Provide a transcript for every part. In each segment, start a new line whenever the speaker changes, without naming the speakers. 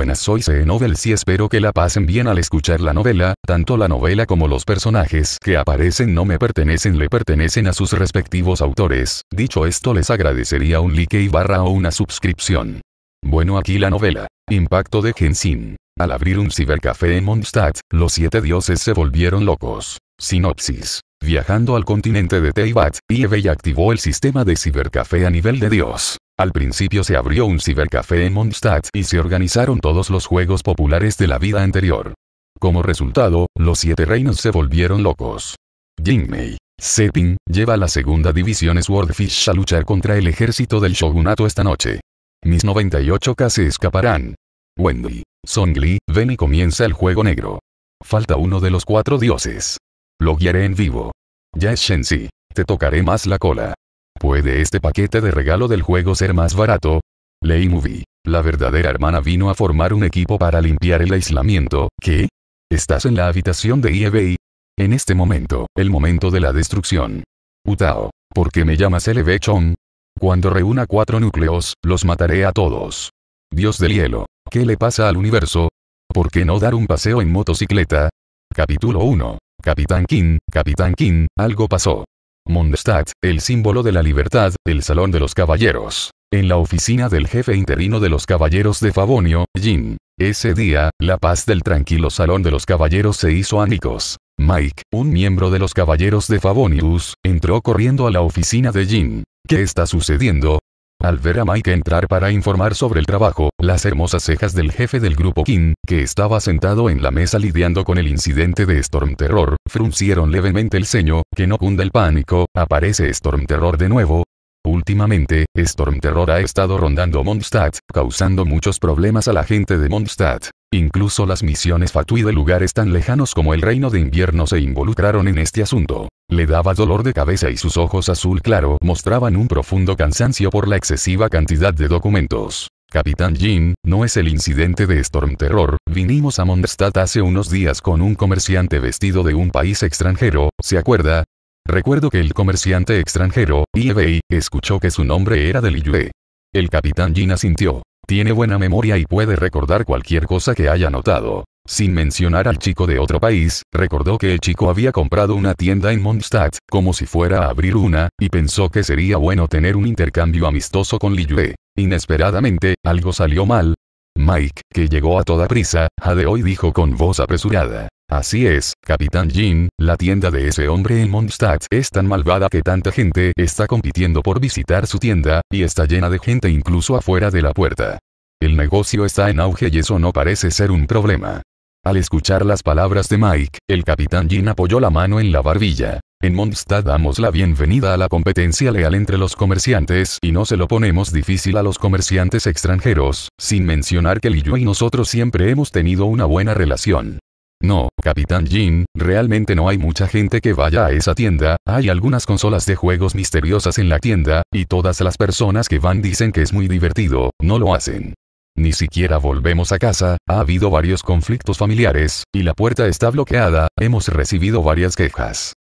buenas. Soy CE Novel y espero que la pasen bien al escuchar la novela, tanto la novela como los personajes que aparecen no me pertenecen le pertenecen a sus respectivos autores. Dicho esto les agradecería un like y barra o una suscripción. Bueno aquí la novela. Impacto de Hensin. Al abrir un cibercafé en Mondstadt, los siete dioses se volvieron locos. Sinopsis. Viajando al continente de Teyvat, eBay activó el sistema de cibercafé a nivel de Dios. Al principio se abrió un cibercafé en Mondstadt y se organizaron todos los juegos populares de la vida anterior. Como resultado, los siete reinos se volvieron locos. Jingmei, Sepin, lleva a la segunda división Swordfish a luchar contra el ejército del shogunato esta noche. Mis 98K se escaparán. Wendy, Songli, ven y comienza el juego negro. Falta uno de los cuatro dioses. Lo guiaré en vivo. Ya es Shensi. Te tocaré más la cola. ¿Puede este paquete de regalo del juego ser más barato? Lei Movie. La verdadera hermana vino a formar un equipo para limpiar el aislamiento. ¿Qué? Estás en la habitación de IEBI En este momento, el momento de la destrucción. Utao. ¿Por qué me llamas LB Chong? Cuando reúna cuatro núcleos, los mataré a todos. Dios del hielo. ¿Qué le pasa al universo? ¿Por qué no dar un paseo en motocicleta? Capítulo 1. Capitán King, Capitán King, algo pasó. Mondstadt, el símbolo de la libertad, el salón de los caballeros. En la oficina del jefe interino de los caballeros de Favonio, Jin. Ese día, la paz del tranquilo salón de los caballeros se hizo amigos. Mike, un miembro de los caballeros de Favonius, entró corriendo a la oficina de Jin. ¿Qué está sucediendo? Al ver a Mike entrar para informar sobre el trabajo, las hermosas cejas del jefe del grupo King, que estaba sentado en la mesa lidiando con el incidente de Storm Terror, fruncieron levemente el ceño, que no cunda el pánico, aparece Storm Terror de nuevo. Últimamente, Storm Terror ha estado rondando Mondstadt, causando muchos problemas a la gente de Mondstadt. Incluso las misiones Fatui de lugares tan lejanos como el Reino de Invierno se involucraron en este asunto. Le daba dolor de cabeza y sus ojos azul claro mostraban un profundo cansancio por la excesiva cantidad de documentos. Capitán Jin, no es el incidente de Storm Terror, vinimos a Mondstadt hace unos días con un comerciante vestido de un país extranjero, ¿se acuerda? Recuerdo que el comerciante extranjero, eBay, escuchó que su nombre era de Liyue. El capitán Jin asintió. Tiene buena memoria y puede recordar cualquier cosa que haya notado. Sin mencionar al chico de otro país, recordó que el chico había comprado una tienda en Mondstadt, como si fuera a abrir una, y pensó que sería bueno tener un intercambio amistoso con Yue. Inesperadamente, algo salió mal. Mike, que llegó a toda prisa, jadeó y dijo con voz apresurada. Así es, Capitán Jin, la tienda de ese hombre en Mondstadt es tan malvada que tanta gente está compitiendo por visitar su tienda, y está llena de gente incluso afuera de la puerta. El negocio está en auge y eso no parece ser un problema. Al escuchar las palabras de Mike, el capitán Jin apoyó la mano en la barbilla. En Mondstadt damos la bienvenida a la competencia leal entre los comerciantes y no se lo ponemos difícil a los comerciantes extranjeros, sin mencionar que Liu y nosotros siempre hemos tenido una buena relación. No, Capitán Jin, realmente no hay mucha gente que vaya a esa tienda, hay algunas consolas de juegos misteriosas en la tienda, y todas las personas que van dicen que es muy divertido, no lo hacen. Ni siquiera volvemos a casa, ha habido varios conflictos familiares, y la puerta está bloqueada, hemos recibido varias quejas.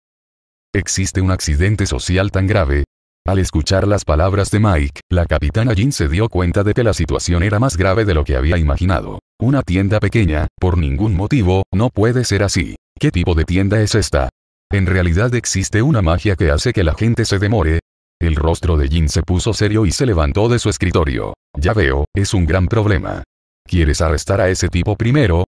¿Existe un accidente social tan grave? Al escuchar las palabras de Mike, la capitana Jean se dio cuenta de que la situación era más grave de lo que había imaginado. Una tienda pequeña, por ningún motivo, no puede ser así. ¿Qué tipo de tienda es esta? En realidad existe una magia que hace que la gente se demore, el rostro de Jin se puso serio y se levantó de su escritorio. Ya veo, es un gran problema. ¿Quieres arrestar a ese tipo primero?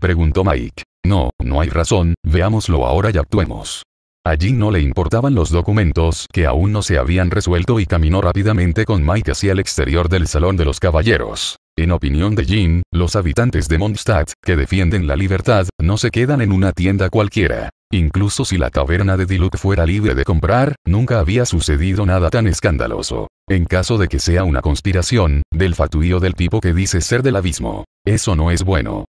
Preguntó Mike. No, no hay razón, veámoslo ahora y actuemos. Allí no le importaban los documentos que aún no se habían resuelto y caminó rápidamente con Mike hacia el exterior del Salón de los Caballeros. En opinión de Jean, los habitantes de Mondstadt, que defienden la libertad, no se quedan en una tienda cualquiera. Incluso si la taberna de Diluc fuera libre de comprar, nunca había sucedido nada tan escandaloso. En caso de que sea una conspiración, del fatuío del tipo que dice ser del abismo. Eso no es bueno.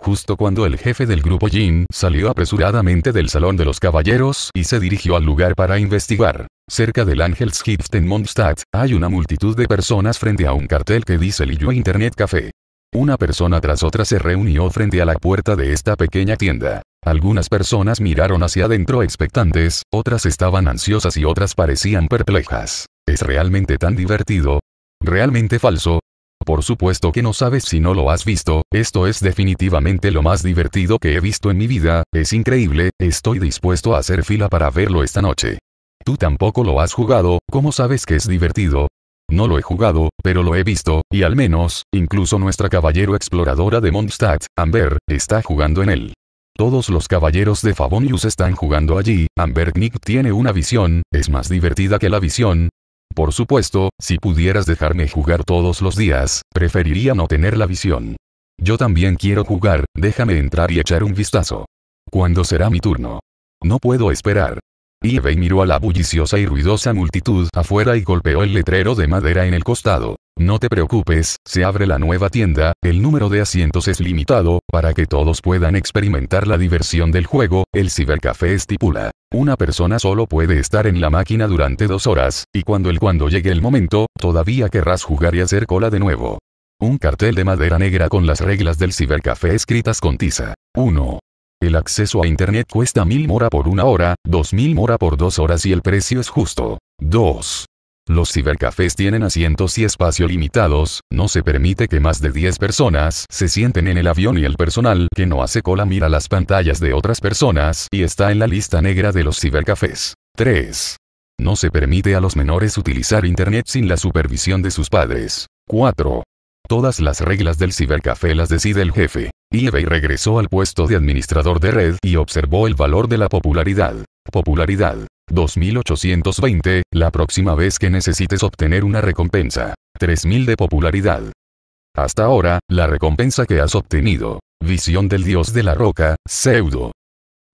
Justo cuando el jefe del grupo Jin salió apresuradamente del salón de los caballeros y se dirigió al lugar para investigar. Cerca del Angels Gift en Mondstadt, hay una multitud de personas frente a un cartel que dice "Liu Internet Café. Una persona tras otra se reunió frente a la puerta de esta pequeña tienda. Algunas personas miraron hacia adentro expectantes, otras estaban ansiosas y otras parecían perplejas. ¿Es realmente tan divertido? ¿Realmente falso? Por supuesto que no sabes si no lo has visto, esto es definitivamente lo más divertido que he visto en mi vida, es increíble, estoy dispuesto a hacer fila para verlo esta noche. Tú tampoco lo has jugado, ¿cómo sabes que es divertido? No lo he jugado, pero lo he visto, y al menos, incluso nuestra caballero exploradora de Mondstadt, Amber, está jugando en él. Todos los caballeros de Favonius están jugando allí, Amber Nick tiene una visión, es más divertida que la visión, por supuesto, si pudieras dejarme jugar todos los días, preferiría no tener la visión. Yo también quiero jugar, déjame entrar y echar un vistazo. ¿Cuándo será mi turno? No puedo esperar. Ivey miró a la bulliciosa y ruidosa multitud afuera y golpeó el letrero de madera en el costado. No te preocupes, se abre la nueva tienda, el número de asientos es limitado, para que todos puedan experimentar la diversión del juego, el cibercafé estipula. Una persona solo puede estar en la máquina durante dos horas, y cuando el cuando llegue el momento, todavía querrás jugar y hacer cola de nuevo. Un cartel de madera negra con las reglas del cibercafé escritas con tiza. 1. El acceso a Internet cuesta 1000 mora por una hora, 2000 mora por dos horas y el precio es justo. 2. Los cibercafés tienen asientos y espacio limitados, no se permite que más de 10 personas se sienten en el avión y el personal que no hace cola mira las pantallas de otras personas y está en la lista negra de los cibercafés. 3. No se permite a los menores utilizar Internet sin la supervisión de sus padres. 4. Todas las reglas del cibercafé las decide el jefe. eBay regresó al puesto de administrador de red y observó el valor de la popularidad. Popularidad. 2820, la próxima vez que necesites obtener una recompensa. 3000 de popularidad. Hasta ahora, la recompensa que has obtenido. Visión del dios de la roca, pseudo.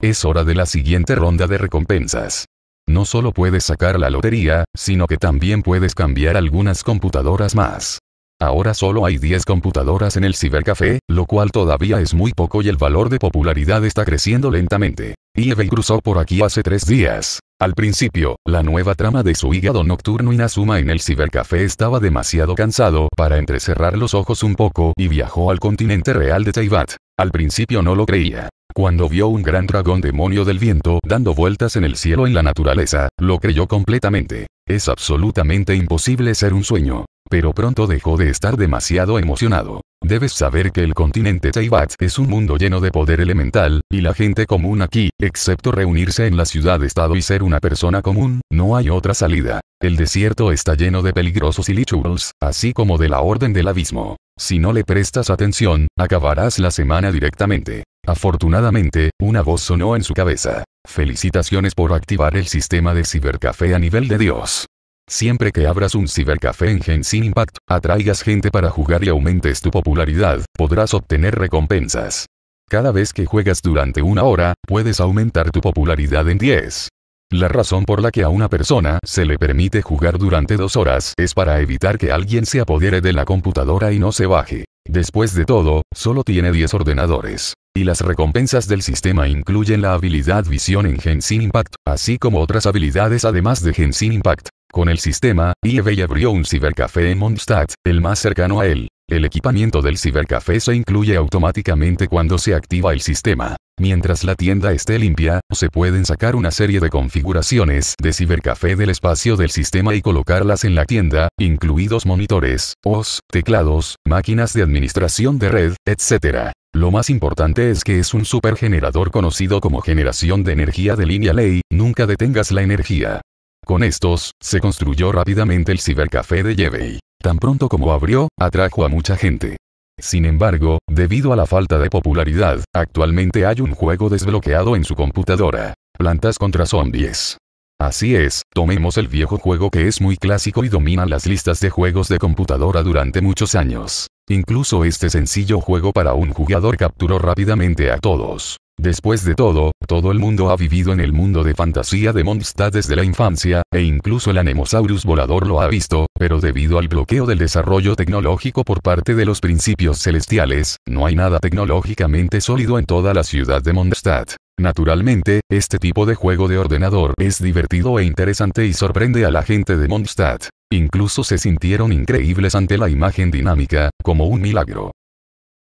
Es hora de la siguiente ronda de recompensas. No solo puedes sacar la lotería, sino que también puedes cambiar algunas computadoras más. Ahora solo hay 10 computadoras en el cibercafé, lo cual todavía es muy poco y el valor de popularidad está creciendo lentamente. Y cruzó por aquí hace 3 días. Al principio, la nueva trama de su hígado nocturno Inazuma en el cibercafé estaba demasiado cansado para entrecerrar los ojos un poco y viajó al continente real de Taibat. Al principio no lo creía. Cuando vio un gran dragón demonio del viento dando vueltas en el cielo en la naturaleza, lo creyó completamente. Es absolutamente imposible ser un sueño. Pero pronto dejó de estar demasiado emocionado. Debes saber que el continente Teyvat es un mundo lleno de poder elemental, y la gente común aquí, excepto reunirse en la ciudad-estado y ser una persona común, no hay otra salida. El desierto está lleno de peligrosos literals, así como de la Orden del Abismo. Si no le prestas atención, acabarás la semana directamente. Afortunadamente, una voz sonó en su cabeza. Felicitaciones por activar el sistema de cibercafé a nivel de Dios. Siempre que abras un cibercafé en Genshin Impact, atraigas gente para jugar y aumentes tu popularidad, podrás obtener recompensas. Cada vez que juegas durante una hora, puedes aumentar tu popularidad en 10. La razón por la que a una persona se le permite jugar durante dos horas es para evitar que alguien se apodere de la computadora y no se baje. Después de todo, solo tiene 10 ordenadores. Y las recompensas del sistema incluyen la habilidad Visión en Genshin Impact, así como otras habilidades además de Genshin Impact. Con el sistema, eBay abrió un cibercafé en Mondstadt, el más cercano a él. El equipamiento del cibercafé se incluye automáticamente cuando se activa el sistema. Mientras la tienda esté limpia, se pueden sacar una serie de configuraciones de cibercafé del espacio del sistema y colocarlas en la tienda, incluidos monitores, OS, teclados, máquinas de administración de red, etc. Lo más importante es que es un supergenerador conocido como generación de energía de línea ley, nunca detengas la energía. Con estos, se construyó rápidamente el cibercafé de Yevey. Tan pronto como abrió, atrajo a mucha gente. Sin embargo, debido a la falta de popularidad, actualmente hay un juego desbloqueado en su computadora. Plantas contra zombies. Así es, tomemos el viejo juego que es muy clásico y domina las listas de juegos de computadora durante muchos años. Incluso este sencillo juego para un jugador capturó rápidamente a todos. Después de todo, todo el mundo ha vivido en el mundo de fantasía de Mondstadt desde la infancia, e incluso el anemosaurus volador lo ha visto, pero debido al bloqueo del desarrollo tecnológico por parte de los principios celestiales, no hay nada tecnológicamente sólido en toda la ciudad de Mondstadt. Naturalmente, este tipo de juego de ordenador es divertido e interesante y sorprende a la gente de Mondstadt. Incluso se sintieron increíbles ante la imagen dinámica, como un milagro.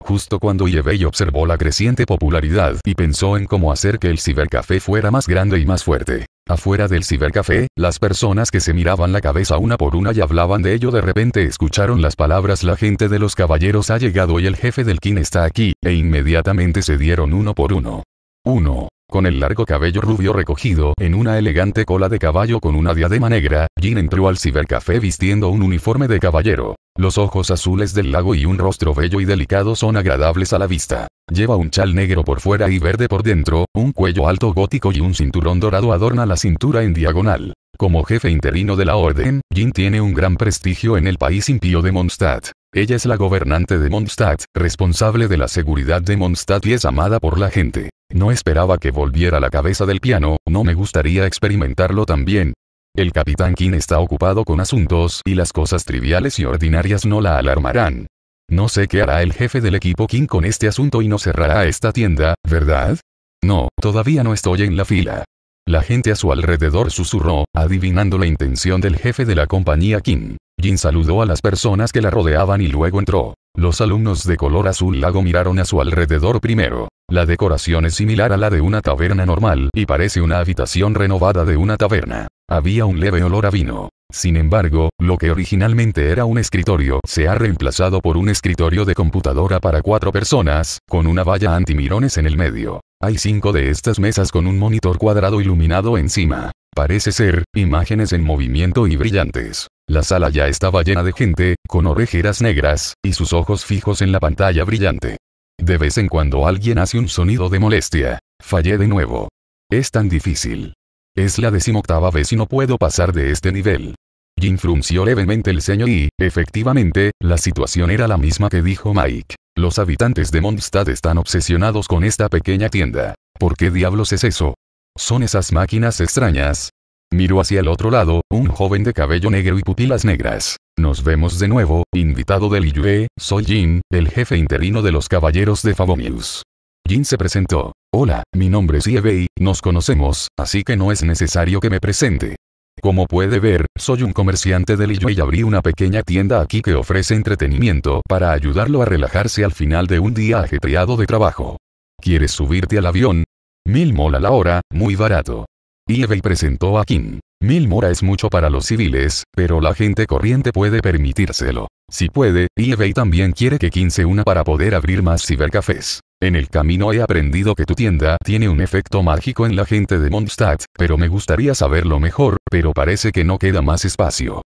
Justo cuando y observó la creciente popularidad y pensó en cómo hacer que el cibercafé fuera más grande y más fuerte. Afuera del cibercafé, las personas que se miraban la cabeza una por una y hablaban de ello de repente escucharon las palabras la gente de los caballeros ha llegado y el jefe del kin está aquí, e inmediatamente se dieron uno por uno. 1. Con el largo cabello rubio recogido en una elegante cola de caballo con una diadema negra, Jin entró al cibercafé vistiendo un uniforme de caballero. Los ojos azules del lago y un rostro bello y delicado son agradables a la vista. Lleva un chal negro por fuera y verde por dentro, un cuello alto gótico y un cinturón dorado adorna la cintura en diagonal. Como jefe interino de la orden, Jin tiene un gran prestigio en el país impío de Mondstadt. Ella es la gobernante de Mondstadt, responsable de la seguridad de Mondstadt y es amada por la gente. No esperaba que volviera la cabeza del piano, no me gustaría experimentarlo también. El capitán King está ocupado con asuntos y las cosas triviales y ordinarias no la alarmarán. No sé qué hará el jefe del equipo King con este asunto y no cerrará esta tienda, ¿verdad? No, todavía no estoy en la fila. La gente a su alrededor susurró, adivinando la intención del jefe de la compañía Kim. Jin saludó a las personas que la rodeaban y luego entró. Los alumnos de color azul lago miraron a su alrededor primero. La decoración es similar a la de una taberna normal y parece una habitación renovada de una taberna. Había un leve olor a vino. Sin embargo, lo que originalmente era un escritorio se ha reemplazado por un escritorio de computadora para cuatro personas, con una valla antimirones en el medio. Hay cinco de estas mesas con un monitor cuadrado iluminado encima. Parece ser, imágenes en movimiento y brillantes. La sala ya estaba llena de gente, con orejeras negras, y sus ojos fijos en la pantalla brillante. De vez en cuando alguien hace un sonido de molestia. Fallé de nuevo. Es tan difícil. Es la decimoctava vez y no puedo pasar de este nivel. Jin frunció levemente el ceño y, efectivamente, la situación era la misma que dijo Mike. Los habitantes de Mondstadt están obsesionados con esta pequeña tienda. ¿Por qué diablos es eso? ¿Son esas máquinas extrañas? Miró hacia el otro lado, un joven de cabello negro y pupilas negras. Nos vemos de nuevo, invitado del Yue, soy Jin, el jefe interino de los caballeros de Favomius. Jin se presentó. Hola, mi nombre es Evey nos conocemos, así que no es necesario que me presente. Como puede ver, soy un comerciante de Liyue y abrí una pequeña tienda aquí que ofrece entretenimiento para ayudarlo a relajarse al final de un día ajetreado de trabajo. ¿Quieres subirte al avión? Mil mola la hora, muy barato. Yebei presentó a Kim. Mil Mora es mucho para los civiles, pero la gente corriente puede permitírselo. Si puede, y e también quiere que 15 una para poder abrir más cibercafés. En el camino he aprendido que tu tienda tiene un efecto mágico en la gente de Mondstadt, pero me gustaría saberlo mejor, pero parece que no queda más espacio.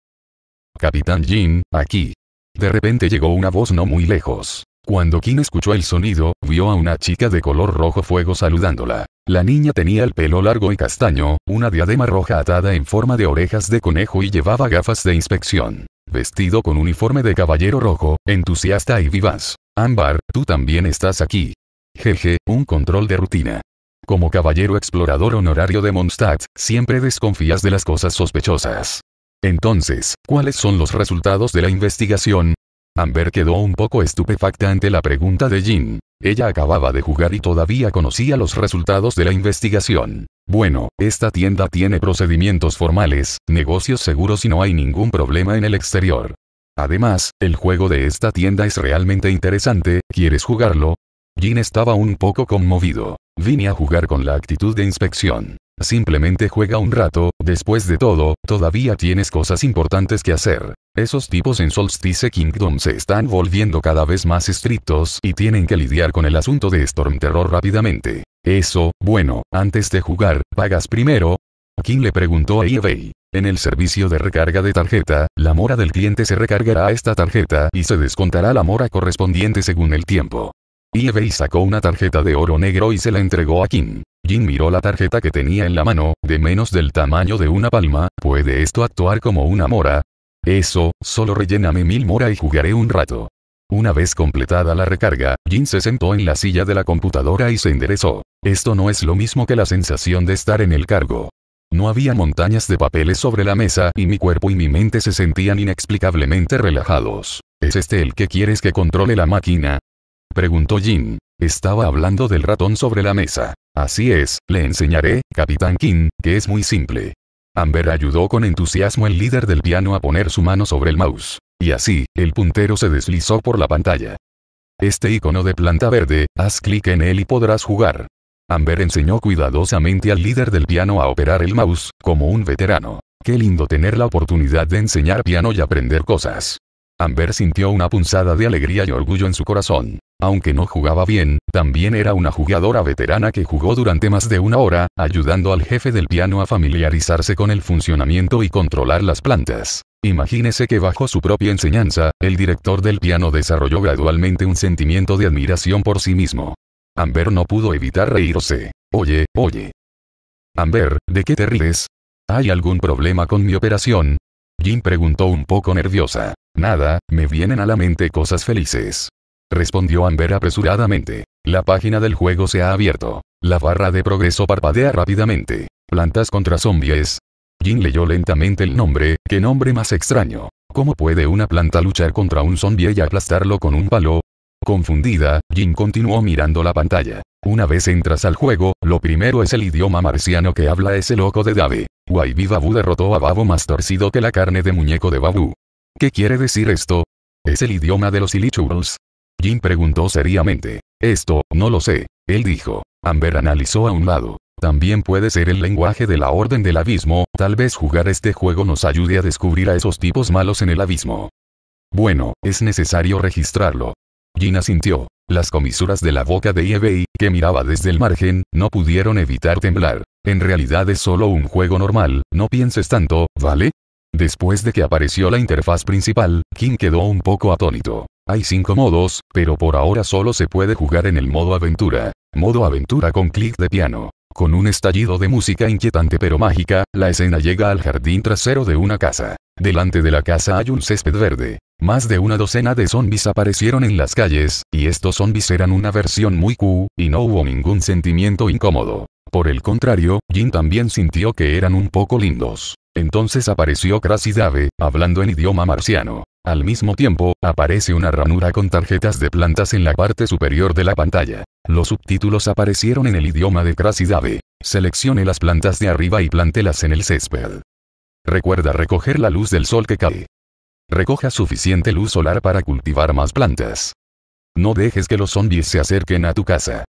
Capitán Jin, aquí. De repente llegó una voz no muy lejos. Cuando Kim escuchó el sonido, vio a una chica de color rojo fuego saludándola. La niña tenía el pelo largo y castaño, una diadema roja atada en forma de orejas de conejo y llevaba gafas de inspección. Vestido con uniforme de caballero rojo, entusiasta y vivaz. Ámbar, tú también estás aquí. Jeje, un control de rutina. Como caballero explorador honorario de Mondstadt, siempre desconfías de las cosas sospechosas. Entonces, ¿cuáles son los resultados de la investigación? Amber quedó un poco estupefacta ante la pregunta de Jin. Ella acababa de jugar y todavía conocía los resultados de la investigación. Bueno, esta tienda tiene procedimientos formales, negocios seguros y no hay ningún problema en el exterior. Además, el juego de esta tienda es realmente interesante, ¿quieres jugarlo? Jin estaba un poco conmovido. Vine a jugar con la actitud de inspección. Simplemente juega un rato, después de todo, todavía tienes cosas importantes que hacer. Esos tipos en Solstice Kingdom se están volviendo cada vez más estrictos y tienen que lidiar con el asunto de Storm Terror rápidamente. Eso, bueno, antes de jugar, pagas primero. King le preguntó a eBay. En el servicio de recarga de tarjeta, la mora del cliente se recargará a esta tarjeta y se descontará la mora correspondiente según el tiempo. eBay sacó una tarjeta de oro negro y se la entregó a King. Jin miró la tarjeta que tenía en la mano, de menos del tamaño de una palma, ¿puede esto actuar como una mora? Eso, solo relléname mil mora y jugaré un rato. Una vez completada la recarga, Jin se sentó en la silla de la computadora y se enderezó. Esto no es lo mismo que la sensación de estar en el cargo. No había montañas de papeles sobre la mesa y mi cuerpo y mi mente se sentían inexplicablemente relajados. ¿Es este el que quieres que controle la máquina? Preguntó Jin. Estaba hablando del ratón sobre la mesa. Así es, le enseñaré, Capitán King, que es muy simple. Amber ayudó con entusiasmo al líder del piano a poner su mano sobre el mouse. Y así, el puntero se deslizó por la pantalla. Este icono de planta verde, haz clic en él y podrás jugar. Amber enseñó cuidadosamente al líder del piano a operar el mouse, como un veterano. Qué lindo tener la oportunidad de enseñar piano y aprender cosas. Amber sintió una punzada de alegría y orgullo en su corazón. Aunque no jugaba bien, también era una jugadora veterana que jugó durante más de una hora, ayudando al jefe del piano a familiarizarse con el funcionamiento y controlar las plantas. Imagínese que bajo su propia enseñanza, el director del piano desarrolló gradualmente un sentimiento de admiración por sí mismo. Amber no pudo evitar reírse. Oye, oye. Amber, ¿de qué te ríes? ¿Hay algún problema con mi operación? Jim preguntó un poco nerviosa. Nada, me vienen a la mente cosas felices. Respondió Amber apresuradamente. La página del juego se ha abierto. La barra de progreso parpadea rápidamente. Plantas contra zombies. Jin leyó lentamente el nombre, qué nombre más extraño. ¿Cómo puede una planta luchar contra un zombie y aplastarlo con un palo? Confundida, Jin continuó mirando la pantalla. Una vez entras al juego, lo primero es el idioma marciano que habla ese loco de Dave. Waibi Babu derrotó a Babu más torcido que la carne de muñeco de Babu. ¿Qué quiere decir esto? Es el idioma de los Illichurls, Jim preguntó seriamente. Esto, no lo sé, él dijo. Amber analizó a un lado. También puede ser el lenguaje de la Orden del Abismo, tal vez jugar este juego nos ayude a descubrir a esos tipos malos en el abismo. Bueno, es necesario registrarlo. Gina sintió. Las comisuras de la boca de Evey que miraba desde el margen, no pudieron evitar temblar. En realidad es solo un juego normal, no pienses tanto, ¿vale? Después de que apareció la interfaz principal, Kim quedó un poco atónito. Hay cinco modos, pero por ahora solo se puede jugar en el modo aventura. Modo aventura con clic de piano. Con un estallido de música inquietante pero mágica, la escena llega al jardín trasero de una casa. Delante de la casa hay un césped verde. Más de una docena de zombies aparecieron en las calles, y estos zombies eran una versión muy cool, y no hubo ningún sentimiento incómodo. Por el contrario, Jin también sintió que eran un poco lindos. Entonces apareció Crasidave hablando en idioma marciano. Al mismo tiempo, aparece una ranura con tarjetas de plantas en la parte superior de la pantalla. Los subtítulos aparecieron en el idioma de Crasidave. Seleccione las plantas de arriba y plántelas en el césped. Recuerda recoger la luz del sol que cae. Recoja suficiente luz solar para cultivar más plantas. No dejes que los zombies se acerquen a tu casa.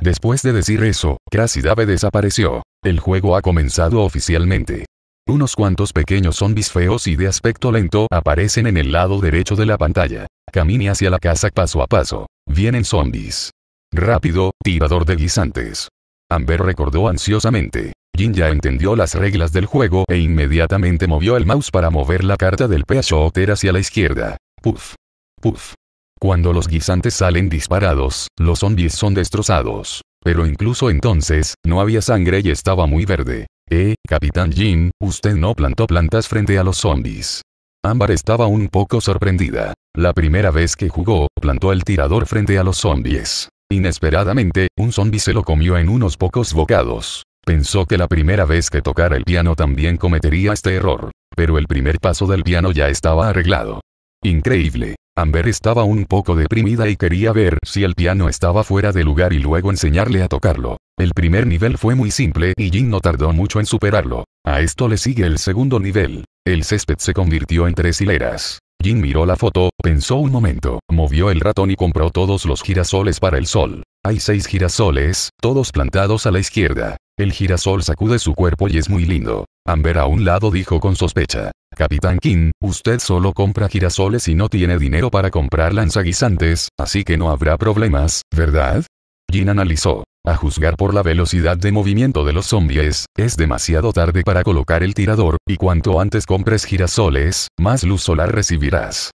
Después de decir eso, Crasidave desapareció. El juego ha comenzado oficialmente. Unos cuantos pequeños zombies feos y de aspecto lento aparecen en el lado derecho de la pantalla. Camine hacia la casa paso a paso. Vienen zombies. Rápido, tirador de guisantes. Amber recordó ansiosamente. Jin ya entendió las reglas del juego e inmediatamente movió el mouse para mover la carta del Peachoter hacia la izquierda. Puf, puf. Cuando los guisantes salen disparados, los zombies son destrozados. Pero incluso entonces, no había sangre y estaba muy verde. Eh, Capitán Jim, usted no plantó plantas frente a los zombies. Ámbar estaba un poco sorprendida. La primera vez que jugó, plantó el tirador frente a los zombies. Inesperadamente, un zombie se lo comió en unos pocos bocados. Pensó que la primera vez que tocara el piano también cometería este error. Pero el primer paso del piano ya estaba arreglado. Increíble. Amber estaba un poco deprimida y quería ver si el piano estaba fuera de lugar y luego enseñarle a tocarlo. El primer nivel fue muy simple y Jin no tardó mucho en superarlo. A esto le sigue el segundo nivel. El césped se convirtió en tres hileras. Jin miró la foto, pensó un momento, movió el ratón y compró todos los girasoles para el sol. Hay seis girasoles, todos plantados a la izquierda. El girasol sacude su cuerpo y es muy lindo. Amber a un lado dijo con sospecha. Capitán King, usted solo compra girasoles y no tiene dinero para comprar lanzaguisantes, así que no habrá problemas, ¿verdad? Jin analizó. A juzgar por la velocidad de movimiento de los zombies, es demasiado tarde para colocar el tirador, y cuanto antes compres girasoles, más luz solar recibirás.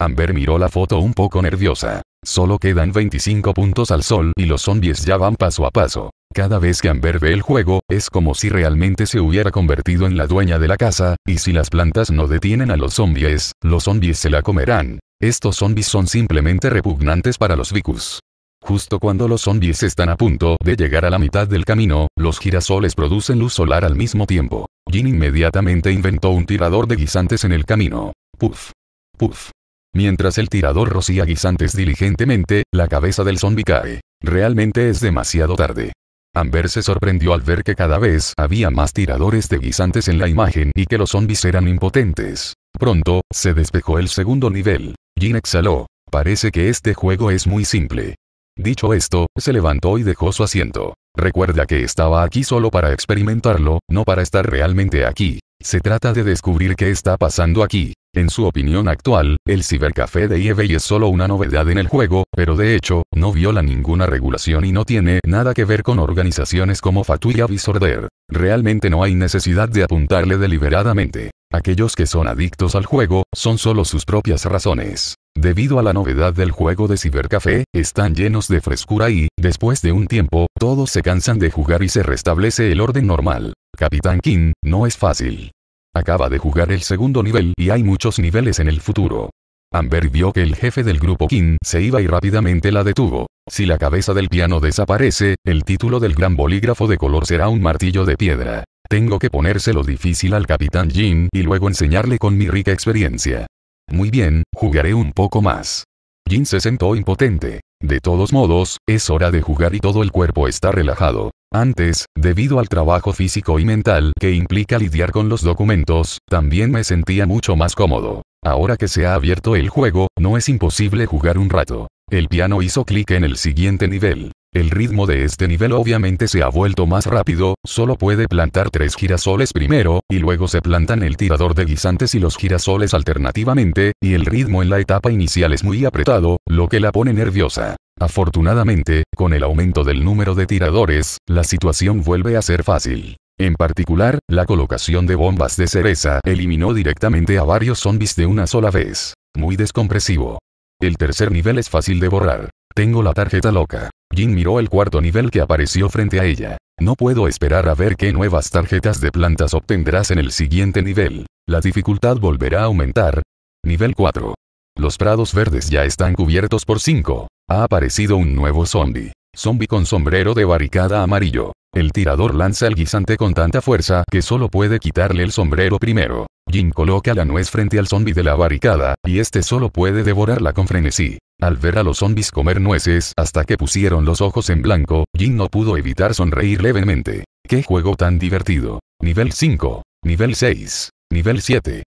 Amber miró la foto un poco nerviosa. Solo quedan 25 puntos al sol y los zombies ya van paso a paso. Cada vez que Amber ve el juego, es como si realmente se hubiera convertido en la dueña de la casa, y si las plantas no detienen a los zombies, los zombies se la comerán. Estos zombies son simplemente repugnantes para los Vicus. Justo cuando los zombies están a punto de llegar a la mitad del camino, los girasoles producen luz solar al mismo tiempo. Jin inmediatamente inventó un tirador de guisantes en el camino. Puf, puf. Mientras el tirador rocía guisantes diligentemente, la cabeza del zombi cae. Realmente es demasiado tarde. Amber se sorprendió al ver que cada vez había más tiradores de guisantes en la imagen y que los zombies eran impotentes. Pronto, se despejó el segundo nivel. Jin exhaló. Parece que este juego es muy simple. Dicho esto, se levantó y dejó su asiento. Recuerda que estaba aquí solo para experimentarlo, no para estar realmente aquí. Se trata de descubrir qué está pasando aquí. En su opinión actual, el cibercafé de eBay es solo una novedad en el juego, pero de hecho, no viola ninguna regulación y no tiene nada que ver con organizaciones como Fatui y Avisorder. Realmente no hay necesidad de apuntarle deliberadamente. Aquellos que son adictos al juego, son solo sus propias razones. Debido a la novedad del juego de cibercafé, están llenos de frescura y, después de un tiempo, todos se cansan de jugar y se restablece el orden normal. Capitán King, no es fácil. Acaba de jugar el segundo nivel y hay muchos niveles en el futuro. Amber vio que el jefe del grupo King se iba y rápidamente la detuvo. Si la cabeza del piano desaparece, el título del gran bolígrafo de color será un martillo de piedra. Tengo que ponérselo difícil al capitán Jin y luego enseñarle con mi rica experiencia. Muy bien, jugaré un poco más. Jin se sentó impotente. De todos modos, es hora de jugar y todo el cuerpo está relajado. Antes, debido al trabajo físico y mental que implica lidiar con los documentos, también me sentía mucho más cómodo. Ahora que se ha abierto el juego, no es imposible jugar un rato. El piano hizo clic en el siguiente nivel. El ritmo de este nivel obviamente se ha vuelto más rápido, solo puede plantar tres girasoles primero, y luego se plantan el tirador de guisantes y los girasoles alternativamente, y el ritmo en la etapa inicial es muy apretado, lo que la pone nerviosa. Afortunadamente, con el aumento del número de tiradores, la situación vuelve a ser fácil. En particular, la colocación de bombas de cereza eliminó directamente a varios zombies de una sola vez. Muy descompresivo. El tercer nivel es fácil de borrar. Tengo la tarjeta loca. Jin miró el cuarto nivel que apareció frente a ella. No puedo esperar a ver qué nuevas tarjetas de plantas obtendrás en el siguiente nivel. La dificultad volverá a aumentar. Nivel 4. Los prados verdes ya están cubiertos por 5. Ha aparecido un nuevo zombie. Zombie con sombrero de barricada amarillo. El tirador lanza el guisante con tanta fuerza que solo puede quitarle el sombrero primero. Jin coloca la nuez frente al zombie de la barricada, y este solo puede devorarla con frenesí. Al ver a los zombies comer nueces hasta que pusieron los ojos en blanco, Jin no pudo evitar sonreír levemente. ¡Qué juego tan divertido! Nivel 5. Nivel 6. Nivel 7.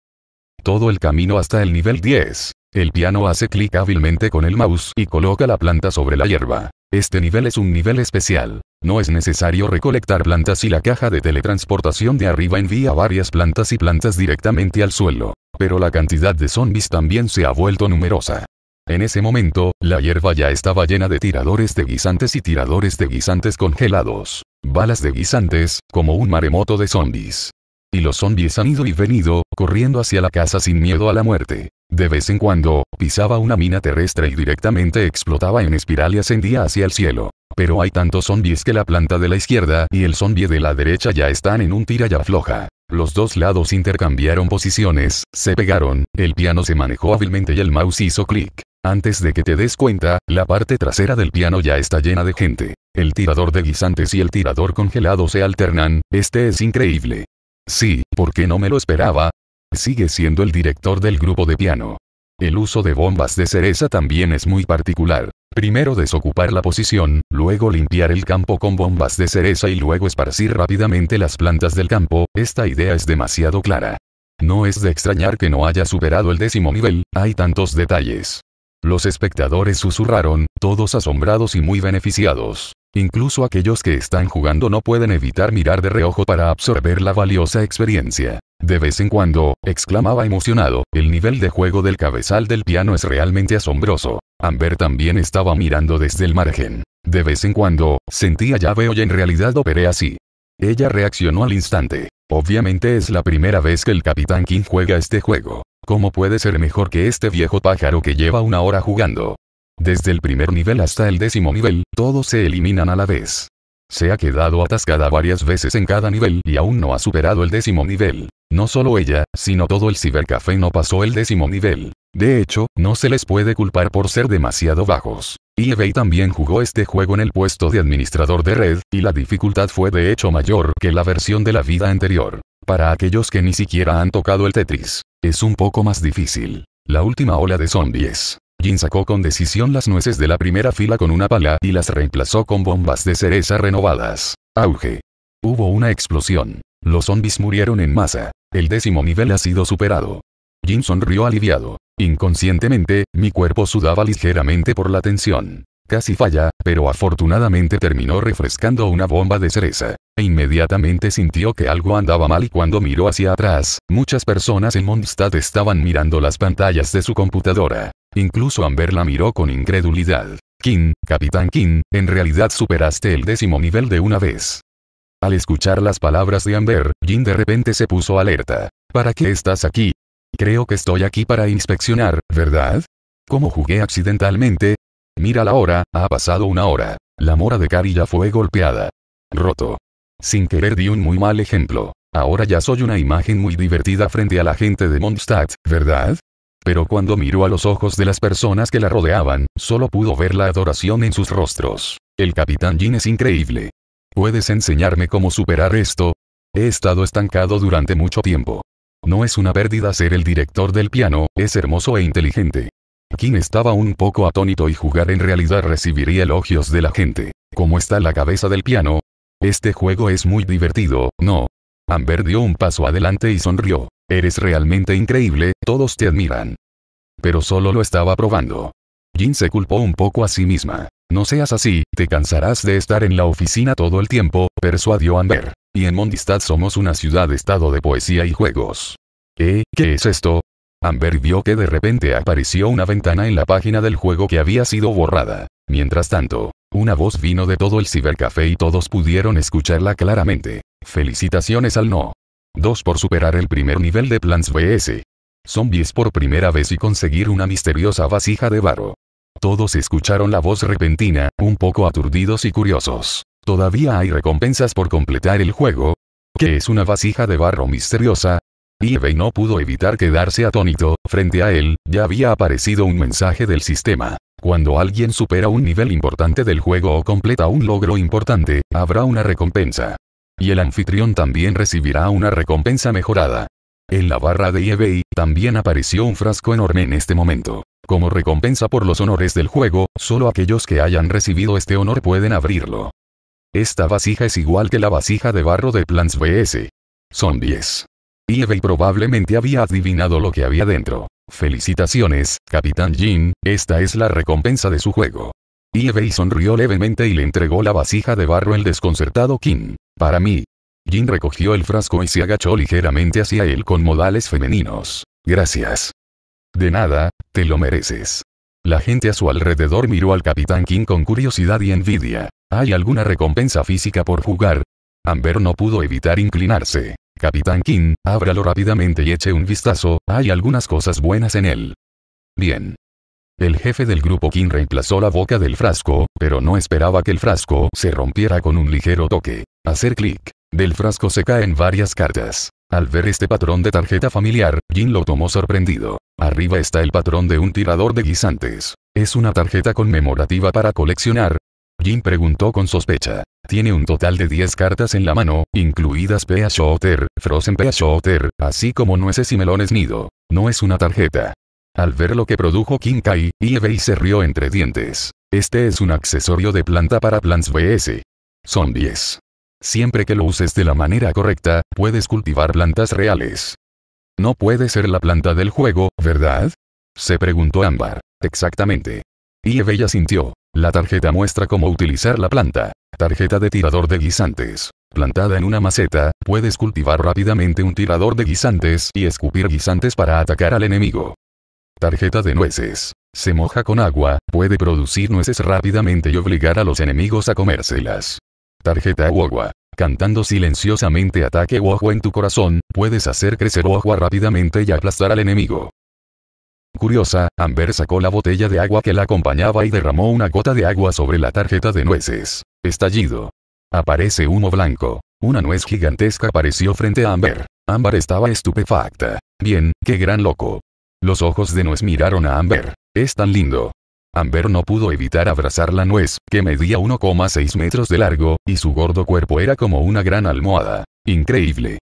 Todo el camino hasta el nivel 10. El piano hace clic hábilmente con el mouse y coloca la planta sobre la hierba. Este nivel es un nivel especial. No es necesario recolectar plantas y la caja de teletransportación de arriba envía varias plantas y plantas directamente al suelo. Pero la cantidad de zombies también se ha vuelto numerosa. En ese momento, la hierba ya estaba llena de tiradores de guisantes y tiradores de guisantes congelados. Balas de guisantes, como un maremoto de zombies. Y los zombies han ido y venido, corriendo hacia la casa sin miedo a la muerte. De vez en cuando, pisaba una mina terrestre y directamente explotaba en espiral y ascendía hacia el cielo. Pero hay tantos zombies que la planta de la izquierda y el zombie de la derecha ya están en un tira y afloja. Los dos lados intercambiaron posiciones, se pegaron, el piano se manejó hábilmente y el mouse hizo clic. Antes de que te des cuenta, la parte trasera del piano ya está llena de gente. El tirador de guisantes y el tirador congelado se alternan, este es increíble. Sí, porque no me lo esperaba, Sigue siendo el director del grupo de piano. El uso de bombas de cereza también es muy particular. Primero desocupar la posición, luego limpiar el campo con bombas de cereza y luego esparcir rápidamente las plantas del campo, esta idea es demasiado clara. No es de extrañar que no haya superado el décimo nivel, hay tantos detalles. Los espectadores susurraron, todos asombrados y muy beneficiados. Incluso aquellos que están jugando no pueden evitar mirar de reojo para absorber la valiosa experiencia. De vez en cuando, exclamaba emocionado, el nivel de juego del cabezal del piano es realmente asombroso. Amber también estaba mirando desde el margen. De vez en cuando, sentía llave y en realidad operé así. Ella reaccionó al instante. Obviamente es la primera vez que el Capitán King juega este juego. ¿Cómo puede ser mejor que este viejo pájaro que lleva una hora jugando? Desde el primer nivel hasta el décimo nivel, todos se eliminan a la vez. Se ha quedado atascada varias veces en cada nivel y aún no ha superado el décimo nivel. No solo ella, sino todo el cibercafé no pasó el décimo nivel. De hecho, no se les puede culpar por ser demasiado bajos. eBay también jugó este juego en el puesto de administrador de red, y la dificultad fue de hecho mayor que la versión de la vida anterior. Para aquellos que ni siquiera han tocado el Tetris, es un poco más difícil. La última ola de zombies. Jin sacó con decisión las nueces de la primera fila con una pala y las reemplazó con bombas de cereza renovadas. Auge. Hubo una explosión. Los zombies murieron en masa. El décimo nivel ha sido superado. Jin sonrió aliviado. Inconscientemente, mi cuerpo sudaba ligeramente por la tensión. Casi falla, pero afortunadamente terminó refrescando una bomba de cereza. E inmediatamente sintió que algo andaba mal y cuando miró hacia atrás, muchas personas en Mondstadt estaban mirando las pantallas de su computadora. Incluso Amber la miró con incredulidad. King, Capitán King, en realidad superaste el décimo nivel de una vez. Al escuchar las palabras de Amber, Jin de repente se puso alerta. ¿Para qué estás aquí? Creo que estoy aquí para inspeccionar, ¿verdad? ¿Cómo jugué accidentalmente? Mira la hora, ha pasado una hora. La mora de Kari ya fue golpeada. Roto. Sin querer di un muy mal ejemplo. Ahora ya soy una imagen muy divertida frente a la gente de Mondstadt, ¿verdad? Pero cuando miró a los ojos de las personas que la rodeaban, solo pudo ver la adoración en sus rostros. El capitán Jin es increíble. ¿Puedes enseñarme cómo superar esto? He estado estancado durante mucho tiempo. No es una pérdida ser el director del piano, es hermoso e inteligente. Kim estaba un poco atónito y jugar en realidad recibiría elogios de la gente. ¿Cómo está la cabeza del piano? Este juego es muy divertido, ¿no? Amber dio un paso adelante y sonrió. Eres realmente increíble, todos te admiran. Pero solo lo estaba probando. Jin se culpó un poco a sí misma. No seas así, te cansarás de estar en la oficina todo el tiempo, persuadió Amber. Y en Mondistad somos una ciudad-estado de poesía y juegos. ¿Eh? ¿Qué es esto? Amber vio que de repente apareció una ventana en la página del juego que había sido borrada. Mientras tanto, una voz vino de todo el cibercafé y todos pudieron escucharla claramente. Felicitaciones al no. 2 por superar el primer nivel de Plants vs. Zombies por primera vez y conseguir una misteriosa vasija de barro. Todos escucharon la voz repentina, un poco aturdidos y curiosos. Todavía hay recompensas por completar el juego. ¿Qué es una vasija de barro misteriosa? Y eBay no pudo evitar quedarse atónito, frente a él, ya había aparecido un mensaje del sistema. Cuando alguien supera un nivel importante del juego o completa un logro importante, habrá una recompensa. Y el anfitrión también recibirá una recompensa mejorada. En la barra de eBay, también apareció un frasco enorme en este momento. Como recompensa por los honores del juego, solo aquellos que hayan recibido este honor pueden abrirlo. Esta vasija es igual que la vasija de barro de Plants BS. Son 10. eBay probablemente había adivinado lo que había dentro. Felicitaciones, Capitán Jin, esta es la recompensa de su juego. Liebey sonrió levemente y le entregó la vasija de barro al desconcertado King. Para mí. Jin recogió el frasco y se agachó ligeramente hacia él con modales femeninos. Gracias. De nada, te lo mereces. La gente a su alrededor miró al capitán King con curiosidad y envidia. ¿Hay alguna recompensa física por jugar? Amber no pudo evitar inclinarse. Capitán King, ábralo rápidamente y eche un vistazo, hay algunas cosas buenas en él. Bien. El jefe del grupo King reemplazó la boca del frasco, pero no esperaba que el frasco se rompiera con un ligero toque. Hacer clic. Del frasco se caen varias cartas. Al ver este patrón de tarjeta familiar, Jin lo tomó sorprendido. Arriba está el patrón de un tirador de guisantes. ¿Es una tarjeta conmemorativa para coleccionar? Jin preguntó con sospecha. Tiene un total de 10 cartas en la mano, incluidas Pea Shooter, Frozen Pea así como nueces y melones nido. No es una tarjeta. Al ver lo que produjo Kinkai, Ivey se rió entre dientes. Este es un accesorio de planta para Plants vs. Zombies. Siempre que lo uses de la manera correcta, puedes cultivar plantas reales. No puede ser la planta del juego, ¿verdad? Se preguntó Ámbar. Exactamente. ya sintió. La tarjeta muestra cómo utilizar la planta. Tarjeta de tirador de guisantes. Plantada en una maceta, puedes cultivar rápidamente un tirador de guisantes y escupir guisantes para atacar al enemigo. Tarjeta de nueces. Se moja con agua, puede producir nueces rápidamente y obligar a los enemigos a comérselas. Tarjeta Wogwa. Cantando silenciosamente ataque Wogwa en tu corazón, puedes hacer crecer agua rápidamente y aplastar al enemigo. Curiosa, Amber sacó la botella de agua que la acompañaba y derramó una gota de agua sobre la tarjeta de nueces. Estallido. Aparece humo blanco. Una nuez gigantesca apareció frente a Amber. Amber estaba estupefacta. Bien, qué gran loco. Los ojos de Nuez miraron a Amber. Es tan lindo. Amber no pudo evitar abrazar la nuez, que medía 1,6 metros de largo, y su gordo cuerpo era como una gran almohada. Increíble.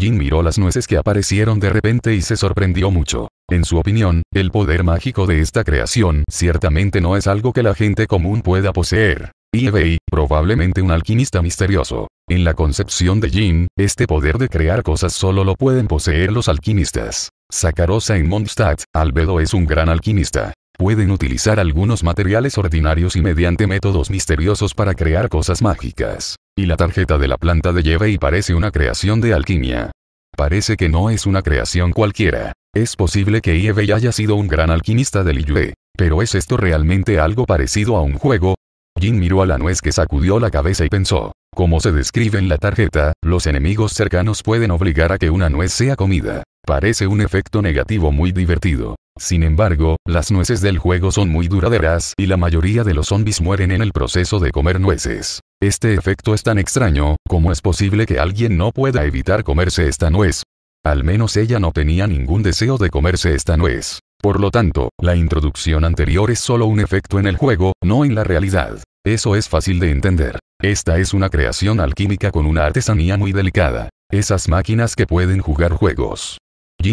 Jin miró las nueces que aparecieron de repente y se sorprendió mucho. En su opinión, el poder mágico de esta creación ciertamente no es algo que la gente común pueda poseer. Y probablemente un alquimista misterioso. En la concepción de Jin, este poder de crear cosas solo lo pueden poseer los alquimistas. Sacarosa en Mondstadt, Albedo es un gran alquimista. Pueden utilizar algunos materiales ordinarios y mediante métodos misteriosos para crear cosas mágicas. Y la tarjeta de la planta de Yve parece una creación de alquimia. Parece que no es una creación cualquiera. Es posible que Yve haya sido un gran alquimista de Liyue. Pero ¿es esto realmente algo parecido a un juego? Jin miró a la nuez que sacudió la cabeza y pensó. Como se describe en la tarjeta, los enemigos cercanos pueden obligar a que una nuez sea comida. Parece un efecto negativo muy divertido. Sin embargo, las nueces del juego son muy duraderas y la mayoría de los zombies mueren en el proceso de comer nueces. Este efecto es tan extraño, como es posible que alguien no pueda evitar comerse esta nuez. Al menos ella no tenía ningún deseo de comerse esta nuez. Por lo tanto, la introducción anterior es solo un efecto en el juego, no en la realidad. Eso es fácil de entender. Esta es una creación alquímica con una artesanía muy delicada. Esas máquinas que pueden jugar juegos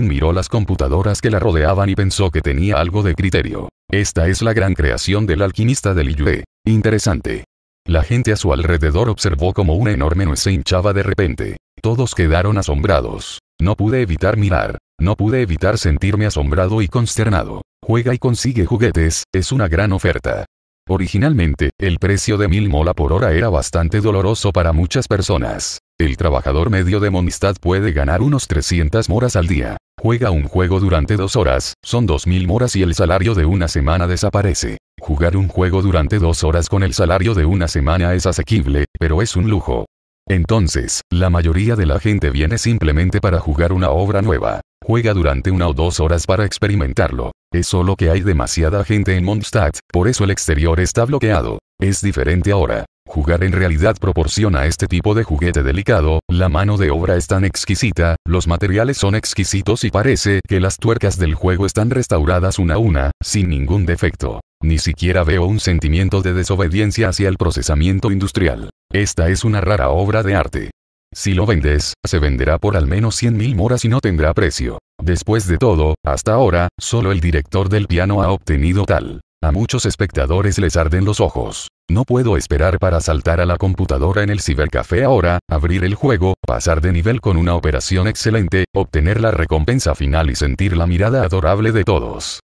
miró las computadoras que la rodeaban y pensó que tenía algo de criterio. Esta es la gran creación del alquimista de Liyue. Interesante. La gente a su alrededor observó como una enorme nuez se hinchaba de repente. Todos quedaron asombrados. No pude evitar mirar. No pude evitar sentirme asombrado y consternado. Juega y consigue juguetes, es una gran oferta. Originalmente, el precio de mil mola por hora era bastante doloroso para muchas personas. El trabajador medio de Monistad puede ganar unos 300 moras al día. Juega un juego durante dos horas, son 2.000 moras y el salario de una semana desaparece. Jugar un juego durante dos horas con el salario de una semana es asequible, pero es un lujo. Entonces, la mayoría de la gente viene simplemente para jugar una obra nueva. Juega durante una o dos horas para experimentarlo. Es solo que hay demasiada gente en Mondstadt, por eso el exterior está bloqueado. Es diferente ahora. Jugar en realidad proporciona este tipo de juguete delicado, la mano de obra es tan exquisita, los materiales son exquisitos y parece que las tuercas del juego están restauradas una a una, sin ningún defecto. Ni siquiera veo un sentimiento de desobediencia hacia el procesamiento industrial. Esta es una rara obra de arte. Si lo vendes, se venderá por al menos 100.000 moras y no tendrá precio. Después de todo, hasta ahora, solo el director del piano ha obtenido tal. A muchos espectadores les arden los ojos. No puedo esperar para saltar a la computadora en el cibercafé ahora, abrir el juego, pasar de nivel con una operación excelente, obtener la recompensa final y sentir la mirada adorable de todos.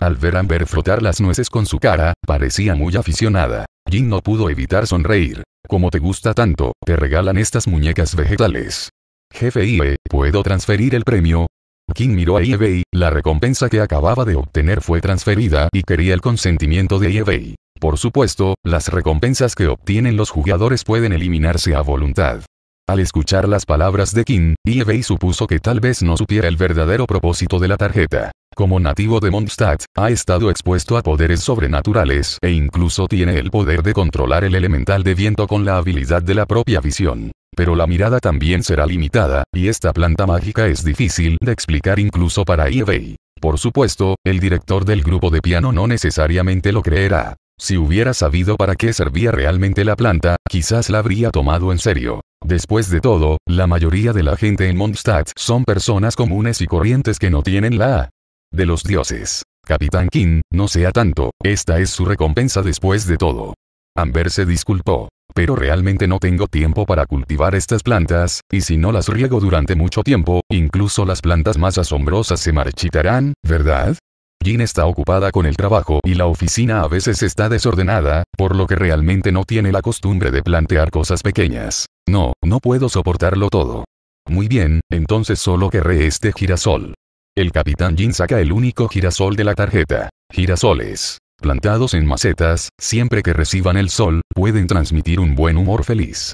Al ver Amber frotar las nueces con su cara, parecía muy aficionada. Jin no pudo evitar sonreír. Como te gusta tanto, te regalan estas muñecas vegetales. Jefe IE, ¿puedo transferir el premio? Kim miró a eBay, la recompensa que acababa de obtener fue transferida y quería el consentimiento de eBay. Por supuesto, las recompensas que obtienen los jugadores pueden eliminarse a voluntad. Al escuchar las palabras de King, eBay supuso que tal vez no supiera el verdadero propósito de la tarjeta. Como nativo de Mondstadt, ha estado expuesto a poderes sobrenaturales e incluso tiene el poder de controlar el elemental de viento con la habilidad de la propia visión. Pero la mirada también será limitada, y esta planta mágica es difícil de explicar incluso para eBay. Por supuesto, el director del grupo de piano no necesariamente lo creerá. Si hubiera sabido para qué servía realmente la planta, quizás la habría tomado en serio. Después de todo, la mayoría de la gente en Mondstadt son personas comunes y corrientes que no tienen la de los dioses. Capitán King, no sea tanto, esta es su recompensa después de todo. Amber se disculpó. Pero realmente no tengo tiempo para cultivar estas plantas, y si no las riego durante mucho tiempo, incluso las plantas más asombrosas se marchitarán, ¿verdad? Jin está ocupada con el trabajo y la oficina a veces está desordenada, por lo que realmente no tiene la costumbre de plantear cosas pequeñas. No, no puedo soportarlo todo. Muy bien, entonces solo querré este girasol. El capitán Jin saca el único girasol de la tarjeta. Girasoles, plantados en macetas, siempre que reciban el sol, pueden transmitir un buen humor feliz.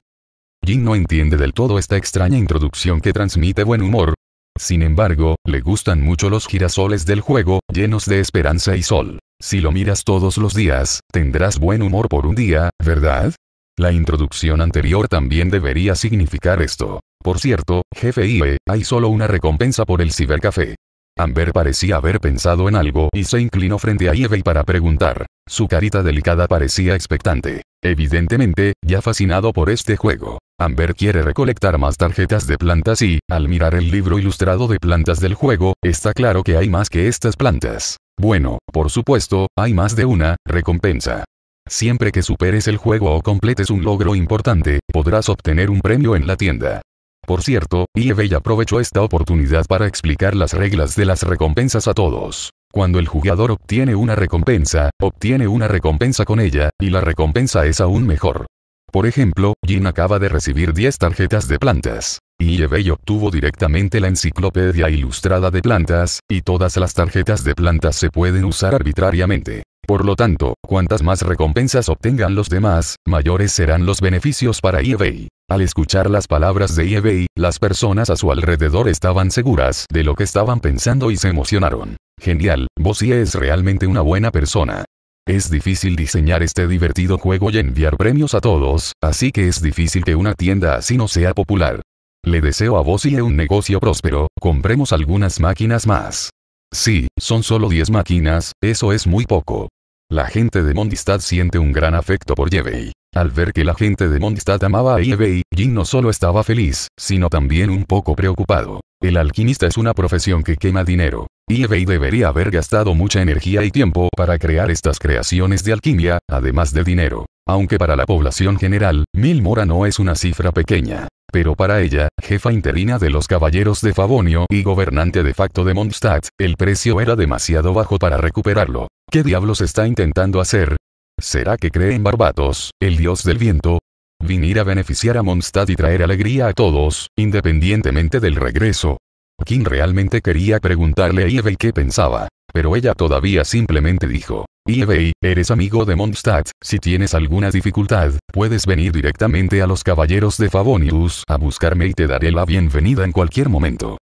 Jin no entiende del todo esta extraña introducción que transmite buen humor, sin embargo, le gustan mucho los girasoles del juego, llenos de esperanza y sol. Si lo miras todos los días, tendrás buen humor por un día, ¿verdad? La introducción anterior también debería significar esto. Por cierto, jefe IE, hay solo una recompensa por el cibercafé. Amber parecía haber pensado en algo y se inclinó frente a Ivey para preguntar. Su carita delicada parecía expectante. Evidentemente, ya fascinado por este juego. Amber quiere recolectar más tarjetas de plantas y, al mirar el libro ilustrado de plantas del juego, está claro que hay más que estas plantas. Bueno, por supuesto, hay más de una recompensa. Siempre que superes el juego o completes un logro importante, podrás obtener un premio en la tienda. Por cierto, eBay aprovechó esta oportunidad para explicar las reglas de las recompensas a todos. Cuando el jugador obtiene una recompensa, obtiene una recompensa con ella, y la recompensa es aún mejor. Por ejemplo, Jin acaba de recibir 10 tarjetas de plantas. Y obtuvo directamente la enciclopedia ilustrada de plantas, y todas las tarjetas de plantas se pueden usar arbitrariamente. Por lo tanto, cuantas más recompensas obtengan los demás, mayores serán los beneficios para eBay. Al escuchar las palabras de eBay, las personas a su alrededor estaban seguras de lo que estaban pensando y se emocionaron. Genial, Bossie es realmente una buena persona. Es difícil diseñar este divertido juego y enviar premios a todos, así que es difícil que una tienda así no sea popular. Le deseo a vos y un negocio próspero, compremos algunas máquinas más. Sí, son solo 10 máquinas, eso es muy poco. La gente de Mondistad siente un gran afecto por Yevey. Al ver que la gente de Mondstadt amaba a eBay, Jin no solo estaba feliz, sino también un poco preocupado. El alquimista es una profesión que quema dinero. Y debería haber gastado mucha energía y tiempo para crear estas creaciones de alquimia, además de dinero. Aunque para la población general, mil mora no es una cifra pequeña. Pero para ella, jefa interina de los caballeros de Favonio y gobernante de facto de Mondstadt, el precio era demasiado bajo para recuperarlo. ¿Qué diablos está intentando hacer? ¿Será que cree en Barbatos, el dios del viento? Vinir a beneficiar a Mondstadt y traer alegría a todos, independientemente del regreso, Kim realmente quería preguntarle a Ivey qué pensaba, pero ella todavía simplemente dijo, Ivey, eres amigo de Mondstadt, si tienes alguna dificultad, puedes venir directamente a los Caballeros de Favonius a buscarme y te daré la bienvenida en cualquier momento.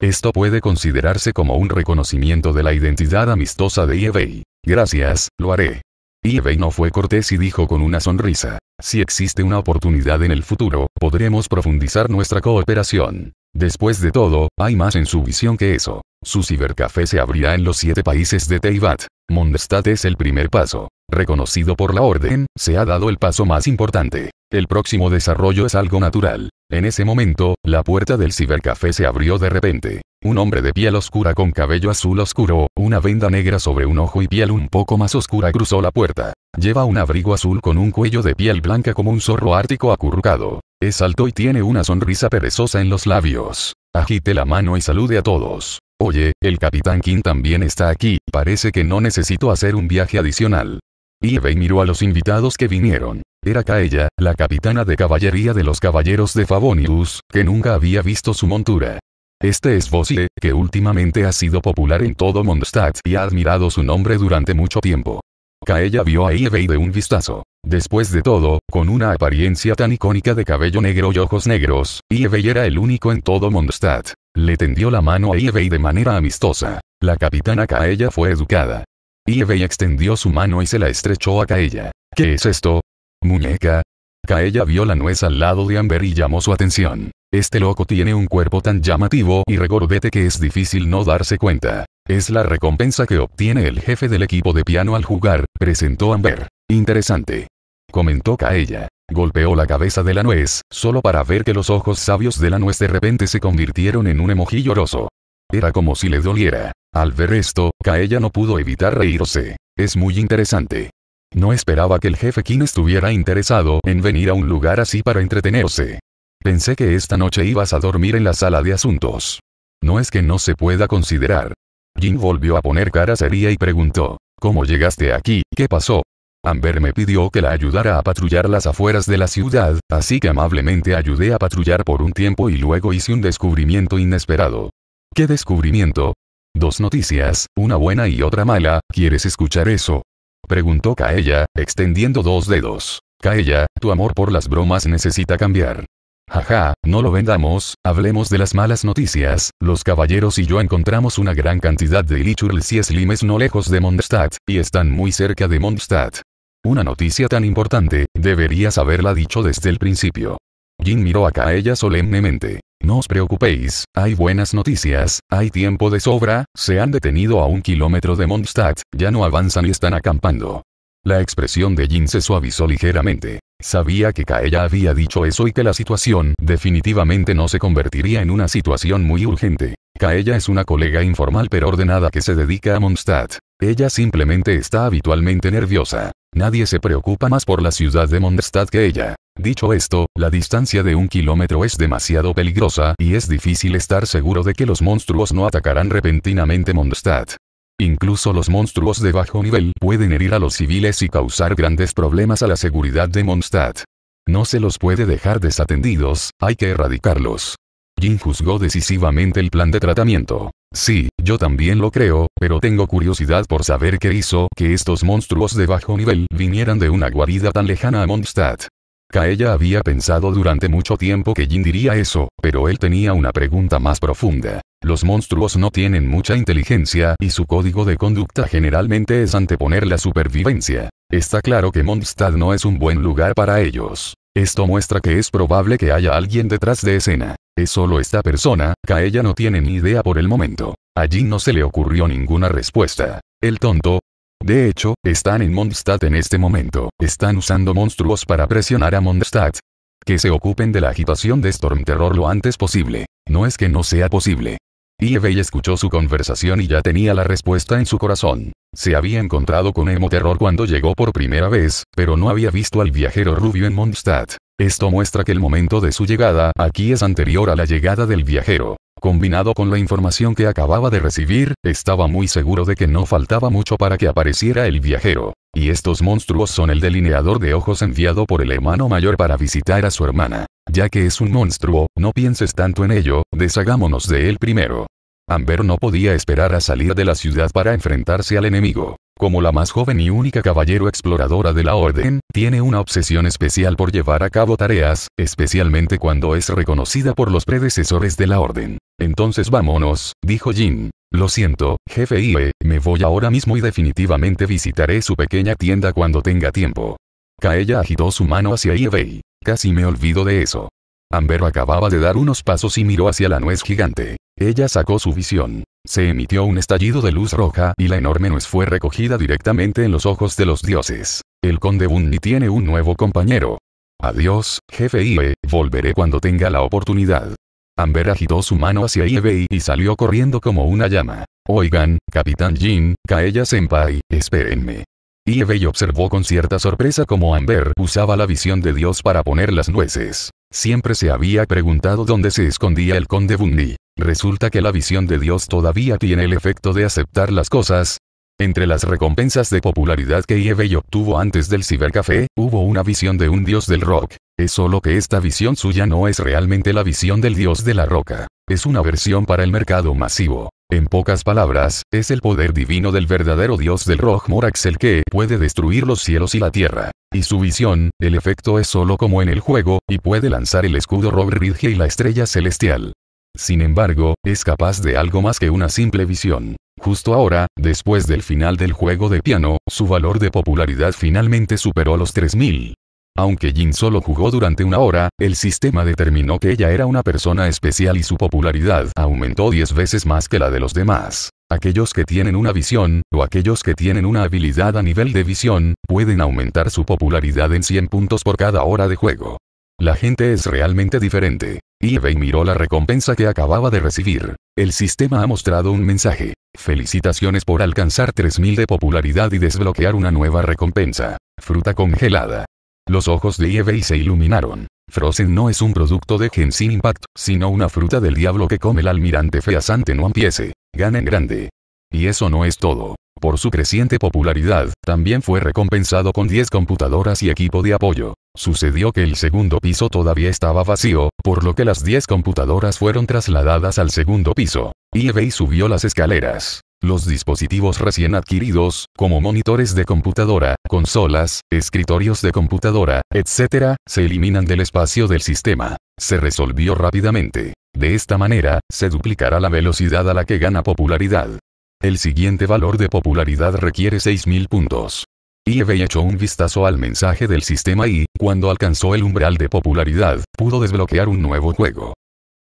Esto puede considerarse como un reconocimiento de la identidad amistosa de Ivey. Gracias, lo haré. Ivey no fue cortés y dijo con una sonrisa, si existe una oportunidad en el futuro, podremos profundizar nuestra cooperación. Después de todo, hay más en su visión que eso. Su cibercafé se abrirá en los siete países de Teyvat. Mondstadt es el primer paso. Reconocido por la orden, se ha dado el paso más importante. El próximo desarrollo es algo natural. En ese momento, la puerta del cibercafé se abrió de repente. Un hombre de piel oscura con cabello azul oscuro, una venda negra sobre un ojo y piel un poco más oscura cruzó la puerta. Lleva un abrigo azul con un cuello de piel blanca como un zorro ártico acurrucado. Es alto y tiene una sonrisa perezosa en los labios. Agite la mano y salude a todos. Oye, el capitán King también está aquí, parece que no necesito hacer un viaje adicional. Y Evey miró a los invitados que vinieron. Era Kaella, la capitana de caballería de los caballeros de Favonius, que nunca había visto su montura. Este es Bosie, que últimamente ha sido popular en todo Mondstadt y ha admirado su nombre durante mucho tiempo. Kaella vio a Ivey de un vistazo. Después de todo, con una apariencia tan icónica de cabello negro y ojos negros, Ivey era el único en todo Mondstadt. Le tendió la mano a Ivey de manera amistosa. La capitana Kaella fue educada. Ivey extendió su mano y se la estrechó a Kaella. ¿Qué es esto? Muñeca. Kaella vio la nuez al lado de Amber y llamó su atención. Este loco tiene un cuerpo tan llamativo y regordete que es difícil no darse cuenta. Es la recompensa que obtiene el jefe del equipo de piano al jugar, presentó Amber. Interesante. Comentó Kaella. Golpeó la cabeza de la nuez, solo para ver que los ojos sabios de la nuez de repente se convirtieron en un emoji lloroso. Era como si le doliera. Al ver esto, Kaella no pudo evitar reírse. Es muy interesante. No esperaba que el jefe King estuviera interesado en venir a un lugar así para entretenerse. Pensé que esta noche ibas a dormir en la sala de asuntos. No es que no se pueda considerar. Jin volvió a poner cara seria y preguntó, ¿cómo llegaste aquí? ¿Qué pasó? Amber me pidió que la ayudara a patrullar las afueras de la ciudad, así que amablemente ayudé a patrullar por un tiempo y luego hice un descubrimiento inesperado. ¿Qué descubrimiento? Dos noticias, una buena y otra mala, ¿quieres escuchar eso? Preguntó Kaella, extendiendo dos dedos. Kaella, tu amor por las bromas necesita cambiar. Jaja, no lo vendamos, hablemos de las malas noticias. Los caballeros y yo encontramos una gran cantidad de Lichurls y Slimes no lejos de Mondstadt, y están muy cerca de Mondstadt. Una noticia tan importante, deberías haberla dicho desde el principio. Jin miró acá a ella solemnemente. No os preocupéis, hay buenas noticias, hay tiempo de sobra, se han detenido a un kilómetro de Mondstadt, ya no avanzan y están acampando. La expresión de Jin se suavizó ligeramente. Sabía que Kaella había dicho eso y que la situación definitivamente no se convertiría en una situación muy urgente. Kaella es una colega informal pero ordenada que se dedica a Mondstadt. Ella simplemente está habitualmente nerviosa. Nadie se preocupa más por la ciudad de Mondstadt que ella. Dicho esto, la distancia de un kilómetro es demasiado peligrosa y es difícil estar seguro de que los monstruos no atacarán repentinamente Mondstadt. Incluso los monstruos de bajo nivel pueden herir a los civiles y causar grandes problemas a la seguridad de Mondstadt. No se los puede dejar desatendidos, hay que erradicarlos. Jin juzgó decisivamente el plan de tratamiento. Sí, yo también lo creo, pero tengo curiosidad por saber qué hizo que estos monstruos de bajo nivel vinieran de una guarida tan lejana a Mondstadt. Kaella había pensado durante mucho tiempo que Jin diría eso, pero él tenía una pregunta más profunda. Los monstruos no tienen mucha inteligencia y su código de conducta generalmente es anteponer la supervivencia. Está claro que Mondstadt no es un buen lugar para ellos. Esto muestra que es probable que haya alguien detrás de escena. Es solo esta persona, ella no tiene ni idea por el momento. Allí no se le ocurrió ninguna respuesta. El tonto. De hecho, están en Mondstadt en este momento. Están usando monstruos para presionar a Mondstadt. Que se ocupen de la agitación de Storm Terror lo antes posible. No es que no sea posible. Evey escuchó su conversación y ya tenía la respuesta en su corazón. Se había encontrado con Emo Terror cuando llegó por primera vez, pero no había visto al viajero rubio en Mondstadt. Esto muestra que el momento de su llegada aquí es anterior a la llegada del viajero. Combinado con la información que acababa de recibir, estaba muy seguro de que no faltaba mucho para que apareciera el viajero. Y estos monstruos son el delineador de ojos enviado por el hermano mayor para visitar a su hermana. Ya que es un monstruo, no pienses tanto en ello, deshagámonos de él primero. Amber no podía esperar a salir de la ciudad para enfrentarse al enemigo. Como la más joven y única caballero exploradora de la Orden, tiene una obsesión especial por llevar a cabo tareas, especialmente cuando es reconocida por los predecesores de la Orden. Entonces vámonos, dijo Jin. Lo siento, jefe IE, me voy ahora mismo y definitivamente visitaré su pequeña tienda cuando tenga tiempo. Kaella agitó su mano hacia eBay. Casi me olvido de eso. Amber acababa de dar unos pasos y miró hacia la nuez gigante. Ella sacó su visión. Se emitió un estallido de luz roja y la enorme nuez fue recogida directamente en los ojos de los dioses. El conde Bunny tiene un nuevo compañero. Adiós, jefe IE, volveré cuando tenga la oportunidad. Amber agitó su mano hacia Ivey y salió corriendo como una llama. Oigan, Capitán Jin, Kaella Senpai, espérenme. Ivey observó con cierta sorpresa cómo Amber usaba la visión de Dios para poner las nueces. Siempre se había preguntado dónde se escondía el conde bunny Resulta que la visión de Dios todavía tiene el efecto de aceptar las cosas, entre las recompensas de popularidad que y e e obtuvo antes del cibercafé, hubo una visión de un dios del rock. Es solo que esta visión suya no es realmente la visión del dios de la roca. Es una versión para el mercado masivo. En pocas palabras, es el poder divino del verdadero dios del rock Morax el que puede destruir los cielos y la tierra. Y su visión, el efecto es solo como en el juego, y puede lanzar el escudo Rob Ridge y la estrella celestial. Sin embargo, es capaz de algo más que una simple visión. Justo ahora, después del final del juego de piano, su valor de popularidad finalmente superó los 3000. Aunque Jin solo jugó durante una hora, el sistema determinó que ella era una persona especial y su popularidad aumentó 10 veces más que la de los demás. Aquellos que tienen una visión, o aquellos que tienen una habilidad a nivel de visión, pueden aumentar su popularidad en 100 puntos por cada hora de juego. La gente es realmente diferente. Y miró la recompensa que acababa de recibir. El sistema ha mostrado un mensaje. Felicitaciones por alcanzar 3000 de popularidad y desbloquear una nueva recompensa. Fruta congelada. Los ojos de eBay se iluminaron. Frozen no es un producto de Gen Impact, sino una fruta del diablo que come el almirante feasante no empiece. Gana en grande. Y eso no es todo. Por su creciente popularidad, también fue recompensado con 10 computadoras y equipo de apoyo. Sucedió que el segundo piso todavía estaba vacío, por lo que las 10 computadoras fueron trasladadas al segundo piso. Y eBay subió las escaleras. Los dispositivos recién adquiridos, como monitores de computadora, consolas, escritorios de computadora, etc., se eliminan del espacio del sistema. Se resolvió rápidamente. De esta manera, se duplicará la velocidad a la que gana popularidad. El siguiente valor de popularidad requiere 6.000 puntos. eBay echó un vistazo al mensaje del sistema y, cuando alcanzó el umbral de popularidad, pudo desbloquear un nuevo juego.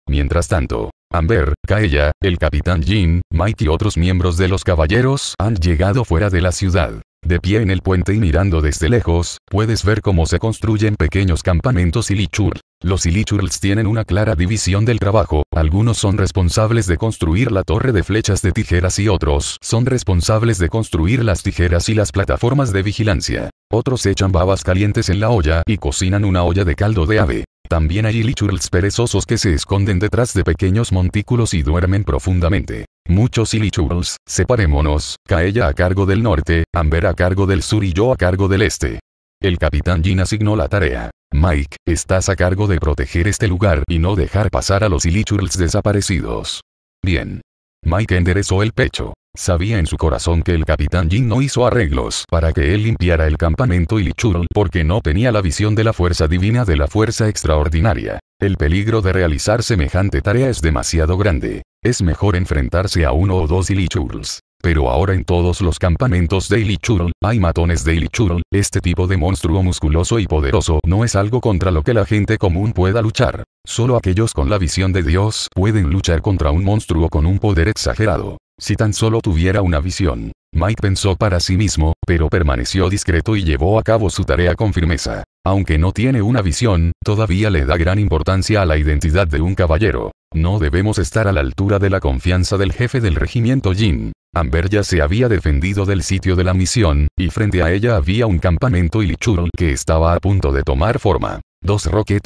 Mientras tanto, Amber, Kaella, el Capitán Jin, Mike y otros miembros de los Caballeros han llegado fuera de la ciudad. De pie en el puente y mirando desde lejos, puedes ver cómo se construyen pequeños campamentos Ilichur. Los Ilichurls tienen una clara división del trabajo, algunos son responsables de construir la torre de flechas de tijeras y otros son responsables de construir las tijeras y las plataformas de vigilancia. Otros echan babas calientes en la olla y cocinan una olla de caldo de ave. También hay Ilichurls perezosos que se esconden detrás de pequeños montículos y duermen profundamente. Muchos Ilichurls, separémonos, Kaella a cargo del norte, Amber a cargo del sur y yo a cargo del este. El capitán Jin asignó la tarea. Mike, estás a cargo de proteger este lugar y no dejar pasar a los Ilichurls desaparecidos. Bien. Mike enderezó el pecho. Sabía en su corazón que el capitán Jin no hizo arreglos para que él limpiara el campamento y porque no tenía la visión de la fuerza divina de la fuerza extraordinaria. El peligro de realizar semejante tarea es demasiado grande. Es mejor enfrentarse a uno o dos Ilichurls. Pero ahora en todos los campamentos de Ilichurl, hay matones de Ilichurl, este tipo de monstruo musculoso y poderoso no es algo contra lo que la gente común pueda luchar. Solo aquellos con la visión de Dios pueden luchar contra un monstruo con un poder exagerado. Si tan solo tuviera una visión. Mike pensó para sí mismo, pero permaneció discreto y llevó a cabo su tarea con firmeza. Aunque no tiene una visión, todavía le da gran importancia a la identidad de un caballero. No debemos estar a la altura de la confianza del jefe del regimiento Jin. Amber ya se había defendido del sitio de la misión, y frente a ella había un campamento y que estaba a punto de tomar forma. Dos Rocket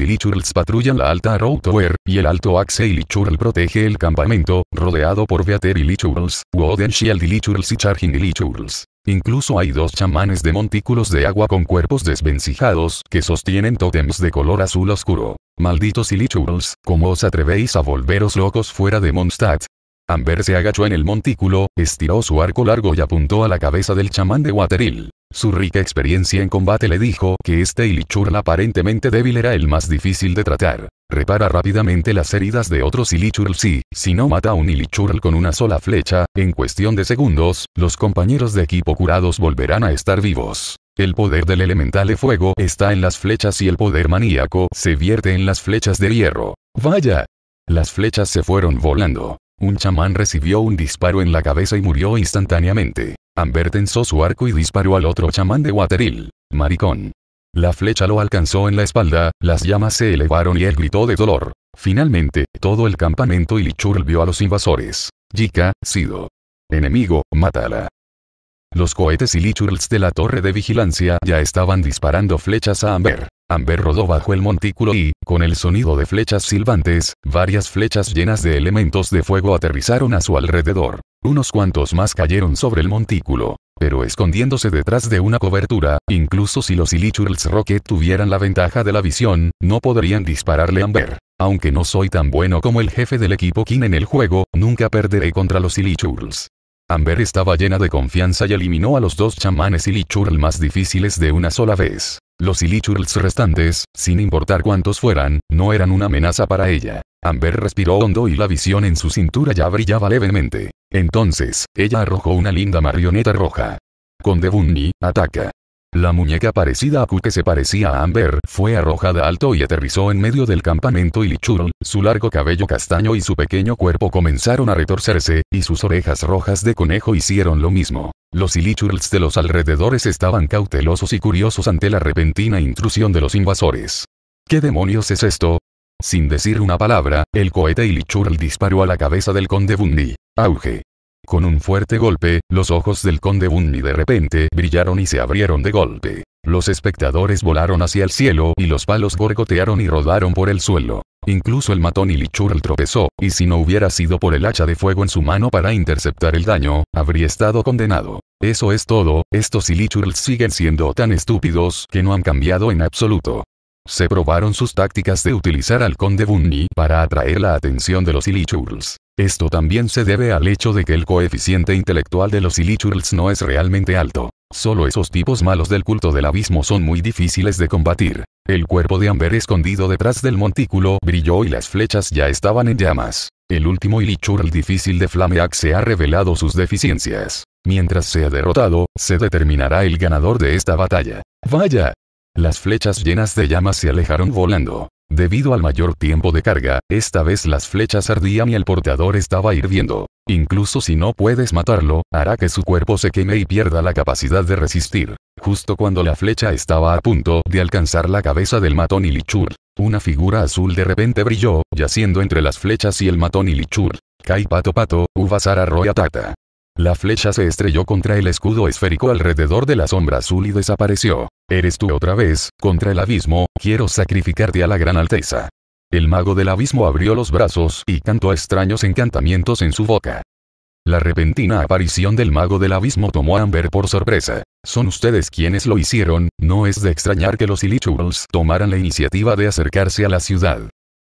patrullan la alta road y el alto Axe y protege el campamento, rodeado por Beater y Lichurls, Shield y y Charging Incluso hay dos chamanes de montículos de agua con cuerpos desvencijados que sostienen tótems de color azul oscuro. Malditos y ¿cómo os atrevéis a volveros locos fuera de Mondstadt? Amber se agachó en el montículo, estiró su arco largo y apuntó a la cabeza del chamán de Wateril. Su rica experiencia en combate le dijo que este Ilichurl aparentemente débil era el más difícil de tratar. Repara rápidamente las heridas de otros ilichurls y, si no mata a un Ilichurl con una sola flecha, en cuestión de segundos, los compañeros de equipo curados volverán a estar vivos. El poder del elemental de fuego está en las flechas y el poder maníaco se vierte en las flechas de hierro. ¡Vaya! Las flechas se fueron volando. Un chamán recibió un disparo en la cabeza y murió instantáneamente. Amber tensó su arco y disparó al otro chamán de Wateril. Maricón. La flecha lo alcanzó en la espalda, las llamas se elevaron y él gritó de dolor. Finalmente, todo el campamento y Lichur vio a los invasores. Jika, Sido. Enemigo, mátala. Los cohetes y de la torre de vigilancia ya estaban disparando flechas a Amber. Amber rodó bajo el montículo y, con el sonido de flechas silbantes, varias flechas llenas de elementos de fuego aterrizaron a su alrededor. Unos cuantos más cayeron sobre el montículo, pero escondiéndose detrás de una cobertura, incluso si los Illichurls Rocket tuvieran la ventaja de la visión, no podrían dispararle a Amber. Aunque no soy tan bueno como el jefe del equipo King en el juego, nunca perderé contra los Illichurls. Amber estaba llena de confianza y eliminó a los dos chamanes y más difíciles de una sola vez. Los Ilichurls restantes, sin importar cuántos fueran, no eran una amenaza para ella. Amber respiró hondo y la visión en su cintura ya brillaba levemente. Entonces, ella arrojó una linda marioneta roja. Con Bunny, ataca. La muñeca parecida a Q que se parecía a Amber fue arrojada alto y aterrizó en medio del campamento Ilichurl, su largo cabello castaño y su pequeño cuerpo comenzaron a retorcerse, y sus orejas rojas de conejo hicieron lo mismo. Los Ilichurls de los alrededores estaban cautelosos y curiosos ante la repentina intrusión de los invasores. ¿Qué demonios es esto? Sin decir una palabra, el cohete Ilichurl disparó a la cabeza del conde Bundy. Auge. Con un fuerte golpe, los ojos del conde Bunny de repente brillaron y se abrieron de golpe. Los espectadores volaron hacia el cielo y los palos gorgotearon y rodaron por el suelo. Incluso el matón Ilichurl tropezó, y si no hubiera sido por el hacha de fuego en su mano para interceptar el daño, habría estado condenado. Eso es todo, estos Ilichurls siguen siendo tan estúpidos que no han cambiado en absoluto. Se probaron sus tácticas de utilizar al conde Bunny para atraer la atención de los Illichurls. Esto también se debe al hecho de que el coeficiente intelectual de los Illichurls no es realmente alto. Solo esos tipos malos del culto del abismo son muy difíciles de combatir. El cuerpo de Amber escondido detrás del montículo brilló y las flechas ya estaban en llamas. El último Illichurl difícil de flameak se ha revelado sus deficiencias. Mientras sea derrotado, se determinará el ganador de esta batalla. Vaya, las flechas llenas de llamas se alejaron volando. Debido al mayor tiempo de carga, esta vez las flechas ardían y el portador estaba hirviendo. Incluso si no puedes matarlo, hará que su cuerpo se queme y pierda la capacidad de resistir. Justo cuando la flecha estaba a punto de alcanzar la cabeza del matón Ilichur, una figura azul de repente brilló, yaciendo entre las flechas y el matón Ilichur. Kai pato pato, uvasara roya la flecha se estrelló contra el escudo esférico alrededor de la sombra azul y desapareció. Eres tú otra vez, contra el abismo, quiero sacrificarte a la gran alteza. El mago del abismo abrió los brazos y cantó extraños encantamientos en su boca. La repentina aparición del mago del abismo tomó a Amber por sorpresa. Son ustedes quienes lo hicieron, no es de extrañar que los Illichurls tomaran la iniciativa de acercarse a la ciudad.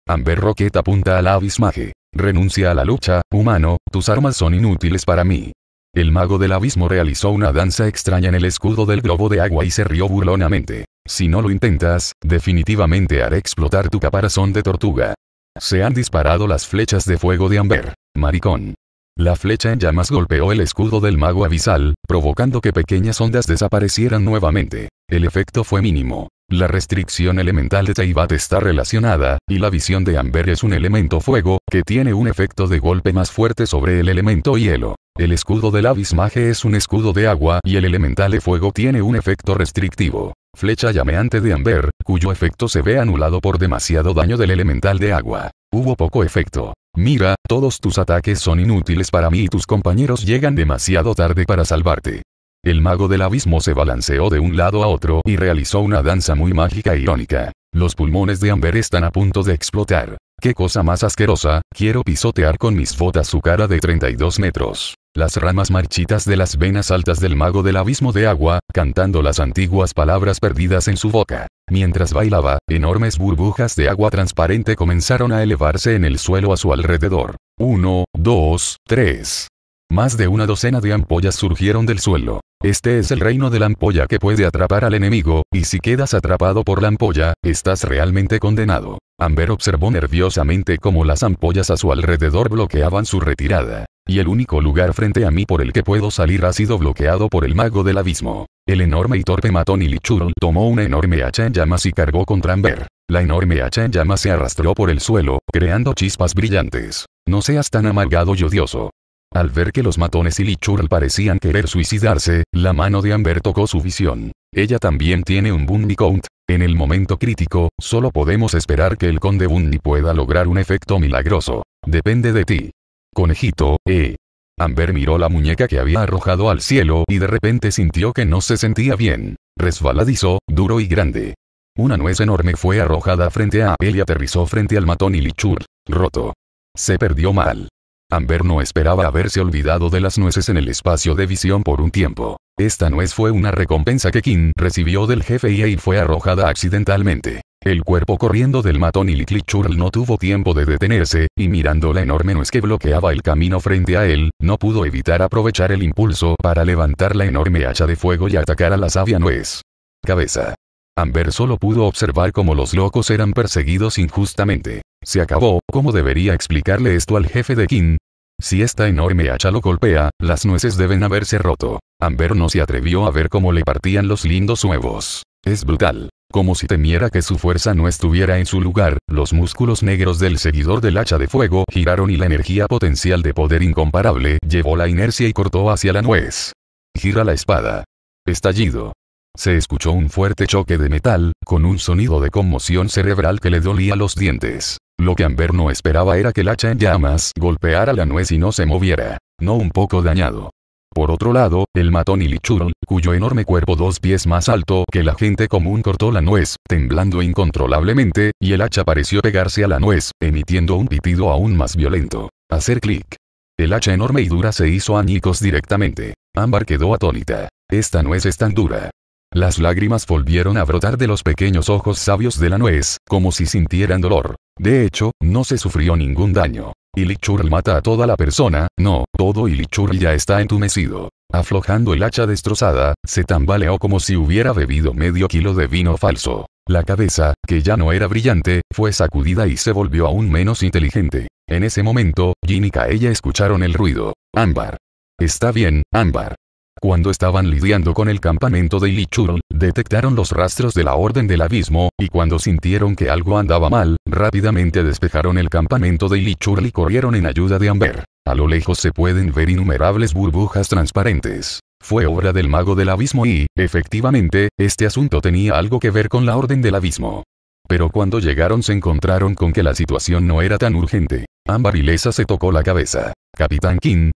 Amber Rocket apunta al abismaje. Renuncia a la lucha, humano, tus armas son inútiles para mí. El mago del abismo realizó una danza extraña en el escudo del globo de agua y se rió burlonamente. Si no lo intentas, definitivamente haré explotar tu caparazón de tortuga. Se han disparado las flechas de fuego de Amber. Maricón. La flecha en llamas golpeó el escudo del mago abisal, provocando que pequeñas ondas desaparecieran nuevamente. El efecto fue mínimo. La restricción elemental de Teibat está relacionada, y la visión de Amber es un elemento fuego, que tiene un efecto de golpe más fuerte sobre el elemento hielo. El escudo del abismaje es un escudo de agua y el elemental de fuego tiene un efecto restrictivo. Flecha llameante de Amber, cuyo efecto se ve anulado por demasiado daño del elemental de agua. Hubo poco efecto. Mira, todos tus ataques son inútiles para mí y tus compañeros llegan demasiado tarde para salvarte. El mago del abismo se balanceó de un lado a otro y realizó una danza muy mágica e irónica. Los pulmones de Amber están a punto de explotar. Qué cosa más asquerosa, quiero pisotear con mis botas su cara de 32 metros las ramas marchitas de las venas altas del mago del abismo de agua, cantando las antiguas palabras perdidas en su boca. Mientras bailaba, enormes burbujas de agua transparente comenzaron a elevarse en el suelo a su alrededor. Uno, dos, tres. Más de una docena de ampollas surgieron del suelo. Este es el reino de la ampolla que puede atrapar al enemigo, y si quedas atrapado por la ampolla, estás realmente condenado. Amber observó nerviosamente cómo las ampollas a su alrededor bloqueaban su retirada y el único lugar frente a mí por el que puedo salir ha sido bloqueado por el mago del abismo. El enorme y torpe matón Ilichurl tomó una enorme hacha en llamas y cargó contra Amber. La enorme hacha en llamas se arrastró por el suelo, creando chispas brillantes. No seas tan amargado y odioso. Al ver que los matones Ilichurl parecían querer suicidarse, la mano de Amber tocó su visión. Ella también tiene un Bundy Count. En el momento crítico, solo podemos esperar que el conde Bundy pueda lograr un efecto milagroso. Depende de ti. Conejito, eh. Amber miró la muñeca que había arrojado al cielo y de repente sintió que no se sentía bien. Resbaladizo, duro y grande. Una nuez enorme fue arrojada frente a él y aterrizó frente al matón y Lichur, roto. Se perdió mal. Amber no esperaba haberse olvidado de las nueces en el espacio de visión por un tiempo. Esta nuez fue una recompensa que King recibió del jefe y fue arrojada accidentalmente. El cuerpo corriendo del matón y Little no tuvo tiempo de detenerse, y mirando la enorme nuez que bloqueaba el camino frente a él, no pudo evitar aprovechar el impulso para levantar la enorme hacha de fuego y atacar a la sabia nuez. Cabeza. Amber solo pudo observar cómo los locos eran perseguidos injustamente. Se acabó, ¿cómo debería explicarle esto al jefe de King? Si esta enorme hacha lo golpea, las nueces deben haberse roto. Amber no se atrevió a ver cómo le partían los lindos huevos. Es brutal como si temiera que su fuerza no estuviera en su lugar, los músculos negros del seguidor del hacha de fuego giraron y la energía potencial de poder incomparable llevó la inercia y cortó hacia la nuez. Gira la espada. Estallido. Se escuchó un fuerte choque de metal, con un sonido de conmoción cerebral que le dolía los dientes. Lo que Amber no esperaba era que el hacha en llamas golpeara la nuez y no se moviera. No un poco dañado. Por otro lado, el matón lichurón cuyo enorme cuerpo dos pies más alto que la gente común cortó la nuez, temblando incontrolablemente, y el hacha pareció pegarse a la nuez, emitiendo un pitido aún más violento. Hacer clic. El hacha enorme y dura se hizo añicos directamente. Ámbar quedó atónita. Esta nuez es tan dura. Las lágrimas volvieron a brotar de los pequeños ojos sabios de la nuez, como si sintieran dolor. De hecho, no se sufrió ningún daño. Ilichurl mata a toda la persona, no, todo Ilichurl ya está entumecido. Aflojando el hacha destrozada, se tambaleó como si hubiera bebido medio kilo de vino falso. La cabeza, que ya no era brillante, fue sacudida y se volvió aún menos inteligente. En ese momento, Jin y Kaella escucharon el ruido. Ámbar. Está bien, Ámbar. Cuando estaban lidiando con el campamento de Ilichur, detectaron los rastros de la Orden del Abismo, y cuando sintieron que algo andaba mal, rápidamente despejaron el campamento de Ilichurl y corrieron en ayuda de Amber. A lo lejos se pueden ver innumerables burbujas transparentes. Fue obra del mago del abismo y, efectivamente, este asunto tenía algo que ver con la Orden del Abismo. Pero cuando llegaron se encontraron con que la situación no era tan urgente. Ámbar se tocó la cabeza. Capitán King,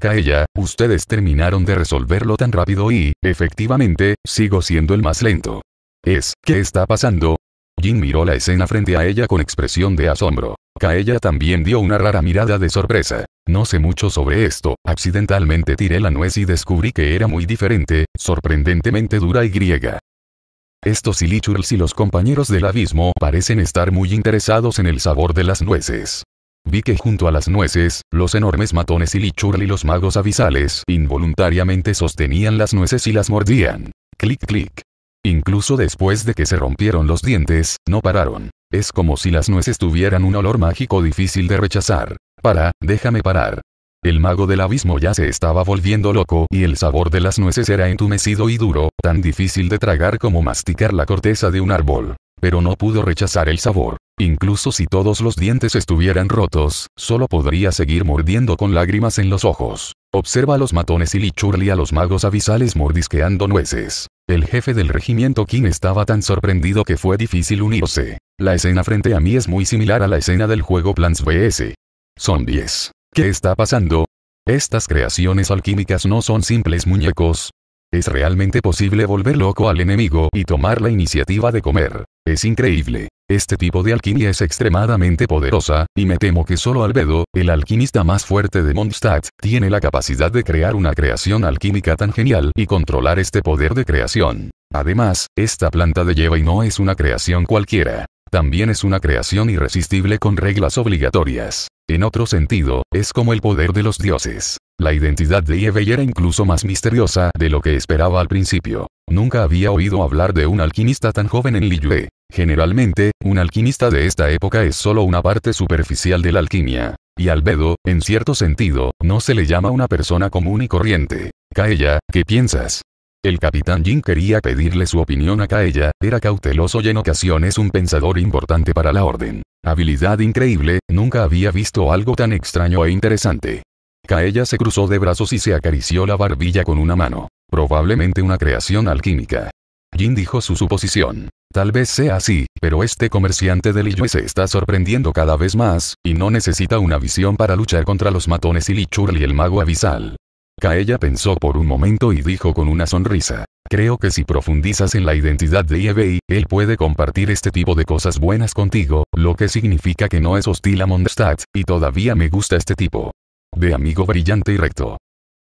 que ella, ustedes terminaron de resolverlo tan rápido y, efectivamente, sigo siendo el más lento. Es, ¿qué está pasando? Jin miró la escena frente a ella con expresión de asombro. Kaella también dio una rara mirada de sorpresa. No sé mucho sobre esto, accidentalmente tiré la nuez y descubrí que era muy diferente, sorprendentemente dura y griega. Estos silichurls y los compañeros del abismo parecen estar muy interesados en el sabor de las nueces vi que junto a las nueces, los enormes matones y lichurl y los magos abisales involuntariamente sostenían las nueces y las mordían. Clic clic. Incluso después de que se rompieron los dientes, no pararon. Es como si las nueces tuvieran un olor mágico difícil de rechazar. Para, déjame parar. El mago del abismo ya se estaba volviendo loco y el sabor de las nueces era entumecido y duro, tan difícil de tragar como masticar la corteza de un árbol pero no pudo rechazar el sabor. Incluso si todos los dientes estuvieran rotos, solo podría seguir mordiendo con lágrimas en los ojos. Observa a los matones y lichurli a los magos abisales mordisqueando nueces. El jefe del regimiento King estaba tan sorprendido que fue difícil unirse. La escena frente a mí es muy similar a la escena del juego Plants vs. Zombies. ¿Qué está pasando? Estas creaciones alquímicas no son simples muñecos. Es realmente posible volver loco al enemigo y tomar la iniciativa de comer. Es increíble. Este tipo de alquimia es extremadamente poderosa, y me temo que solo Albedo, el alquimista más fuerte de Mondstadt, tiene la capacidad de crear una creación alquímica tan genial y controlar este poder de creación. Además, esta planta de lleva y no es una creación cualquiera. También es una creación irresistible con reglas obligatorias. En otro sentido, es como el poder de los dioses. La identidad de Ievey era incluso más misteriosa de lo que esperaba al principio. Nunca había oído hablar de un alquimista tan joven en Liyue. Generalmente, un alquimista de esta época es solo una parte superficial de la alquimia. Y Albedo, en cierto sentido, no se le llama una persona común y corriente. Kaella, ¿qué piensas? El capitán Jin quería pedirle su opinión a Kaella, era cauteloso y en ocasiones un pensador importante para la orden. Habilidad increíble, nunca había visto algo tan extraño e interesante. Kaella se cruzó de brazos y se acarició la barbilla con una mano. Probablemente una creación alquímica. Jin dijo su suposición. Tal vez sea así, pero este comerciante de Liyue se está sorprendiendo cada vez más, y no necesita una visión para luchar contra los matones y y el mago abisal. Kaella pensó por un momento y dijo con una sonrisa. Creo que si profundizas en la identidad de Yebei, él puede compartir este tipo de cosas buenas contigo, lo que significa que no es hostil a Mondstadt, y todavía me gusta este tipo de amigo brillante y recto.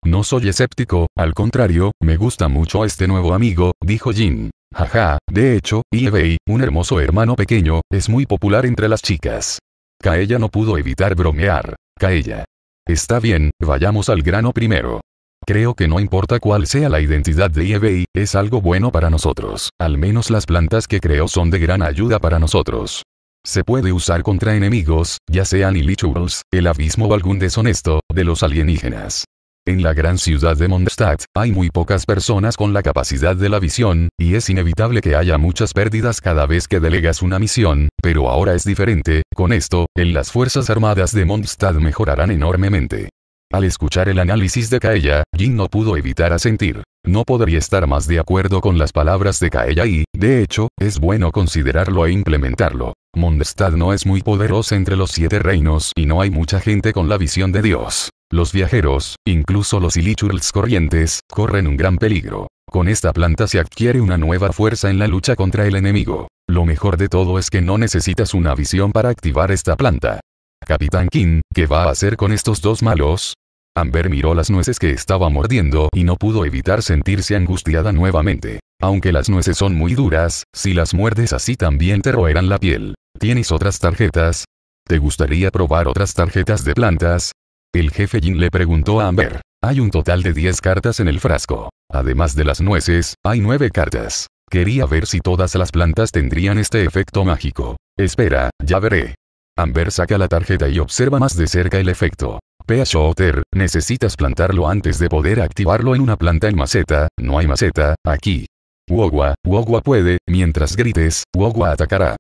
No soy escéptico, al contrario, me gusta mucho a este nuevo amigo, dijo Jin. Jaja, de hecho, Ebay, un hermoso hermano pequeño, es muy popular entre las chicas. Kaella no pudo evitar bromear. Kaella. Está bien, vayamos al grano primero. Creo que no importa cuál sea la identidad de Ebay, es algo bueno para nosotros. Al menos las plantas que creo son de gran ayuda para nosotros. Se puede usar contra enemigos, ya sean Illichurls, el abismo o algún deshonesto, de los alienígenas. En la gran ciudad de Mondstadt, hay muy pocas personas con la capacidad de la visión, y es inevitable que haya muchas pérdidas cada vez que delegas una misión, pero ahora es diferente, con esto, en las Fuerzas Armadas de Mondstadt mejorarán enormemente. Al escuchar el análisis de Kaella, Jin no pudo evitar asentir. No podría estar más de acuerdo con las palabras de Kaella y, de hecho, es bueno considerarlo e implementarlo. Mondestad no es muy poderosa entre los siete reinos y no hay mucha gente con la visión de Dios. Los viajeros, incluso los ilichurls corrientes, corren un gran peligro. Con esta planta se adquiere una nueva fuerza en la lucha contra el enemigo. Lo mejor de todo es que no necesitas una visión para activar esta planta. Capitán King, ¿qué va a hacer con estos dos malos? Amber miró las nueces que estaba mordiendo y no pudo evitar sentirse angustiada nuevamente. Aunque las nueces son muy duras, si las muerdes así también te roerán la piel. ¿Tienes otras tarjetas? ¿Te gustaría probar otras tarjetas de plantas? El jefe Jin le preguntó a Amber. Hay un total de 10 cartas en el frasco. Además de las nueces, hay 9 cartas. Quería ver si todas las plantas tendrían este efecto mágico. Espera, ya veré. Amber saca la tarjeta y observa más de cerca el efecto. Shooter, necesitas plantarlo antes de poder activarlo en una planta en maceta, no hay maceta, aquí. Wogwa, Wogwa puede, mientras grites, Wogwa atacará.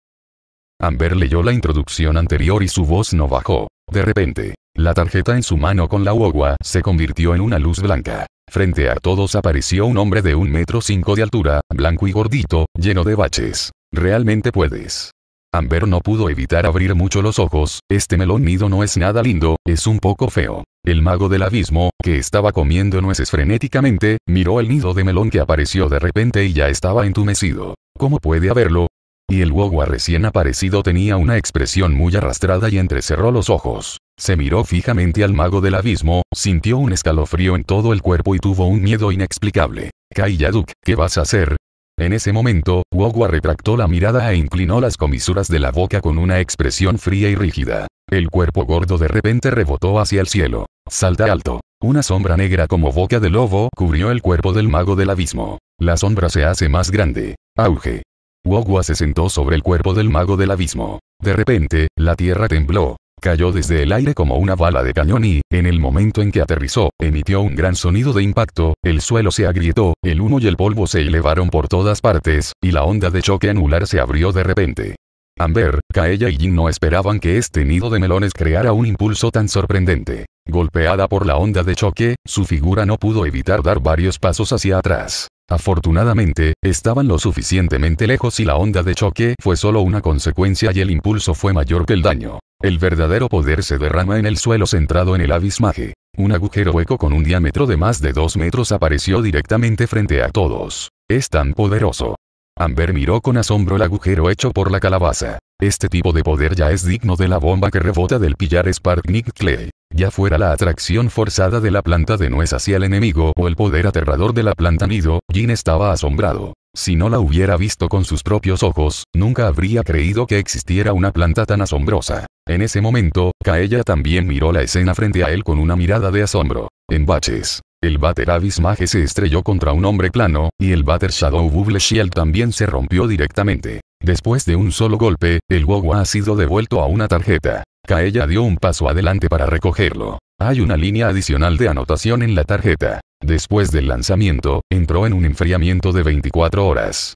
Amber leyó la introducción anterior y su voz no bajó. De repente, la tarjeta en su mano con la uogua se convirtió en una luz blanca. Frente a todos apareció un hombre de un metro cinco de altura, blanco y gordito, lleno de baches. Realmente puedes. Amber no pudo evitar abrir mucho los ojos, este melón nido no es nada lindo, es un poco feo. El mago del abismo, que estaba comiendo nueces frenéticamente, miró el nido de melón que apareció de repente y ya estaba entumecido. ¿Cómo puede haberlo? Y el Wogua recién aparecido tenía una expresión muy arrastrada y entrecerró los ojos. Se miró fijamente al mago del abismo, sintió un escalofrío en todo el cuerpo y tuvo un miedo inexplicable. Kai Yaduk, ¿qué vas a hacer? En ese momento, Wogwa retractó la mirada e inclinó las comisuras de la boca con una expresión fría y rígida. El cuerpo gordo de repente rebotó hacia el cielo. Salta alto. Una sombra negra como boca de lobo cubrió el cuerpo del mago del abismo. La sombra se hace más grande. Auge. Wogua se sentó sobre el cuerpo del mago del abismo. De repente, la tierra tembló. Cayó desde el aire como una bala de cañón y, en el momento en que aterrizó, emitió un gran sonido de impacto, el suelo se agrietó, el humo y el polvo se elevaron por todas partes, y la onda de choque anular se abrió de repente. Amber, Kaella y Jin no esperaban que este nido de melones creara un impulso tan sorprendente. Golpeada por la onda de choque, su figura no pudo evitar dar varios pasos hacia atrás. Afortunadamente, estaban lo suficientemente lejos y la onda de choque fue solo una consecuencia y el impulso fue mayor que el daño. El verdadero poder se derrama en el suelo centrado en el abismaje. Un agujero hueco con un diámetro de más de 2 metros apareció directamente frente a todos. Es tan poderoso, Amber miró con asombro el agujero hecho por la calabaza. Este tipo de poder ya es digno de la bomba que rebota del pillar Nick Clay. Ya fuera la atracción forzada de la planta de nuez hacia el enemigo o el poder aterrador de la planta nido, Jin estaba asombrado. Si no la hubiera visto con sus propios ojos, nunca habría creído que existiera una planta tan asombrosa. En ese momento, Kaella también miró la escena frente a él con una mirada de asombro. En baches, el Batter Abyss se estrelló contra un hombre plano, y el Batter Shadow Bubble Shield también se rompió directamente. Después de un solo golpe, el Wogua ha sido devuelto a una tarjeta. Kaella dio un paso adelante para recogerlo. Hay una línea adicional de anotación en la tarjeta. Después del lanzamiento, entró en un enfriamiento de 24 horas.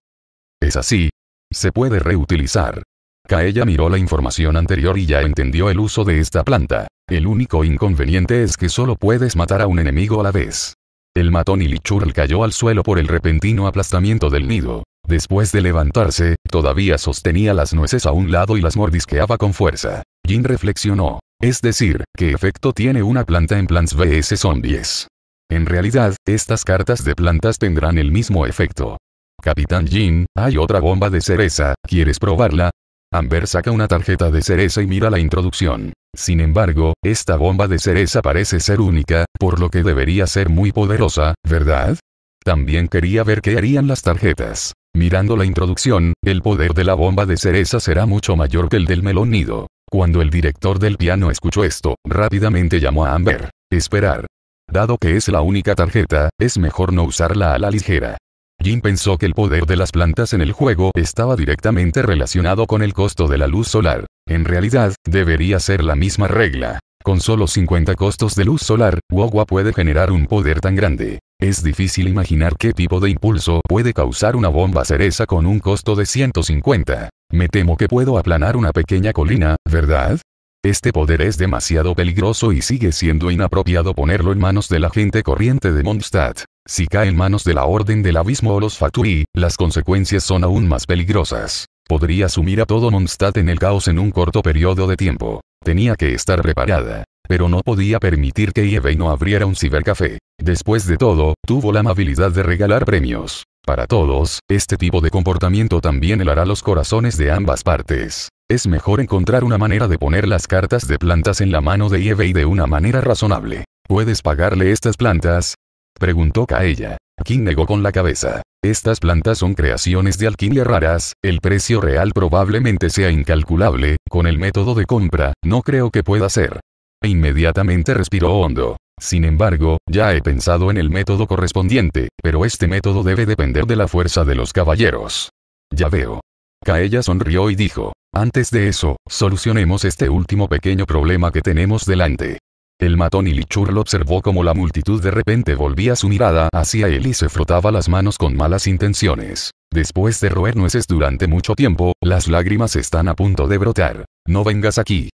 Es así. Se puede reutilizar. Kaella miró la información anterior y ya entendió el uso de esta planta. El único inconveniente es que solo puedes matar a un enemigo a la vez. El matón y Lichurl cayó al suelo por el repentino aplastamiento del nido. Después de levantarse, todavía sostenía las nueces a un lado y las mordisqueaba con fuerza. Jin reflexionó. Es decir, ¿qué efecto tiene una planta en Plants vs Zombies? En realidad, estas cartas de plantas tendrán el mismo efecto. Capitán Jin, hay otra bomba de cereza, ¿quieres probarla? Amber saca una tarjeta de cereza y mira la introducción. Sin embargo, esta bomba de cereza parece ser única, por lo que debería ser muy poderosa, ¿verdad? También quería ver qué harían las tarjetas. Mirando la introducción, el poder de la bomba de cereza será mucho mayor que el del melón nido. Cuando el director del piano escuchó esto, rápidamente llamó a Amber. Esperar. Dado que es la única tarjeta, es mejor no usarla a la ligera. Jim pensó que el poder de las plantas en el juego estaba directamente relacionado con el costo de la luz solar. En realidad, debería ser la misma regla. Con solo 50 costos de luz solar, Wogwa puede generar un poder tan grande. Es difícil imaginar qué tipo de impulso puede causar una bomba cereza con un costo de 150. Me temo que puedo aplanar una pequeña colina, ¿verdad? Este poder es demasiado peligroso y sigue siendo inapropiado ponerlo en manos de la gente corriente de Mondstadt. Si cae en manos de la Orden del Abismo o los Fatui, las consecuencias son aún más peligrosas podría sumir a todo Mondstadt en el caos en un corto periodo de tiempo. Tenía que estar preparada. Pero no podía permitir que Yevey no abriera un cibercafé. Después de todo, tuvo la amabilidad de regalar premios. Para todos, este tipo de comportamiento también helará los corazones de ambas partes. Es mejor encontrar una manera de poner las cartas de plantas en la mano de Yevey de una manera razonable. Puedes pagarle estas plantas, Preguntó Kaella. King negó con la cabeza. Estas plantas son creaciones de alquimia raras, el precio real probablemente sea incalculable, con el método de compra, no creo que pueda ser. E inmediatamente respiró hondo. Sin embargo, ya he pensado en el método correspondiente, pero este método debe depender de la fuerza de los caballeros. Ya veo. Kaella sonrió y dijo, antes de eso, solucionemos este último pequeño problema que tenemos delante. El matón y Lichur lo observó como la multitud de repente volvía su mirada hacia él y se frotaba las manos con malas intenciones. Después de roer nueces durante mucho tiempo, las lágrimas están a punto de brotar. No vengas aquí.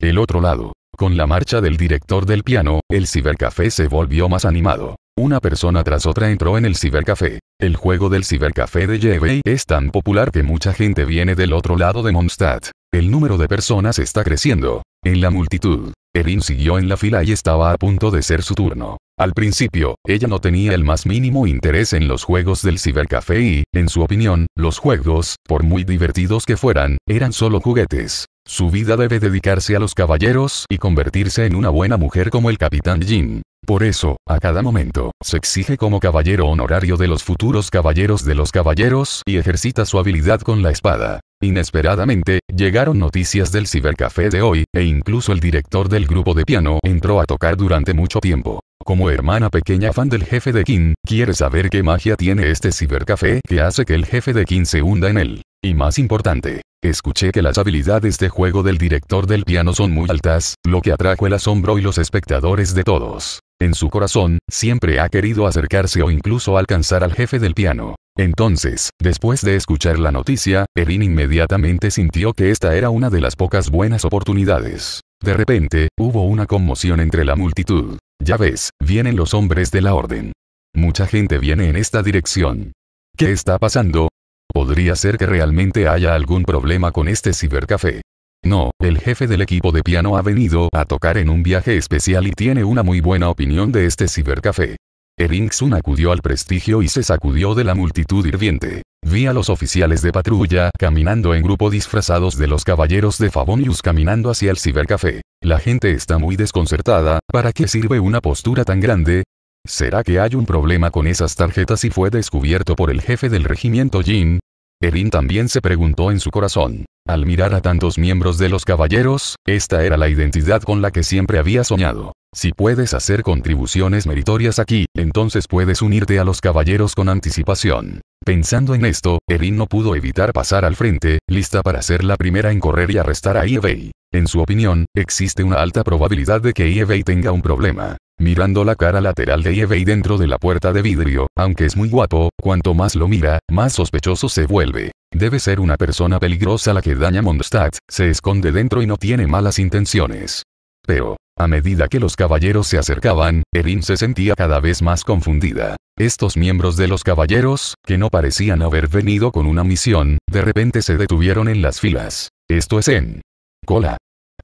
El otro lado. Con la marcha del director del piano, el cibercafé se volvió más animado. Una persona tras otra entró en el cibercafé. El juego del cibercafé de Yevey es tan popular que mucha gente viene del otro lado de Mondstadt. El número de personas está creciendo. En la multitud, Erin siguió en la fila y estaba a punto de ser su turno. Al principio, ella no tenía el más mínimo interés en los juegos del cibercafé y, en su opinión, los juegos, por muy divertidos que fueran, eran solo juguetes. Su vida debe dedicarse a los caballeros y convertirse en una buena mujer como el capitán Jin. Por eso, a cada momento, se exige como caballero honorario de los futuros caballeros de los caballeros y ejercita su habilidad con la espada. Inesperadamente, llegaron noticias del cibercafé de hoy, e incluso el director del grupo de piano entró a tocar durante mucho tiempo. Como hermana pequeña fan del jefe de King, quiere saber qué magia tiene este cibercafé que hace que el jefe de King se hunda en él. Y más importante, Escuché que las habilidades de juego del director del piano son muy altas, lo que atrajo el asombro y los espectadores de todos. En su corazón, siempre ha querido acercarse o incluso alcanzar al jefe del piano. Entonces, después de escuchar la noticia, Erin inmediatamente sintió que esta era una de las pocas buenas oportunidades. De repente, hubo una conmoción entre la multitud. Ya ves, vienen los hombres de la orden. Mucha gente viene en esta dirección. ¿Qué está pasando? Podría ser que realmente haya algún problema con este cibercafé. No, el jefe del equipo de piano ha venido a tocar en un viaje especial y tiene una muy buena opinión de este cibercafé. Erinksun acudió al prestigio y se sacudió de la multitud hirviente. Vi a los oficiales de patrulla caminando en grupo disfrazados de los caballeros de Favonius caminando hacia el cibercafé. La gente está muy desconcertada, ¿para qué sirve una postura tan grande? ¿Será que hay un problema con esas tarjetas y fue descubierto por el jefe del regimiento Jin? Erin también se preguntó en su corazón. Al mirar a tantos miembros de los caballeros, esta era la identidad con la que siempre había soñado. Si puedes hacer contribuciones meritorias aquí, entonces puedes unirte a los caballeros con anticipación. Pensando en esto, Erin no pudo evitar pasar al frente, lista para ser la primera en correr y arrestar a eBay. En su opinión, existe una alta probabilidad de que Evey tenga un problema. Mirando la cara lateral de Evey dentro de la puerta de vidrio, aunque es muy guapo, cuanto más lo mira, más sospechoso se vuelve. Debe ser una persona peligrosa la que daña Mondstadt, se esconde dentro y no tiene malas intenciones. Pero, a medida que los caballeros se acercaban, Erin se sentía cada vez más confundida. Estos miembros de los caballeros, que no parecían haber venido con una misión, de repente se detuvieron en las filas. Esto es en cola.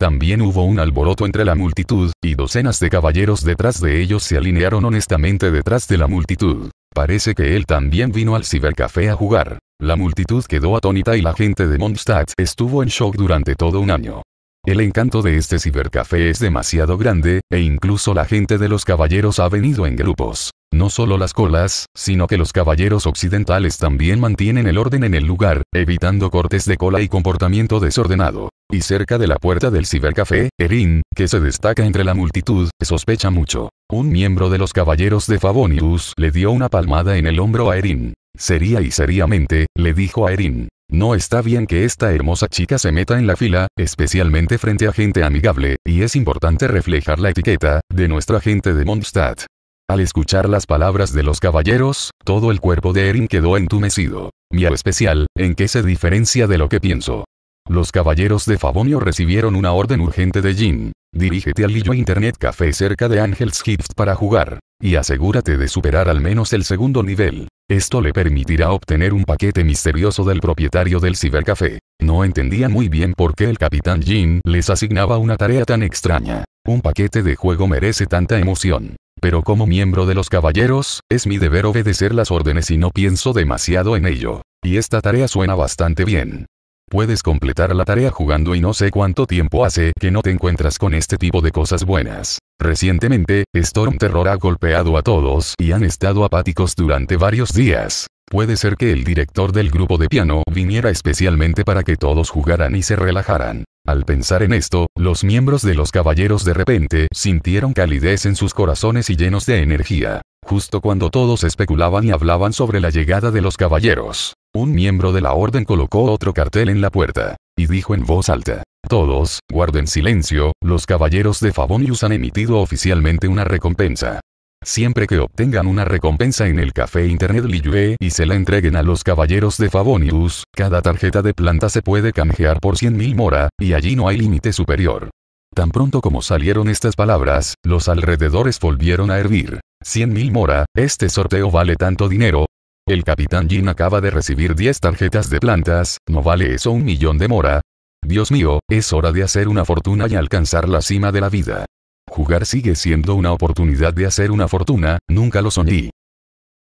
También hubo un alboroto entre la multitud, y docenas de caballeros detrás de ellos se alinearon honestamente detrás de la multitud. Parece que él también vino al cibercafé a jugar. La multitud quedó atónita y la gente de Mondstadt estuvo en shock durante todo un año. El encanto de este cibercafé es demasiado grande, e incluso la gente de los caballeros ha venido en grupos. No solo las colas, sino que los caballeros occidentales también mantienen el orden en el lugar, evitando cortes de cola y comportamiento desordenado y cerca de la puerta del cibercafé, Erin, que se destaca entre la multitud, sospecha mucho. Un miembro de los caballeros de Favonius le dio una palmada en el hombro a Erin. Sería y seriamente, le dijo a Erin. No está bien que esta hermosa chica se meta en la fila, especialmente frente a gente amigable, y es importante reflejar la etiqueta, de nuestra gente de Mondstadt. Al escuchar las palabras de los caballeros, todo el cuerpo de Erin quedó entumecido. Mía especial, ¿en qué se diferencia de lo que pienso? Los caballeros de Fabonio recibieron una orden urgente de Jin. Dirígete al Lillo Internet Café cerca de Angel's Gift para jugar, y asegúrate de superar al menos el segundo nivel. Esto le permitirá obtener un paquete misterioso del propietario del cibercafé. No entendía muy bien por qué el capitán Jin les asignaba una tarea tan extraña. Un paquete de juego merece tanta emoción. Pero como miembro de los caballeros, es mi deber obedecer las órdenes y no pienso demasiado en ello. Y esta tarea suena bastante bien. Puedes completar la tarea jugando y no sé cuánto tiempo hace que no te encuentras con este tipo de cosas buenas. Recientemente, Storm Terror ha golpeado a todos y han estado apáticos durante varios días. Puede ser que el director del grupo de piano viniera especialmente para que todos jugaran y se relajaran. Al pensar en esto, los miembros de los caballeros de repente sintieron calidez en sus corazones y llenos de energía. Justo cuando todos especulaban y hablaban sobre la llegada de los caballeros, un miembro de la orden colocó otro cartel en la puerta, y dijo en voz alta, Todos, guarden silencio, los caballeros de Favonius han emitido oficialmente una recompensa. Siempre que obtengan una recompensa en el café Internet Liyue y se la entreguen a los caballeros de Favonius, cada tarjeta de planta se puede canjear por 100.000 mora, y allí no hay límite superior. Tan pronto como salieron estas palabras, los alrededores volvieron a hervir. Cien mil mora, este sorteo vale tanto dinero. El capitán Jin acaba de recibir 10 tarjetas de plantas, ¿no vale eso un millón de mora? Dios mío, es hora de hacer una fortuna y alcanzar la cima de la vida. Jugar sigue siendo una oportunidad de hacer una fortuna, nunca lo soñé.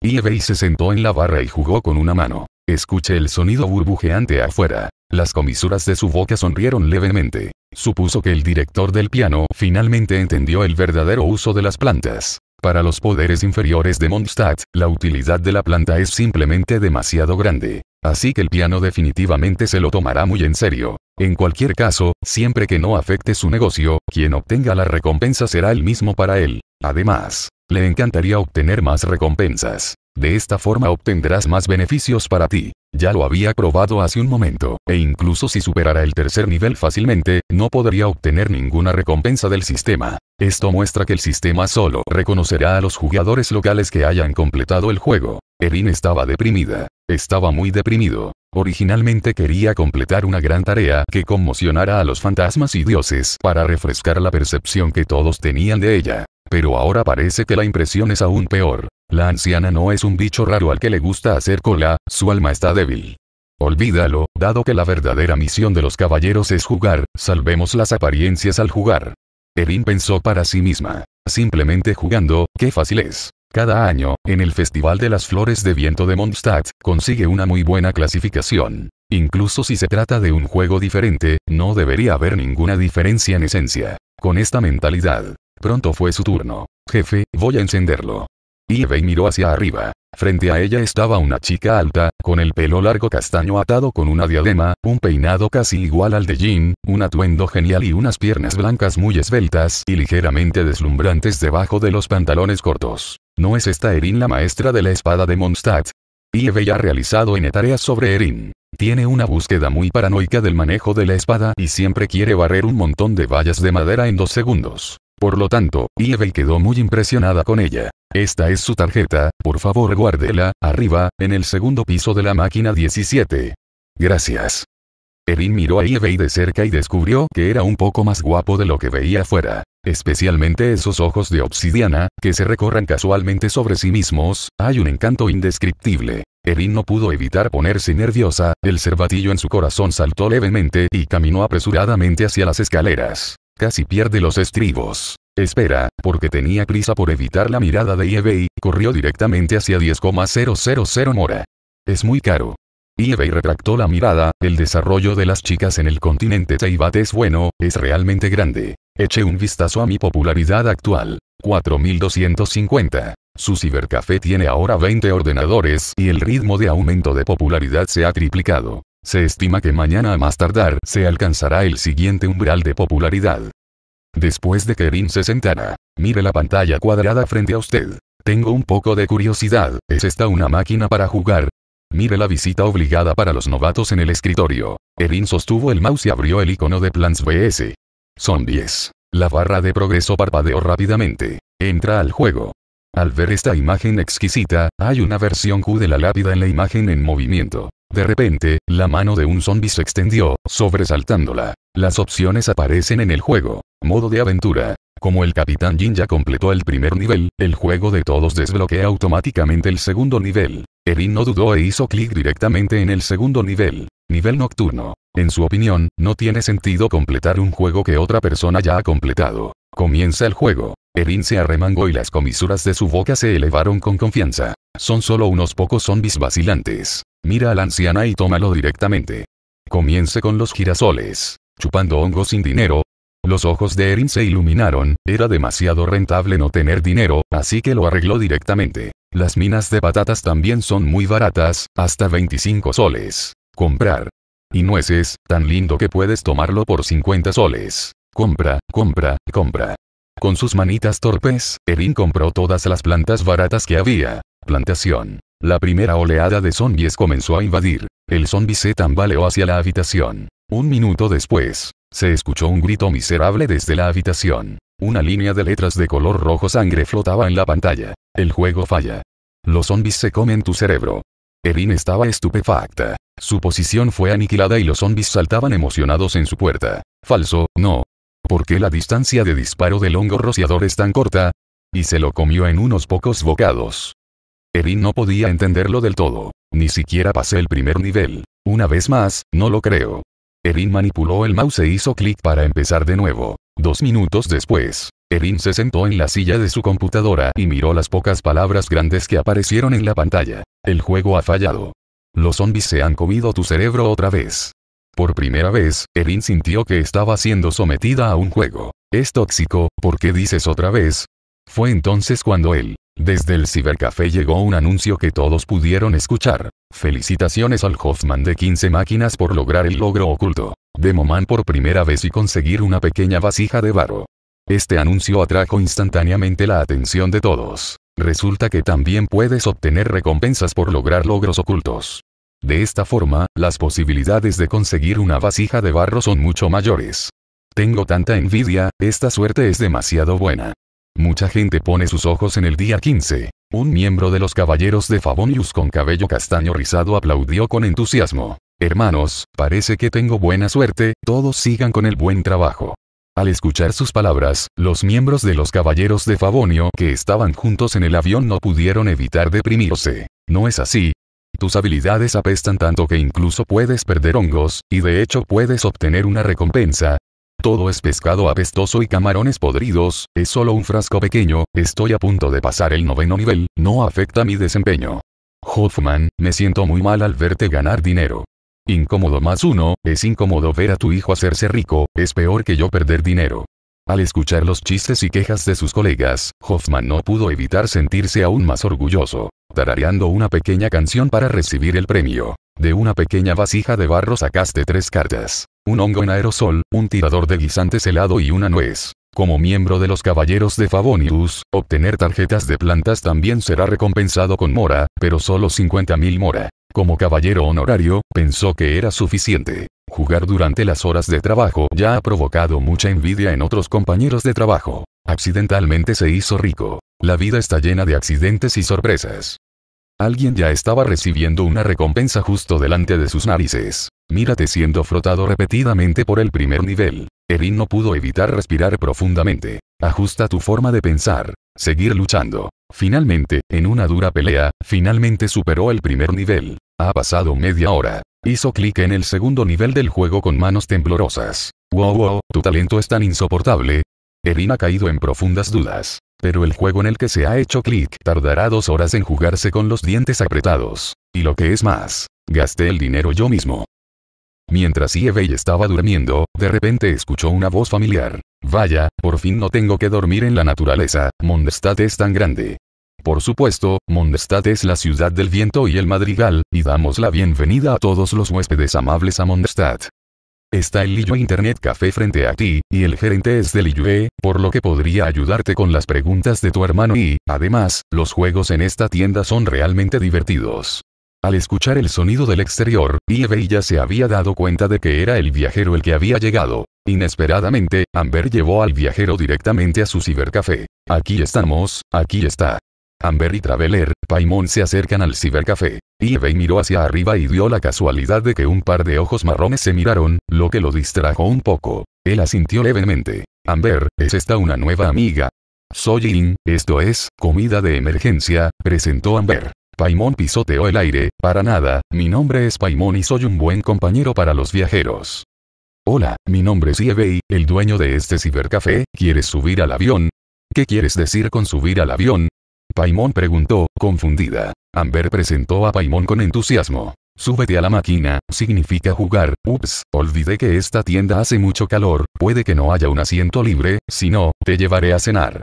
Y se sentó en la barra y jugó con una mano. Escuche el sonido burbujeante afuera. Las comisuras de su boca sonrieron levemente. Supuso que el director del piano finalmente entendió el verdadero uso de las plantas. Para los poderes inferiores de Mondstadt, la utilidad de la planta es simplemente demasiado grande. Así que el piano definitivamente se lo tomará muy en serio. En cualquier caso, siempre que no afecte su negocio, quien obtenga la recompensa será el mismo para él. Además, le encantaría obtener más recompensas. De esta forma obtendrás más beneficios para ti. Ya lo había probado hace un momento, e incluso si superara el tercer nivel fácilmente, no podría obtener ninguna recompensa del sistema. Esto muestra que el sistema solo reconocerá a los jugadores locales que hayan completado el juego. Erin estaba deprimida. Estaba muy deprimido. Originalmente quería completar una gran tarea que conmocionara a los fantasmas y dioses para refrescar la percepción que todos tenían de ella. Pero ahora parece que la impresión es aún peor. La anciana no es un bicho raro al que le gusta hacer cola, su alma está débil. Olvídalo, dado que la verdadera misión de los caballeros es jugar, salvemos las apariencias al jugar. Erin pensó para sí misma. Simplemente jugando, qué fácil es. Cada año, en el Festival de las Flores de Viento de Mondstadt, consigue una muy buena clasificación. Incluso si se trata de un juego diferente, no debería haber ninguna diferencia en esencia. Con esta mentalidad, Pronto fue su turno. Jefe, voy a encenderlo. Ivey miró hacia arriba. Frente a ella estaba una chica alta, con el pelo largo castaño atado con una diadema, un peinado casi igual al de Jean, un atuendo genial y unas piernas blancas muy esbeltas y ligeramente deslumbrantes debajo de los pantalones cortos. ¿No es esta Erin la maestra de la espada de Mondstadt? ya ha realizado N tareas sobre Erin. Tiene una búsqueda muy paranoica del manejo de la espada y siempre quiere barrer un montón de vallas de madera en dos segundos. Por lo tanto, eve quedó muy impresionada con ella. Esta es su tarjeta, por favor guárdela, arriba, en el segundo piso de la máquina 17. Gracias. Erin miró a Ivey de cerca y descubrió que era un poco más guapo de lo que veía afuera. Especialmente esos ojos de obsidiana, que se recorran casualmente sobre sí mismos, hay un encanto indescriptible. Erin no pudo evitar ponerse nerviosa, el cervatillo en su corazón saltó levemente y caminó apresuradamente hacia las escaleras. Casi pierde los estribos. Espera, porque tenía prisa por evitar la mirada de y corrió directamente hacia 10,000 mora. Es muy caro. eBay retractó la mirada, el desarrollo de las chicas en el continente Teibat es bueno, es realmente grande. Eche un vistazo a mi popularidad actual. 4250. Su cibercafé tiene ahora 20 ordenadores y el ritmo de aumento de popularidad se ha triplicado. Se estima que mañana a más tardar se alcanzará el siguiente umbral de popularidad. Después de que Erin se sentara, mire la pantalla cuadrada frente a usted. Tengo un poco de curiosidad, ¿es esta una máquina para jugar? Mire la visita obligada para los novatos en el escritorio. Erin sostuvo el mouse y abrió el icono de Plants BS. Son 10. La barra de progreso parpadeó rápidamente. Entra al juego. Al ver esta imagen exquisita, hay una versión Q de la lápida en la imagen en movimiento. De repente, la mano de un zombi se extendió, sobresaltándola. Las opciones aparecen en el juego. Modo de aventura. Como el Capitán Jin ya completó el primer nivel, el juego de todos desbloquea automáticamente el segundo nivel. Erin no dudó e hizo clic directamente en el segundo nivel. Nivel nocturno. En su opinión, no tiene sentido completar un juego que otra persona ya ha completado. Comienza el juego. Erin se arremangó y las comisuras de su boca se elevaron con confianza. Son solo unos pocos zombies vacilantes. Mira a la anciana y tómalo directamente. Comience con los girasoles. Chupando hongos sin dinero. Los ojos de Erin se iluminaron, era demasiado rentable no tener dinero, así que lo arregló directamente. Las minas de patatas también son muy baratas, hasta 25 soles. Comprar. Y nueces, tan lindo que puedes tomarlo por 50 soles. Compra, compra, compra. Con sus manitas torpes, Erin compró todas las plantas baratas que había. Plantación. La primera oleada de zombies comenzó a invadir. El zombie se tambaleó hacia la habitación. Un minuto después, se escuchó un grito miserable desde la habitación. Una línea de letras de color rojo sangre flotaba en la pantalla. El juego falla. Los zombies se comen tu cerebro. Erin estaba estupefacta. Su posición fue aniquilada y los zombies saltaban emocionados en su puerta. Falso, no. ¿Por qué la distancia de disparo del hongo rociador es tan corta? Y se lo comió en unos pocos bocados. Erin no podía entenderlo del todo. Ni siquiera pasé el primer nivel. Una vez más, no lo creo. Erin manipuló el mouse e hizo clic para empezar de nuevo. Dos minutos después, Erin se sentó en la silla de su computadora y miró las pocas palabras grandes que aparecieron en la pantalla. El juego ha fallado. Los zombies se han comido tu cerebro otra vez. Por primera vez, Erin sintió que estaba siendo sometida a un juego. Es tóxico, ¿por qué dices otra vez? Fue entonces cuando él desde el cibercafé llegó un anuncio que todos pudieron escuchar. Felicitaciones al Hoffman de 15 máquinas por lograr el logro oculto. De por primera vez y conseguir una pequeña vasija de barro. Este anuncio atrajo instantáneamente la atención de todos. Resulta que también puedes obtener recompensas por lograr logros ocultos. De esta forma, las posibilidades de conseguir una vasija de barro son mucho mayores. Tengo tanta envidia, esta suerte es demasiado buena. Mucha gente pone sus ojos en el día 15. Un miembro de los caballeros de Favonius con cabello castaño rizado aplaudió con entusiasmo. Hermanos, parece que tengo buena suerte, todos sigan con el buen trabajo. Al escuchar sus palabras, los miembros de los caballeros de Favonio que estaban juntos en el avión no pudieron evitar deprimirse. ¿No es así? Tus habilidades apestan tanto que incluso puedes perder hongos, y de hecho puedes obtener una recompensa, todo es pescado apestoso y camarones podridos, es solo un frasco pequeño, estoy a punto de pasar el noveno nivel, no afecta mi desempeño. Hoffman, me siento muy mal al verte ganar dinero. Incómodo más uno, es incómodo ver a tu hijo hacerse rico, es peor que yo perder dinero. Al escuchar los chistes y quejas de sus colegas, Hoffman no pudo evitar sentirse aún más orgulloso, tarareando una pequeña canción para recibir el premio. De una pequeña vasija de barro sacaste tres cartas un hongo en aerosol, un tirador de guisantes helado y una nuez. Como miembro de los Caballeros de Favonius, obtener tarjetas de plantas también será recompensado con mora, pero solo 50.000 mora. Como caballero honorario, pensó que era suficiente. Jugar durante las horas de trabajo ya ha provocado mucha envidia en otros compañeros de trabajo. Accidentalmente se hizo rico. La vida está llena de accidentes y sorpresas. Alguien ya estaba recibiendo una recompensa justo delante de sus narices. Mírate siendo frotado repetidamente por el primer nivel. Erin no pudo evitar respirar profundamente. Ajusta tu forma de pensar. Seguir luchando. Finalmente, en una dura pelea, finalmente superó el primer nivel. Ha pasado media hora. Hizo clic en el segundo nivel del juego con manos temblorosas. Wow wow, tu talento es tan insoportable. Erin ha caído en profundas dudas pero el juego en el que se ha hecho clic tardará dos horas en jugarse con los dientes apretados. Y lo que es más, gasté el dinero yo mismo. Mientras Evey estaba durmiendo, de repente escuchó una voz familiar. Vaya, por fin no tengo que dormir en la naturaleza, Mondestad es tan grande. Por supuesto, Mondstadt es la ciudad del viento y el madrigal, y damos la bienvenida a todos los huéspedes amables a Mondestad. Está el lillo Internet Café frente a ti, y el gerente es del Liyue, por lo que podría ayudarte con las preguntas de tu hermano y, además, los juegos en esta tienda son realmente divertidos. Al escuchar el sonido del exterior, Eve ya se había dado cuenta de que era el viajero el que había llegado. Inesperadamente, Amber llevó al viajero directamente a su cibercafé. Aquí estamos, aquí está. Amber y Traveler, Paimon se acercan al cibercafé. eBay miró hacia arriba y dio la casualidad de que un par de ojos marrones se miraron, lo que lo distrajo un poco. Él asintió levemente. Amber, ¿es esta una nueva amiga? Soy In, esto es, comida de emergencia, presentó Amber. Paimon pisoteó el aire, para nada, mi nombre es Paimon y soy un buen compañero para los viajeros. Hola, mi nombre es eBay, el dueño de este cibercafé, ¿quieres subir al avión? ¿Qué quieres decir con subir al avión? Paimon preguntó, confundida. Amber presentó a Paimon con entusiasmo. Súbete a la máquina, significa jugar, ups, olvidé que esta tienda hace mucho calor, puede que no haya un asiento libre, si no, te llevaré a cenar.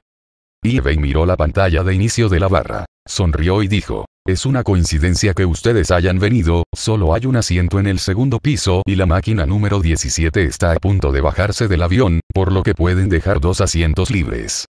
Ivey miró la pantalla de inicio de la barra. Sonrió y dijo, es una coincidencia que ustedes hayan venido, solo hay un asiento en el segundo piso y la máquina número 17 está a punto de bajarse del avión, por lo que pueden dejar dos asientos libres.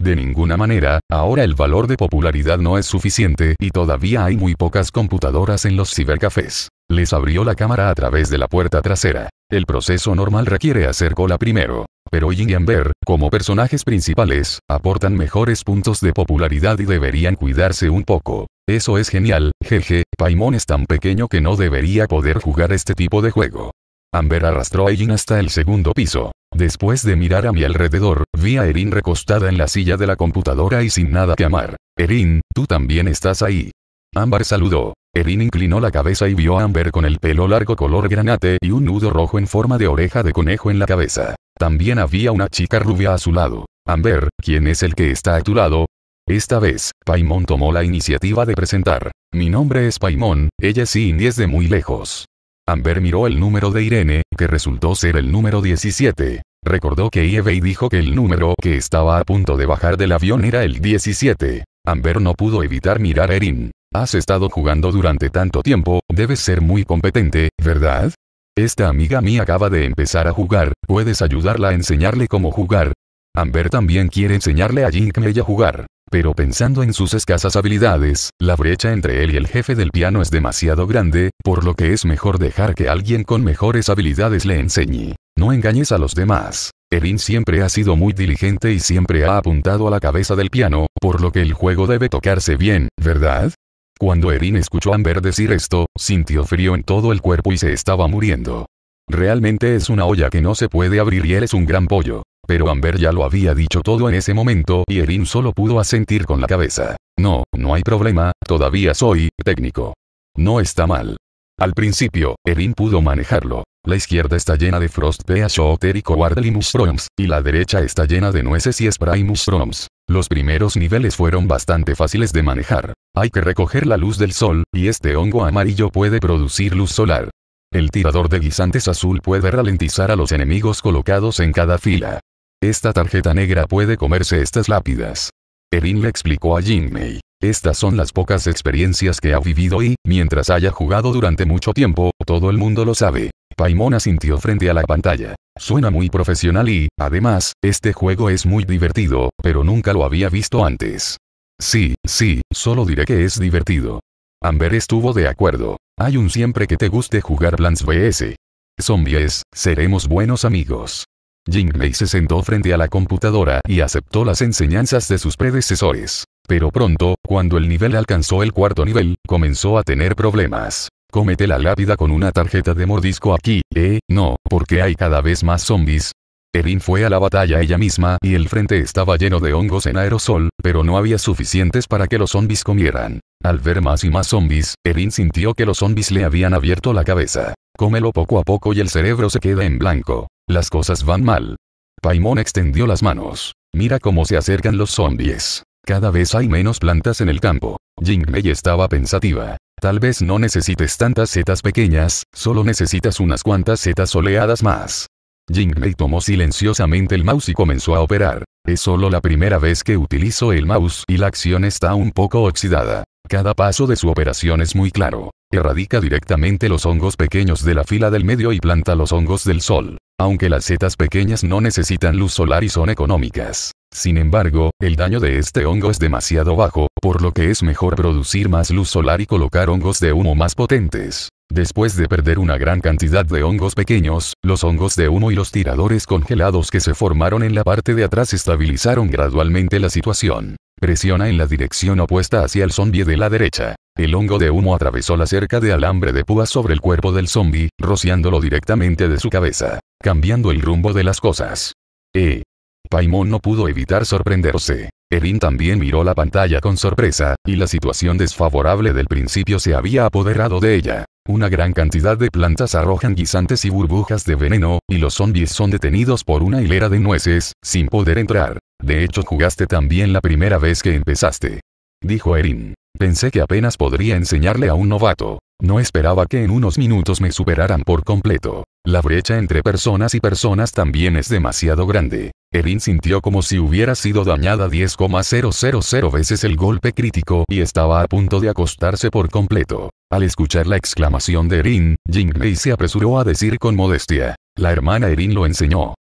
De ninguna manera, ahora el valor de popularidad no es suficiente y todavía hay muy pocas computadoras en los cibercafés. Les abrió la cámara a través de la puerta trasera. El proceso normal requiere hacer cola primero. Pero Ying y Amber, como personajes principales, aportan mejores puntos de popularidad y deberían cuidarse un poco. Eso es genial, jeje, Paimon es tan pequeño que no debería poder jugar este tipo de juego. Amber arrastró a Jin hasta el segundo piso. Después de mirar a mi alrededor, vi a Erin recostada en la silla de la computadora y sin nada que amar. Erin, tú también estás ahí. Amber saludó. Erin inclinó la cabeza y vio a Amber con el pelo largo color granate y un nudo rojo en forma de oreja de conejo en la cabeza. También había una chica rubia a su lado. Amber, ¿quién es el que está a tu lado? Esta vez, Paimon tomó la iniciativa de presentar. Mi nombre es Paimon, ella sí Indies de muy lejos. Amber miró el número de Irene, que resultó ser el número 17. Recordó que Evey dijo que el número que estaba a punto de bajar del avión era el 17. Amber no pudo evitar mirar a Erin. Has estado jugando durante tanto tiempo, debes ser muy competente, ¿verdad? Esta amiga mía acaba de empezar a jugar, ¿puedes ayudarla a enseñarle cómo jugar? Amber también quiere enseñarle a Jinkmei a jugar pero pensando en sus escasas habilidades, la brecha entre él y el jefe del piano es demasiado grande, por lo que es mejor dejar que alguien con mejores habilidades le enseñe. No engañes a los demás. Erin siempre ha sido muy diligente y siempre ha apuntado a la cabeza del piano, por lo que el juego debe tocarse bien, ¿verdad? Cuando Erin escuchó a Amber decir esto, sintió frío en todo el cuerpo y se estaba muriendo. Realmente es una olla que no se puede abrir y él es un gran pollo pero Amber ya lo había dicho todo en ese momento y Erin solo pudo asentir con la cabeza. No, no hay problema, todavía soy técnico. No está mal. Al principio, Erin pudo manejarlo. La izquierda está llena de Frost Otérico y Mushrooms, y la derecha está llena de nueces y Spray Mushrooms. Los primeros niveles fueron bastante fáciles de manejar. Hay que recoger la luz del sol, y este hongo amarillo puede producir luz solar. El tirador de guisantes azul puede ralentizar a los enemigos colocados en cada fila. Esta tarjeta negra puede comerse estas lápidas. Erin le explicó a Jinmei. Estas son las pocas experiencias que ha vivido y, mientras haya jugado durante mucho tiempo, todo el mundo lo sabe. Paimona sintió frente a la pantalla. Suena muy profesional y, además, este juego es muy divertido, pero nunca lo había visto antes. Sí, sí, solo diré que es divertido. Amber estuvo de acuerdo. Hay un siempre que te guste jugar Plants vs. Zombies, seremos buenos amigos. Jingley se sentó frente a la computadora y aceptó las enseñanzas de sus predecesores. Pero pronto, cuando el nivel alcanzó el cuarto nivel, comenzó a tener problemas. Comete la lápida con una tarjeta de mordisco aquí, eh, no, porque hay cada vez más zombies. Erin fue a la batalla ella misma y el frente estaba lleno de hongos en aerosol, pero no había suficientes para que los zombies comieran. Al ver más y más zombies, Erin sintió que los zombies le habían abierto la cabeza. Cómelo poco a poco y el cerebro se queda en blanco. Las cosas van mal. Paimon extendió las manos. Mira cómo se acercan los zombies. Cada vez hay menos plantas en el campo. Jingmei estaba pensativa. Tal vez no necesites tantas setas pequeñas, solo necesitas unas cuantas setas soleadas más. Jingmei tomó silenciosamente el mouse y comenzó a operar. Es solo la primera vez que utilizo el mouse y la acción está un poco oxidada. Cada paso de su operación es muy claro. Erradica directamente los hongos pequeños de la fila del medio y planta los hongos del sol aunque las setas pequeñas no necesitan luz solar y son económicas. Sin embargo, el daño de este hongo es demasiado bajo, por lo que es mejor producir más luz solar y colocar hongos de humo más potentes. Después de perder una gran cantidad de hongos pequeños, los hongos de humo y los tiradores congelados que se formaron en la parte de atrás estabilizaron gradualmente la situación. Presiona en la dirección opuesta hacia el zombie de la derecha. El hongo de humo atravesó la cerca de alambre de púa sobre el cuerpo del zombie, rociándolo directamente de su cabeza, cambiando el rumbo de las cosas. E. Paimon no pudo evitar sorprenderse. Erin también miró la pantalla con sorpresa, y la situación desfavorable del principio se había apoderado de ella. Una gran cantidad de plantas arrojan guisantes y burbujas de veneno, y los zombies son detenidos por una hilera de nueces, sin poder entrar. De hecho jugaste también la primera vez que empezaste. Dijo Erin. Pensé que apenas podría enseñarle a un novato. No esperaba que en unos minutos me superaran por completo. La brecha entre personas y personas también es demasiado grande. Erin sintió como si hubiera sido dañada 10,000 veces el golpe crítico y estaba a punto de acostarse por completo. Al escuchar la exclamación de Erin, Jinglei se apresuró a decir con modestia. La hermana Erin lo enseñó.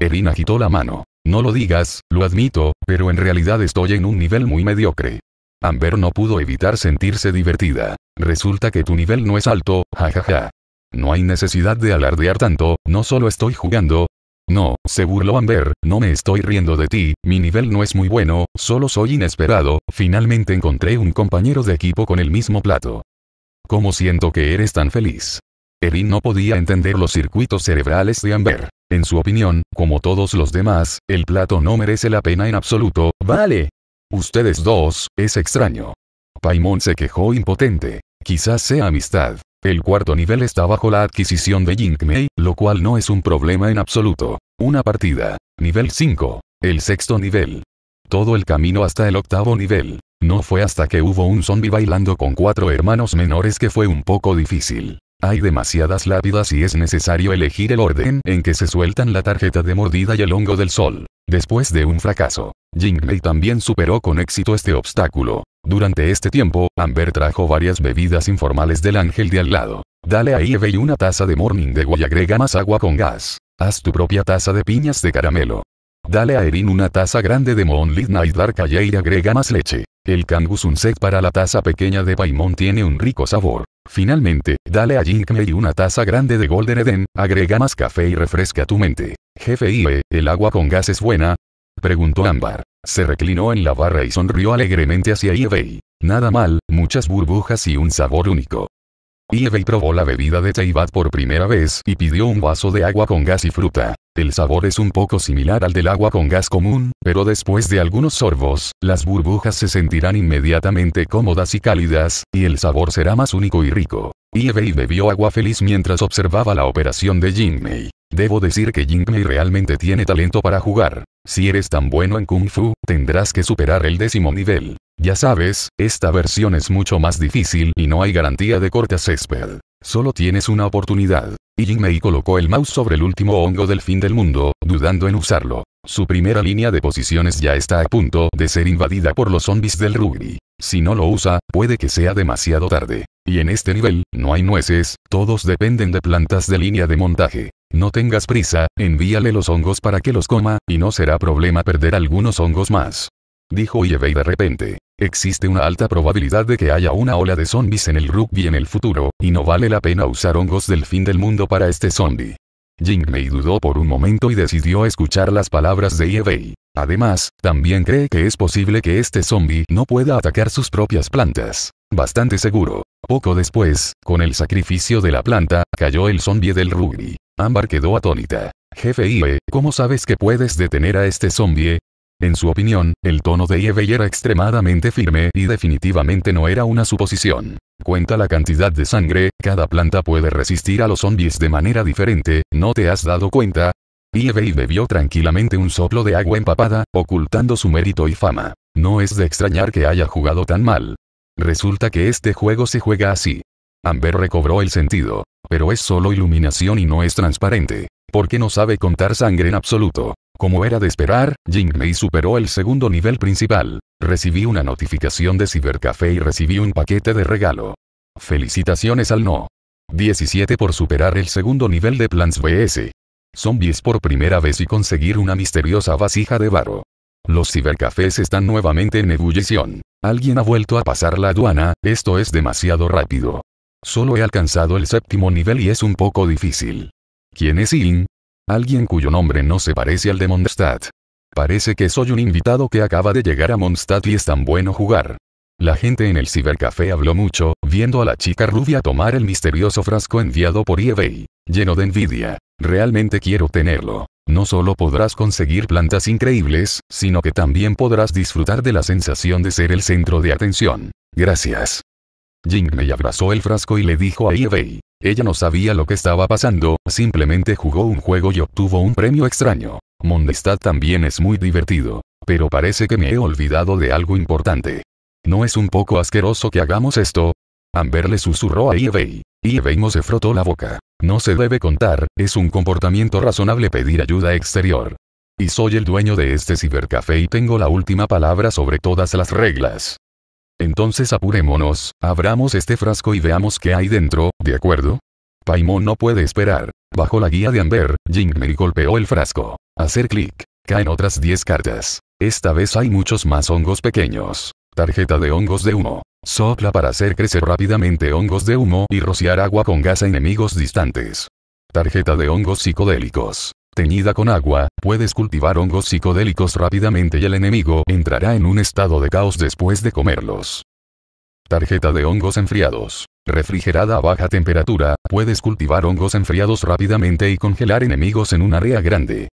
Erin agitó la mano. No lo digas, lo admito, pero en realidad estoy en un nivel muy mediocre. Amber no pudo evitar sentirse divertida. Resulta que tu nivel no es alto, jajaja. No hay necesidad de alardear tanto, no solo estoy jugando. No, se burló Amber, no me estoy riendo de ti, mi nivel no es muy bueno, solo soy inesperado, finalmente encontré un compañero de equipo con el mismo plato. ¿Cómo siento que eres tan feliz? Erin no podía entender los circuitos cerebrales de Amber. En su opinión, como todos los demás, el plato no merece la pena en absoluto, vale. Ustedes dos, es extraño. Paimon se quejó impotente. Quizás sea amistad. El cuarto nivel está bajo la adquisición de Jinkmei, lo cual no es un problema en absoluto. Una partida. Nivel 5. El sexto nivel. Todo el camino hasta el octavo nivel. No fue hasta que hubo un zombie bailando con cuatro hermanos menores que fue un poco difícil. Hay demasiadas lápidas y es necesario elegir el orden en que se sueltan la tarjeta de mordida y el hongo del sol. Después de un fracaso, Jingmei también superó con éxito este obstáculo. Durante este tiempo, Amber trajo varias bebidas informales del ángel de al lado. Dale a Eve una taza de morning de y agrega más agua con gas. Haz tu propia taza de piñas de caramelo. Dale a Erin una taza grande de Moonlit Night Dark Ale y agrega más leche. El un set para la taza pequeña de Paimon tiene un rico sabor. Finalmente, dale a Jinkmei una taza grande de Golden Eden, agrega más café y refresca tu mente. Jefe Eve, ¿el agua con gas es buena? Preguntó Amber. Se reclinó en la barra y sonrió alegremente hacia eBay. Nada mal, muchas burbujas y un sabor único. eBay probó la bebida de Teibat por primera vez y pidió un vaso de agua con gas y fruta. El sabor es un poco similar al del agua con gas común, pero después de algunos sorbos, las burbujas se sentirán inmediatamente cómodas y cálidas, y el sabor será más único y rico. eBay bebió agua feliz mientras observaba la operación de Jinmei. Debo decir que Jinmei realmente tiene talento para jugar. Si eres tan bueno en Kung Fu, tendrás que superar el décimo nivel. Ya sabes, esta versión es mucho más difícil y no hay garantía de corta césped. Solo tienes una oportunidad. Y Jinmei colocó el mouse sobre el último hongo del fin del mundo, dudando en usarlo. Su primera línea de posiciones ya está a punto de ser invadida por los zombies del rugby. Si no lo usa, puede que sea demasiado tarde. Y en este nivel, no hay nueces, todos dependen de plantas de línea de montaje. No tengas prisa, envíale los hongos para que los coma, y no será problema perder algunos hongos más. Dijo Yevey de repente. Existe una alta probabilidad de que haya una ola de zombies en el rugby en el futuro, y no vale la pena usar hongos del fin del mundo para este zombie. Jingmei dudó por un momento y decidió escuchar las palabras de eBay. Además, también cree que es posible que este zombie no pueda atacar sus propias plantas. Bastante seguro. Poco después, con el sacrificio de la planta, cayó el zombie del rugby Ámbar quedó atónita. Jefe Ibe, ¿cómo sabes que puedes detener a este zombie? En su opinión, el tono de Eve era extremadamente firme y definitivamente no era una suposición. Cuenta la cantidad de sangre, cada planta puede resistir a los zombies de manera diferente, ¿no te has dado cuenta? Yevey bebió tranquilamente un soplo de agua empapada, ocultando su mérito y fama. No es de extrañar que haya jugado tan mal. Resulta que este juego se juega así. Amber recobró el sentido. Pero es solo iluminación y no es transparente. Porque no sabe contar sangre en absoluto. Como era de esperar, Mei superó el segundo nivel principal. Recibí una notificación de Cibercafé y recibí un paquete de regalo. Felicitaciones al no. 17 por superar el segundo nivel de Plants BS. Zombies por primera vez y conseguir una misteriosa vasija de barro. Los cibercafés están nuevamente en ebullición. Alguien ha vuelto a pasar la aduana, esto es demasiado rápido. Solo he alcanzado el séptimo nivel y es un poco difícil. ¿Quién es In? Alguien cuyo nombre no se parece al de Mondstadt. Parece que soy un invitado que acaba de llegar a Mondstadt y es tan bueno jugar. La gente en el cibercafé habló mucho, viendo a la chica rubia tomar el misterioso frasco enviado por eBay. Lleno de envidia. Realmente quiero tenerlo. No solo podrás conseguir plantas increíbles, sino que también podrás disfrutar de la sensación de ser el centro de atención. Gracias. Jing abrazó el frasco y le dijo a eBay, ella no sabía lo que estaba pasando, simplemente jugó un juego y obtuvo un premio extraño. Mondestad también es muy divertido. Pero parece que me he olvidado de algo importante. ¿No es un poco asqueroso que hagamos esto? Amber le susurró a eBay. eBay no se frotó la boca. No se debe contar, es un comportamiento razonable pedir ayuda exterior. Y soy el dueño de este cibercafé y tengo la última palabra sobre todas las reglas. Entonces apurémonos, abramos este frasco y veamos qué hay dentro, ¿de acuerdo? Paimon no puede esperar. Bajo la guía de Amber, Jingle golpeó el frasco. Hacer clic. Caen otras 10 cartas. Esta vez hay muchos más hongos pequeños. Tarjeta de hongos de humo. Sopla para hacer crecer rápidamente hongos de humo y rociar agua con gas a enemigos distantes. Tarjeta de hongos psicodélicos teñida con agua, puedes cultivar hongos psicodélicos rápidamente y el enemigo entrará en un estado de caos después de comerlos. Tarjeta de hongos enfriados. Refrigerada a baja temperatura, puedes cultivar hongos enfriados rápidamente y congelar enemigos en un área grande.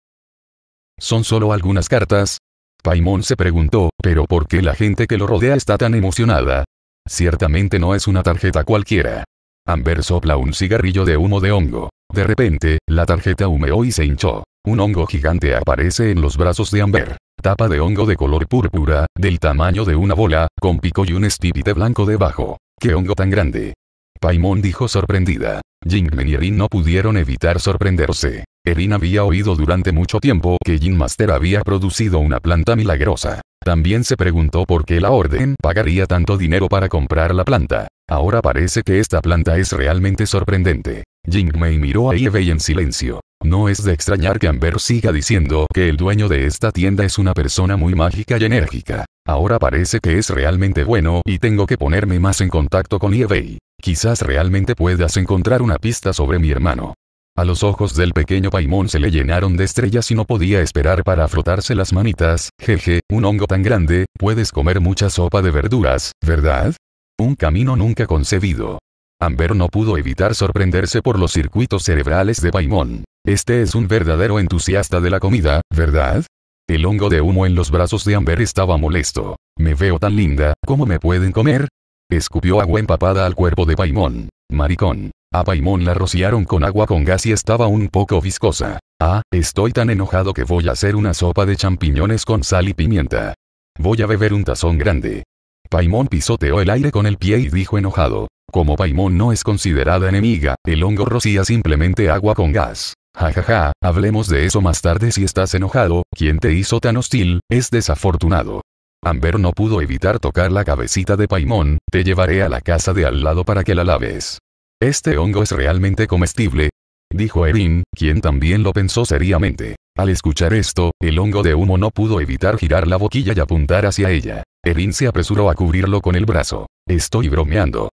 Son solo algunas cartas. Paimon se preguntó, pero ¿por qué la gente que lo rodea está tan emocionada? Ciertamente no es una tarjeta cualquiera. Amber sopla un cigarrillo de humo de hongo. De repente, la tarjeta humeó y se hinchó. Un hongo gigante aparece en los brazos de Amber. Tapa de hongo de color púrpura, del tamaño de una bola, con pico y un estípite blanco debajo. ¡Qué hongo tan grande! Paimon dijo sorprendida. Jingmen y Erin no pudieron evitar sorprenderse. Erin había oído durante mucho tiempo que Jin Master había producido una planta milagrosa. También se preguntó por qué la orden pagaría tanto dinero para comprar la planta. Ahora parece que esta planta es realmente sorprendente. Jingmei miró a Yevey en silencio. No es de extrañar que Amber siga diciendo que el dueño de esta tienda es una persona muy mágica y enérgica. Ahora parece que es realmente bueno y tengo que ponerme más en contacto con EBay. Quizás realmente puedas encontrar una pista sobre mi hermano. A los ojos del pequeño paimón se le llenaron de estrellas y no podía esperar para frotarse las manitas. Jeje, un hongo tan grande, puedes comer mucha sopa de verduras, ¿verdad? Un camino nunca concebido. Amber no pudo evitar sorprenderse por los circuitos cerebrales de Paimon. Este es un verdadero entusiasta de la comida, ¿verdad? El hongo de humo en los brazos de Amber estaba molesto. Me veo tan linda, ¿cómo me pueden comer? Escupió agua empapada al cuerpo de Paimon. Maricón. A Paimon la rociaron con agua con gas y estaba un poco viscosa. Ah, estoy tan enojado que voy a hacer una sopa de champiñones con sal y pimienta. Voy a beber un tazón grande. Paimon pisoteó el aire con el pie y dijo enojado. Como Paimon no es considerada enemiga, el hongo rocía simplemente agua con gas. Jajaja, hablemos de eso más tarde si estás enojado, quien te hizo tan hostil, es desafortunado. Amber no pudo evitar tocar la cabecita de Paimon, te llevaré a la casa de al lado para que la laves. Este hongo es realmente comestible, dijo Erin, quien también lo pensó seriamente. Al escuchar esto, el hongo de humo no pudo evitar girar la boquilla y apuntar hacia ella. Erin se apresuró a cubrirlo con el brazo. Estoy bromeando.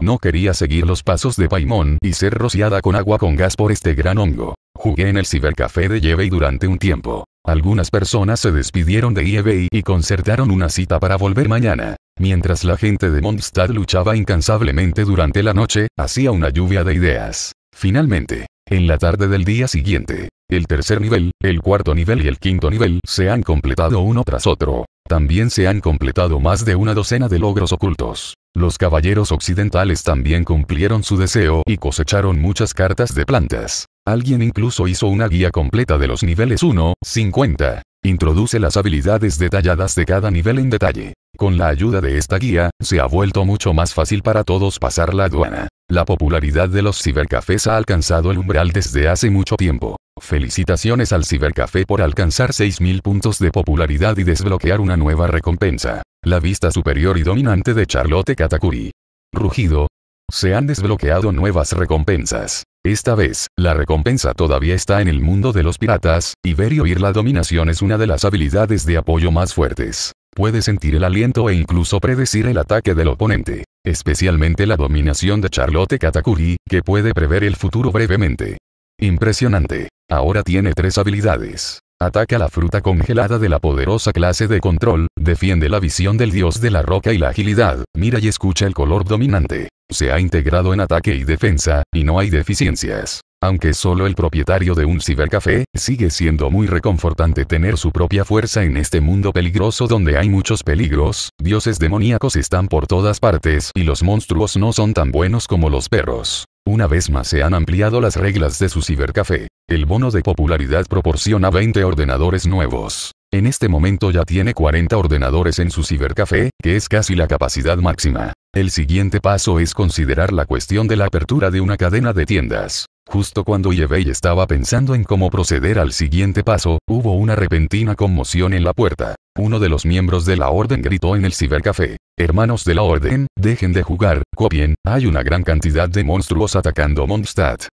No quería seguir los pasos de Paimon y ser rociada con agua con gas por este gran hongo. Jugué en el cibercafé de Yevey durante un tiempo. Algunas personas se despidieron de Yevey y concertaron una cita para volver mañana. Mientras la gente de Mondstadt luchaba incansablemente durante la noche, hacía una lluvia de ideas. Finalmente, en la tarde del día siguiente, el tercer nivel, el cuarto nivel y el quinto nivel se han completado uno tras otro. También se han completado más de una docena de logros ocultos. Los caballeros occidentales también cumplieron su deseo y cosecharon muchas cartas de plantas. Alguien incluso hizo una guía completa de los niveles 1, 50, Introduce las habilidades detalladas de cada nivel en detalle. Con la ayuda de esta guía, se ha vuelto mucho más fácil para todos pasar la aduana. La popularidad de los cibercafés ha alcanzado el umbral desde hace mucho tiempo. Felicitaciones al cibercafé por alcanzar 6.000 puntos de popularidad y desbloquear una nueva recompensa. La vista superior y dominante de Charlotte Katakuri. Rugido. Se han desbloqueado nuevas recompensas. Esta vez, la recompensa todavía está en el mundo de los piratas, y ver y oír la dominación es una de las habilidades de apoyo más fuertes. Puede sentir el aliento e incluso predecir el ataque del oponente, especialmente la dominación de Charlotte Katakuri, que puede prever el futuro brevemente. Impresionante. Ahora tiene tres habilidades ataca la fruta congelada de la poderosa clase de control, defiende la visión del dios de la roca y la agilidad, mira y escucha el color dominante. Se ha integrado en ataque y defensa, y no hay deficiencias. Aunque solo el propietario de un cibercafé, sigue siendo muy reconfortante tener su propia fuerza en este mundo peligroso donde hay muchos peligros, dioses demoníacos están por todas partes y los monstruos no son tan buenos como los perros. Una vez más se han ampliado las reglas de su cibercafé. El bono de popularidad proporciona 20 ordenadores nuevos. En este momento ya tiene 40 ordenadores en su cibercafé, que es casi la capacidad máxima. El siguiente paso es considerar la cuestión de la apertura de una cadena de tiendas. Justo cuando eBay estaba pensando en cómo proceder al siguiente paso, hubo una repentina conmoción en la puerta. Uno de los miembros de la orden gritó en el cibercafé. Hermanos de la Orden, dejen de jugar, copien, hay una gran cantidad de monstruos atacando Mondstadt.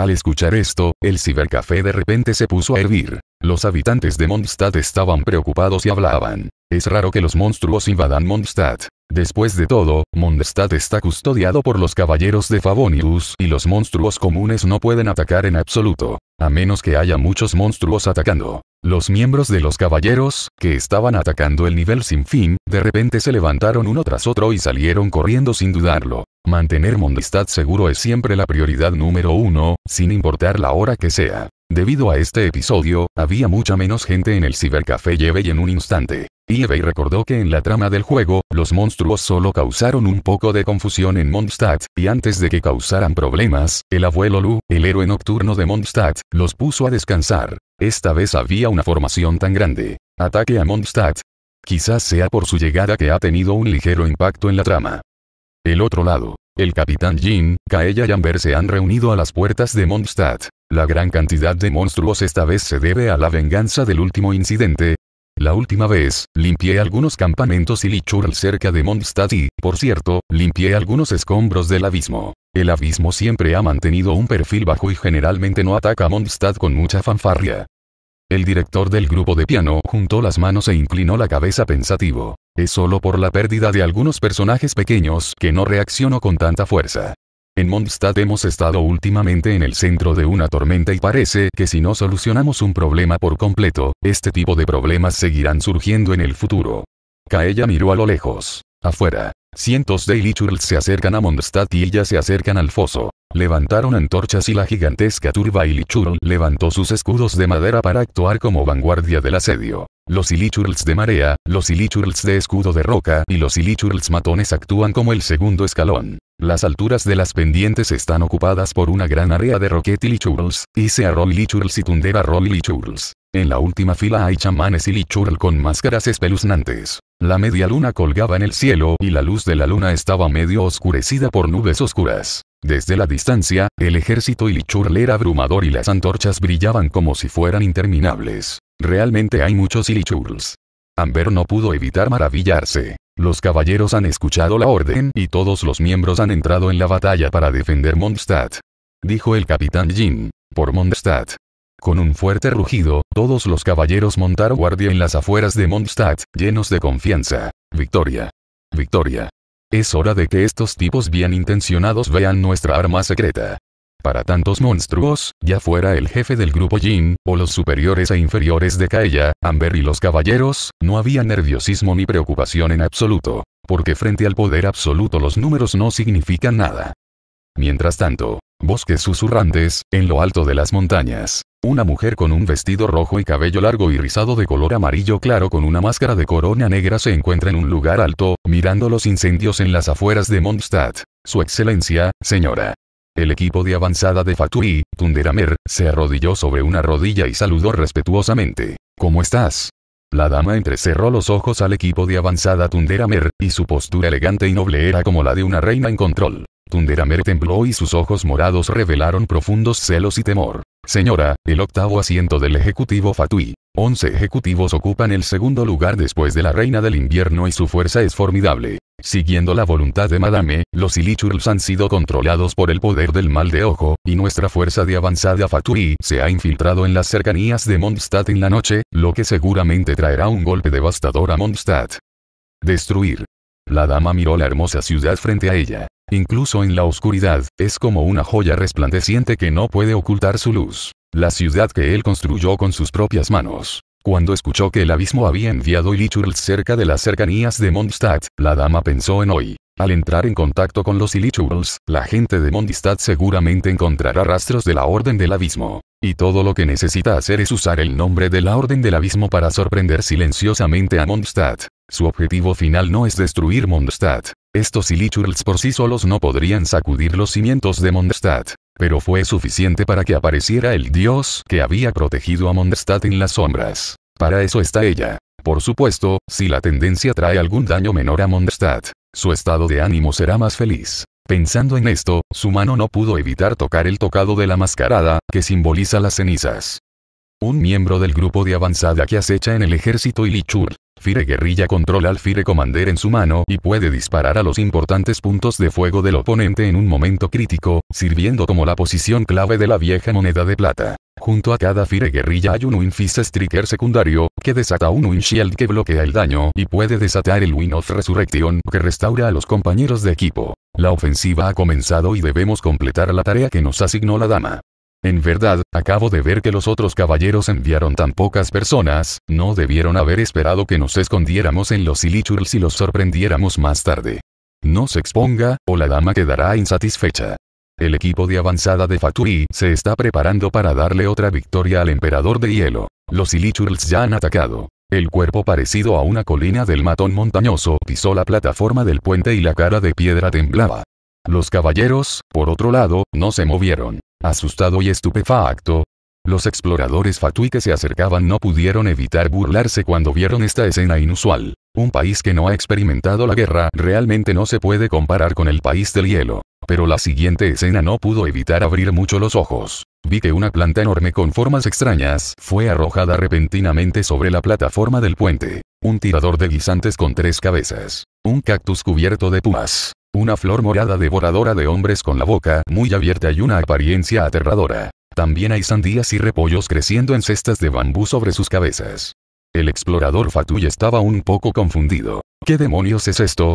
Al escuchar esto, el cibercafé de repente se puso a hervir. Los habitantes de Mondstadt estaban preocupados y hablaban. Es raro que los monstruos invadan Mondstadt. Después de todo, Mondstadt está custodiado por los caballeros de Favonius y los monstruos comunes no pueden atacar en absoluto, a menos que haya muchos monstruos atacando. Los miembros de los caballeros, que estaban atacando el nivel sin fin, de repente se levantaron uno tras otro y salieron corriendo sin dudarlo. Mantener Mondestad seguro es siempre la prioridad número uno, sin importar la hora que sea. Debido a este episodio, había mucha menos gente en el cibercafé Lleve y en un instante, y recordó que en la trama del juego, los monstruos solo causaron un poco de confusión en Mondstadt, y antes de que causaran problemas, el abuelo Lu, el héroe nocturno de Mondstadt, los puso a descansar. Esta vez había una formación tan grande. Ataque a Mondstadt. Quizás sea por su llegada que ha tenido un ligero impacto en la trama. El otro lado. El capitán Jin, Kaella y Amber se han reunido a las puertas de Mondstadt. La gran cantidad de monstruos esta vez se debe a la venganza del último incidente, la última vez, limpié algunos campamentos y Lichurl cerca de Mondstadt y, por cierto, limpié algunos escombros del abismo. El abismo siempre ha mantenido un perfil bajo y generalmente no ataca a Mondstadt con mucha fanfarria. El director del grupo de piano juntó las manos e inclinó la cabeza pensativo. Es solo por la pérdida de algunos personajes pequeños que no reaccionó con tanta fuerza. En Mondstadt hemos estado últimamente en el centro de una tormenta y parece que si no solucionamos un problema por completo, este tipo de problemas seguirán surgiendo en el futuro. Kaella miró a lo lejos. Afuera. Cientos de Ilichurls se acercan a Mondstadt y ellas se acercan al foso. Levantaron antorchas y la gigantesca turba Ilichurl levantó sus escudos de madera para actuar como vanguardia del asedio. Los Ilichurls de marea, los Ilichurls de escudo de roca y los Ilichurls matones actúan como el segundo escalón. Las alturas de las pendientes están ocupadas por una gran área de Rocket Lichurls, se Roll Lichurls y tundera Roll Lichurls. En la última fila hay chamanes y Lichurl con máscaras espeluznantes. La media luna colgaba en el cielo y la luz de la luna estaba medio oscurecida por nubes oscuras. Desde la distancia, el ejército y era abrumador y las antorchas brillaban como si fueran interminables. Realmente hay muchos Ilichurls. Amber no pudo evitar maravillarse. Los caballeros han escuchado la orden y todos los miembros han entrado en la batalla para defender Mondstadt. Dijo el capitán Jin. Por Mondstadt. Con un fuerte rugido, todos los caballeros montaron guardia en las afueras de Mondstadt, llenos de confianza. Victoria. Victoria. Es hora de que estos tipos bien intencionados vean nuestra arma secreta. Para tantos monstruos, ya fuera el jefe del grupo Jin, o los superiores e inferiores de Kaeya, Amber y los caballeros, no había nerviosismo ni preocupación en absoluto. Porque frente al poder absoluto los números no significan nada. Mientras tanto, bosques susurrantes, en lo alto de las montañas. Una mujer con un vestido rojo y cabello largo y rizado de color amarillo claro con una máscara de corona negra se encuentra en un lugar alto, mirando los incendios en las afueras de Mondstadt. Su excelencia, señora. El equipo de avanzada de Fatui, Tunderamer, se arrodilló sobre una rodilla y saludó respetuosamente. ¿Cómo estás? La dama entrecerró los ojos al equipo de avanzada Tunderamer, y su postura elegante y noble era como la de una reina en control. Tunderamer tembló y sus ojos morados revelaron profundos celos y temor. Señora, el octavo asiento del Ejecutivo Fatui. Once ejecutivos ocupan el segundo lugar después de la Reina del Invierno y su fuerza es formidable. Siguiendo la voluntad de Madame, los Ilichurls han sido controlados por el poder del mal de ojo, y nuestra fuerza de avanzada Faturi se ha infiltrado en las cercanías de Mondstadt en la noche, lo que seguramente traerá un golpe devastador a Mondstadt. Destruir. La dama miró la hermosa ciudad frente a ella. Incluso en la oscuridad, es como una joya resplandeciente que no puede ocultar su luz. La ciudad que él construyó con sus propias manos. Cuando escuchó que el abismo había enviado Ilichurls cerca de las cercanías de Mondstadt, la dama pensó en hoy. Al entrar en contacto con los Ilichurls, la gente de Mondstadt seguramente encontrará rastros de la Orden del Abismo. Y todo lo que necesita hacer es usar el nombre de la Orden del Abismo para sorprender silenciosamente a Mondstadt. Su objetivo final no es destruir Mondstadt. Estos Ilichurls por sí solos no podrían sacudir los cimientos de Mondstadt pero fue suficiente para que apareciera el dios que había protegido a Mondstadt en las sombras. Para eso está ella. Por supuesto, si la tendencia trae algún daño menor a Mondstadt, su estado de ánimo será más feliz. Pensando en esto, su mano no pudo evitar tocar el tocado de la mascarada, que simboliza las cenizas un miembro del grupo de avanzada que acecha en el ejército Ilichur. Fire Guerrilla controla al Fire Commander en su mano y puede disparar a los importantes puntos de fuego del oponente en un momento crítico, sirviendo como la posición clave de la vieja moneda de plata. Junto a cada Fire Guerrilla hay un Fist Striker secundario, que desata un Win que bloquea el daño y puede desatar el Win of Resurrection que restaura a los compañeros de equipo. La ofensiva ha comenzado y debemos completar la tarea que nos asignó la dama. En verdad, acabo de ver que los otros caballeros enviaron tan pocas personas, no debieron haber esperado que nos escondiéramos en los Silichurls y los sorprendiéramos más tarde. No se exponga, o la dama quedará insatisfecha. El equipo de avanzada de Fatui se está preparando para darle otra victoria al emperador de hielo. Los Silichurls ya han atacado. El cuerpo parecido a una colina del matón montañoso pisó la plataforma del puente y la cara de piedra temblaba. Los caballeros, por otro lado, no se movieron. Asustado y estupefacto, los exploradores Fatui que se acercaban no pudieron evitar burlarse cuando vieron esta escena inusual. Un país que no ha experimentado la guerra realmente no se puede comparar con el país del hielo. Pero la siguiente escena no pudo evitar abrir mucho los ojos. Vi que una planta enorme con formas extrañas fue arrojada repentinamente sobre la plataforma del puente. Un tirador de guisantes con tres cabezas. Un cactus cubierto de pumas. Una flor morada devoradora de hombres con la boca muy abierta y una apariencia aterradora. También hay sandías y repollos creciendo en cestas de bambú sobre sus cabezas. El explorador Fatui estaba un poco confundido. ¿Qué demonios es esto?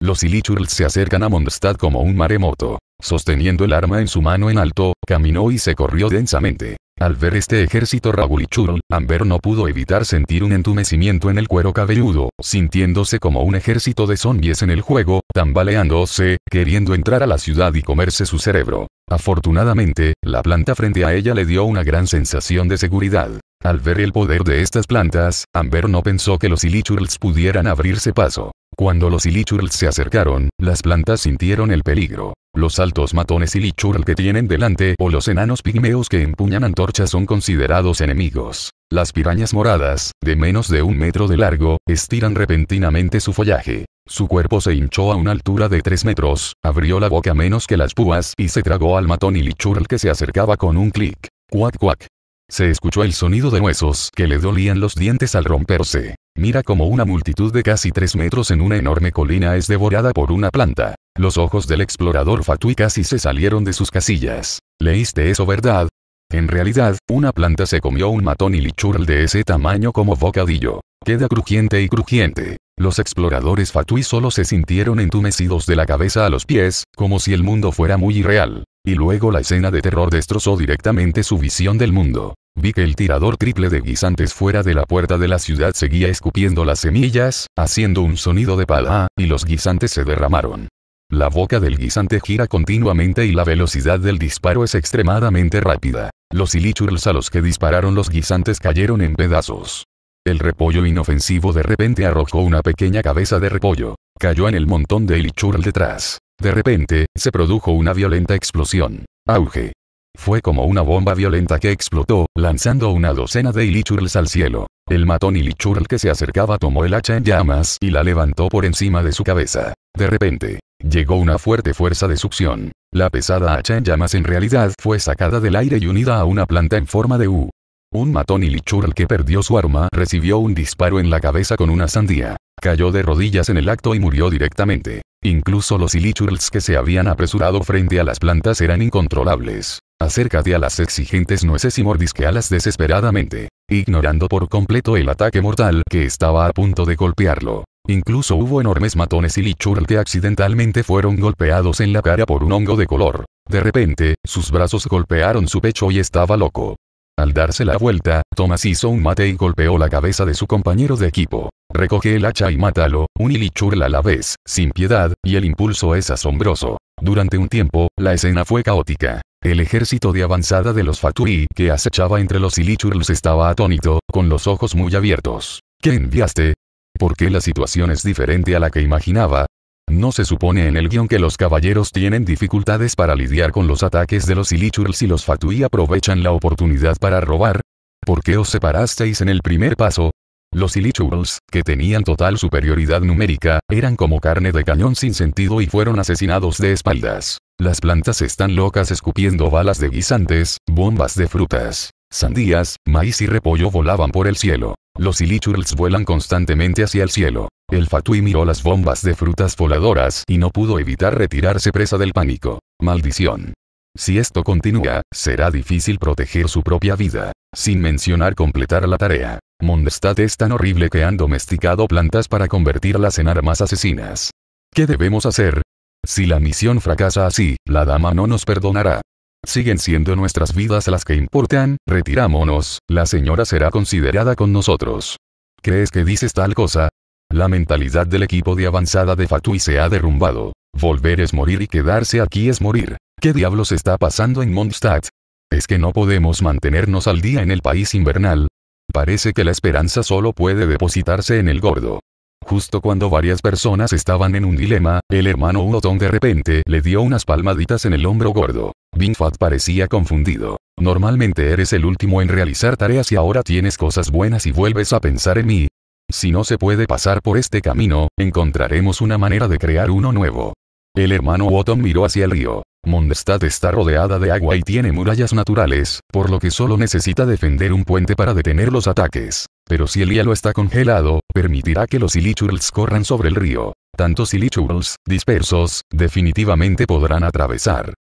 Los Ilichurls se acercan a Mondstadt como un maremoto. Sosteniendo el arma en su mano en alto, caminó y se corrió densamente. Al ver este ejército Ragulichurl, Amber no pudo evitar sentir un entumecimiento en el cuero cabelludo, sintiéndose como un ejército de zombies en el juego, tambaleándose, queriendo entrar a la ciudad y comerse su cerebro. Afortunadamente, la planta frente a ella le dio una gran sensación de seguridad. Al ver el poder de estas plantas, Amber no pensó que los Ilichurls pudieran abrirse paso. Cuando los Ilichurls se acercaron, las plantas sintieron el peligro. Los altos matones y lichurl que tienen delante o los enanos pigmeos que empuñan antorchas son considerados enemigos. Las pirañas moradas, de menos de un metro de largo, estiran repentinamente su follaje. Su cuerpo se hinchó a una altura de 3 metros, abrió la boca menos que las púas y se tragó al matón y lichurl que se acercaba con un clic. Cuac cuac. Se escuchó el sonido de huesos que le dolían los dientes al romperse. Mira como una multitud de casi tres metros en una enorme colina es devorada por una planta. Los ojos del explorador Fatui casi se salieron de sus casillas. ¿Leíste eso verdad? En realidad, una planta se comió un matón y lichurl de ese tamaño como bocadillo. Queda crujiente y crujiente. Los exploradores Fatui solo se sintieron entumecidos de la cabeza a los pies, como si el mundo fuera muy irreal. Y luego la escena de terror destrozó directamente su visión del mundo. Vi que el tirador triple de guisantes fuera de la puerta de la ciudad seguía escupiendo las semillas, haciendo un sonido de pala, y los guisantes se derramaron. La boca del guisante gira continuamente y la velocidad del disparo es extremadamente rápida. Los ilichurls a los que dispararon los guisantes cayeron en pedazos. El repollo inofensivo de repente arrojó una pequeña cabeza de repollo. Cayó en el montón de ilichurl detrás. De repente, se produjo una violenta explosión. Auge. Fue como una bomba violenta que explotó, lanzando una docena de ilichurls al cielo. El matón ilichurl que se acercaba tomó el hacha en llamas y la levantó por encima de su cabeza. De repente, Llegó una fuerte fuerza de succión. La pesada hacha en llamas en realidad fue sacada del aire y unida a una planta en forma de U. Un matón y que perdió su arma recibió un disparo en la cabeza con una sandía. Cayó de rodillas en el acto y murió directamente. Incluso los Ilichurls que se habían apresurado frente a las plantas eran incontrolables. Acércate a las exigentes nueces y mordisquealas desesperadamente, ignorando por completo el ataque mortal que estaba a punto de golpearlo. Incluso hubo enormes matones y lichur que accidentalmente fueron golpeados en la cara por un hongo de color. De repente, sus brazos golpearon su pecho y estaba loco. Al darse la vuelta, Thomas hizo un mate y golpeó la cabeza de su compañero de equipo. Recoge el hacha y mátalo, un ilichurl a la vez, sin piedad, y el impulso es asombroso. Durante un tiempo, la escena fue caótica. El ejército de avanzada de los Fatui que acechaba entre los ilichurls estaba atónito, con los ojos muy abiertos. ¿Qué enviaste? ¿Por qué la situación es diferente a la que imaginaba? No se supone en el guión que los caballeros tienen dificultades para lidiar con los ataques de los Ilichurls y los Fatui aprovechan la oportunidad para robar. ¿Por qué os separasteis en el primer paso? Los Ilichurls, que tenían total superioridad numérica, eran como carne de cañón sin sentido y fueron asesinados de espaldas. Las plantas están locas escupiendo balas de guisantes, bombas de frutas. Sandías, maíz y repollo volaban por el cielo. Los ilichurls vuelan constantemente hacia el cielo. El Fatui miró las bombas de frutas voladoras y no pudo evitar retirarse presa del pánico. Maldición. Si esto continúa, será difícil proteger su propia vida. Sin mencionar completar la tarea. Mondstadt es tan horrible que han domesticado plantas para convertirlas en armas asesinas. ¿Qué debemos hacer? Si la misión fracasa así, la dama no nos perdonará. Siguen siendo nuestras vidas las que importan, retirámonos, la señora será considerada con nosotros. ¿Crees que dices tal cosa? La mentalidad del equipo de avanzada de Fatui se ha derrumbado. Volver es morir y quedarse aquí es morir. ¿Qué diablos está pasando en Mondstadt? ¿Es que no podemos mantenernos al día en el país invernal? Parece que la esperanza solo puede depositarse en el gordo. Justo cuando varias personas estaban en un dilema, el hermano Unotón de repente le dio unas palmaditas en el hombro gordo. Bingfat parecía confundido. Normalmente eres el último en realizar tareas y ahora tienes cosas buenas y vuelves a pensar en mí. Si no se puede pasar por este camino, encontraremos una manera de crear uno nuevo. El hermano Woton miró hacia el río. Mondstadt está rodeada de agua y tiene murallas naturales, por lo que solo necesita defender un puente para detener los ataques. Pero si el hielo está congelado, permitirá que los Silichurls corran sobre el río. Tantos Silichurls, dispersos, definitivamente podrán atravesar.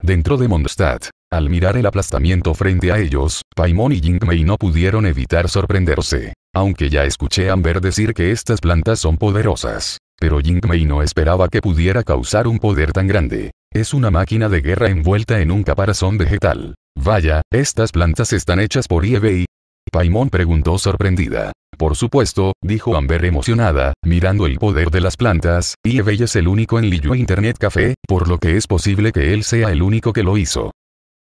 Dentro de Mondstadt, al mirar el aplastamiento frente a ellos, Paimon y Jingmei no pudieron evitar sorprenderse. Aunque ya escuché a Amber decir que estas plantas son poderosas. Pero Jingmei no esperaba que pudiera causar un poder tan grande. Es una máquina de guerra envuelta en un caparazón vegetal. Vaya, estas plantas están hechas por y Paimon preguntó sorprendida. Por supuesto, dijo Amber emocionada, mirando el poder de las plantas, IEBI es el único en Liyue Internet Café, por lo que es posible que él sea el único que lo hizo.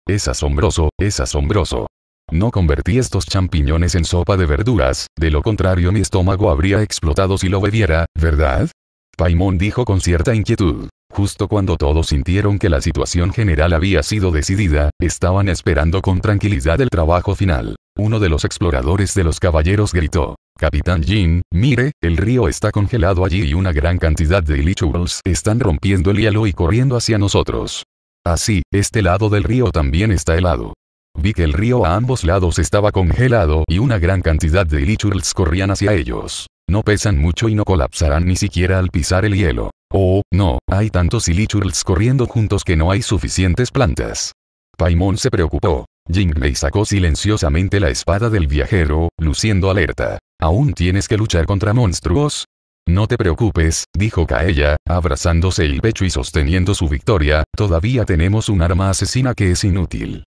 Es asombroso, es asombroso. No convertí estos champiñones en sopa de verduras, de lo contrario mi estómago habría explotado si lo bebiera, ¿verdad? Paimon dijo con cierta inquietud. Justo cuando todos sintieron que la situación general había sido decidida, estaban esperando con tranquilidad el trabajo final. Uno de los exploradores de los caballeros gritó. Capitán Jin, mire, el río está congelado allí y una gran cantidad de lichurls están rompiendo el hielo y corriendo hacia nosotros. Así, este lado del río también está helado. Vi que el río a ambos lados estaba congelado y una gran cantidad de lichurls corrían hacia ellos. No pesan mucho y no colapsarán ni siquiera al pisar el hielo. Oh, no, hay tantos silichurls corriendo juntos que no hay suficientes plantas. Paimon se preocupó. Jingmei sacó silenciosamente la espada del viajero, luciendo alerta. ¿Aún tienes que luchar contra monstruos? No te preocupes, dijo Kaella, abrazándose el pecho y sosteniendo su victoria, todavía tenemos un arma asesina que es inútil.